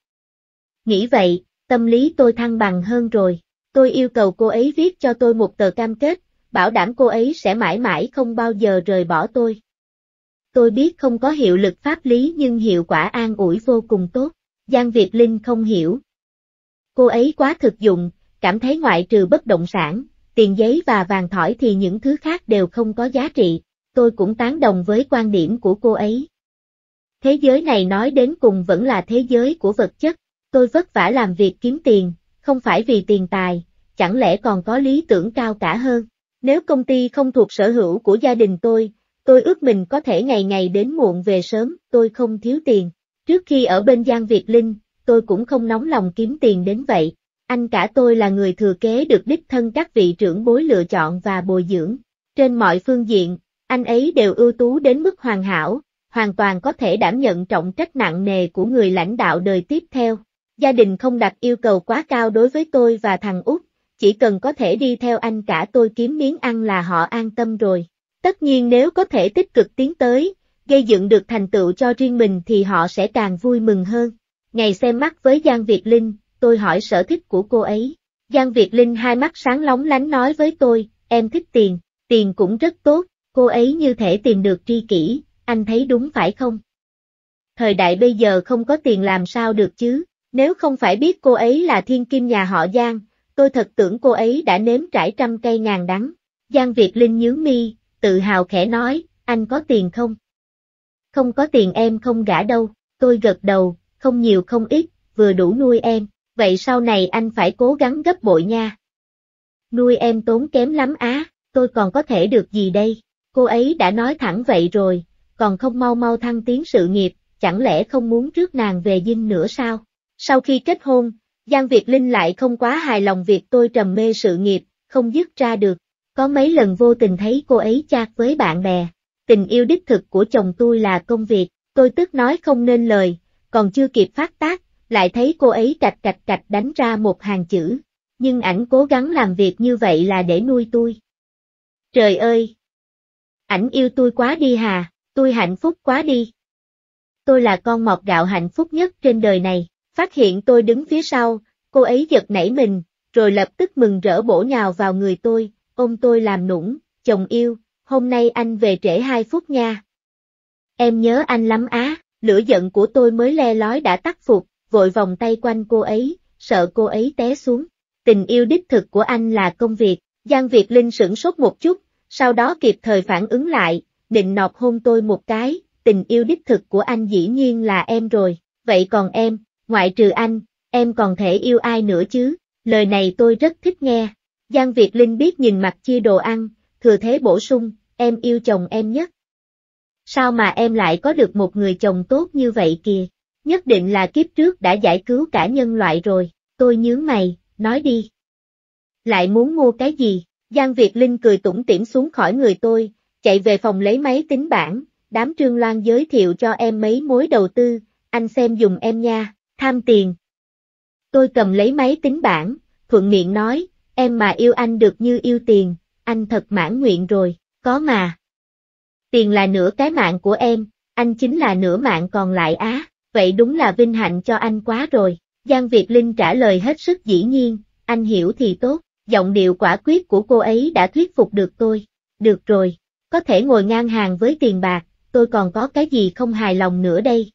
Speaker 1: Nghĩ vậy, tâm lý tôi thăng bằng hơn rồi. Tôi yêu cầu cô ấy viết cho tôi một tờ cam kết, bảo đảm cô ấy sẽ mãi mãi không bao giờ rời bỏ tôi. Tôi biết không có hiệu lực pháp lý nhưng hiệu quả an ủi vô cùng tốt, Giang Việt Linh không hiểu. Cô ấy quá thực dụng, cảm thấy ngoại trừ bất động sản, tiền giấy và vàng thỏi thì những thứ khác đều không có giá trị, tôi cũng tán đồng với quan điểm của cô ấy. Thế giới này nói đến cùng vẫn là thế giới của vật chất, tôi vất vả làm việc kiếm tiền, không phải vì tiền tài, chẳng lẽ còn có lý tưởng cao cả hơn. Nếu công ty không thuộc sở hữu của gia đình tôi, tôi ước mình có thể ngày ngày đến muộn về sớm, tôi không thiếu tiền. Trước khi ở bên Giang Việt Linh, tôi cũng không nóng lòng kiếm tiền đến vậy. Anh cả tôi là người thừa kế được đích thân các vị trưởng bối lựa chọn và bồi dưỡng. Trên mọi phương diện, anh ấy đều ưu tú đến mức hoàn hảo, hoàn toàn có thể đảm nhận trọng trách nặng nề của người lãnh đạo đời tiếp theo. Gia đình không đặt yêu cầu quá cao đối với tôi và thằng Út, chỉ cần có thể đi theo anh cả tôi kiếm miếng ăn là họ an tâm rồi. Tất nhiên nếu có thể tích cực tiến tới, gây dựng được thành tựu cho riêng mình thì họ sẽ càng vui mừng hơn. Ngày xem mắt với Giang Việt Linh, tôi hỏi sở thích của cô ấy. Giang Việt Linh hai mắt sáng lóng lánh nói với tôi, em thích tiền, tiền cũng rất tốt, cô ấy như thể tìm được tri kỷ, anh thấy đúng phải không? Thời đại bây giờ không có tiền làm sao được chứ, nếu không phải biết cô ấy là thiên kim nhà họ Giang, tôi thật tưởng cô ấy đã nếm trải trăm cây ngàn đắng. Giang Việt Linh nhướng mi, tự hào khẽ nói, anh có tiền không? Không có tiền em không gả đâu, tôi gật đầu, không nhiều không ít, vừa đủ nuôi em, vậy sau này anh phải cố gắng gấp bội nha. Nuôi em tốn kém lắm á, tôi còn có thể được gì đây? Cô ấy đã nói thẳng vậy rồi, còn không mau mau thăng tiến sự nghiệp, chẳng lẽ không muốn trước nàng về dinh nữa sao? Sau khi kết hôn, Giang Việt Linh lại không quá hài lòng việc tôi trầm mê sự nghiệp, không dứt ra được. Có mấy lần vô tình thấy cô ấy chat với bạn bè. Tình yêu đích thực của chồng tôi là công việc, tôi tức nói không nên lời, còn chưa kịp phát tác, lại thấy cô ấy cạch cạch cạch đánh ra một hàng chữ. Nhưng ảnh cố gắng làm việc như vậy là để nuôi tôi. Trời ơi! Ảnh yêu tôi quá đi hà, tôi hạnh phúc quá đi. Tôi là con mọt gạo hạnh phúc nhất trên đời này. Phát hiện tôi đứng phía sau, cô ấy giật nảy mình, rồi lập tức mừng rỡ bổ nhào vào người tôi, ôm tôi làm nũng, chồng yêu, hôm nay anh về trễ 2 phút nha. Em nhớ anh lắm á, lửa giận của tôi mới le lói đã tắt phục, vội vòng tay quanh cô ấy, sợ cô ấy té xuống. Tình yêu đích thực của anh là công việc, Giang Việt Linh sửng sốt một chút, sau đó kịp thời phản ứng lại, định nọc hôn tôi một cái, tình yêu đích thực của anh dĩ nhiên là em rồi, vậy còn em, ngoại trừ anh, em còn thể yêu ai nữa chứ, lời này tôi rất thích nghe. Giang Việt Linh biết nhìn mặt chia đồ ăn, thừa thế bổ sung, em yêu chồng em nhất. Sao mà em lại có được một người chồng tốt như vậy kìa, nhất định là kiếp trước đã giải cứu cả nhân loại rồi, tôi nhướng mày, nói đi. Lại muốn mua cái gì? Giang Việt Linh cười tủm tỉm xuống khỏi người tôi, chạy về phòng lấy máy tính bảng, đám trương loan giới thiệu cho em mấy mối đầu tư, anh xem dùng em nha tham tiền. Tôi cầm lấy máy tính bảng, thuận miệng nói, em mà yêu anh được như yêu tiền, anh thật mãn nguyện rồi, có mà. Tiền là nửa cái mạng của em, anh chính là nửa mạng còn lại á, vậy đúng là vinh hạnh cho anh quá rồi. Giang Việt Linh trả lời hết sức dĩ nhiên, anh hiểu thì tốt, giọng điệu quả quyết của cô ấy đã thuyết phục được tôi. Được rồi, có thể ngồi ngang hàng với tiền bạc, tôi còn có cái gì không hài lòng nữa đây.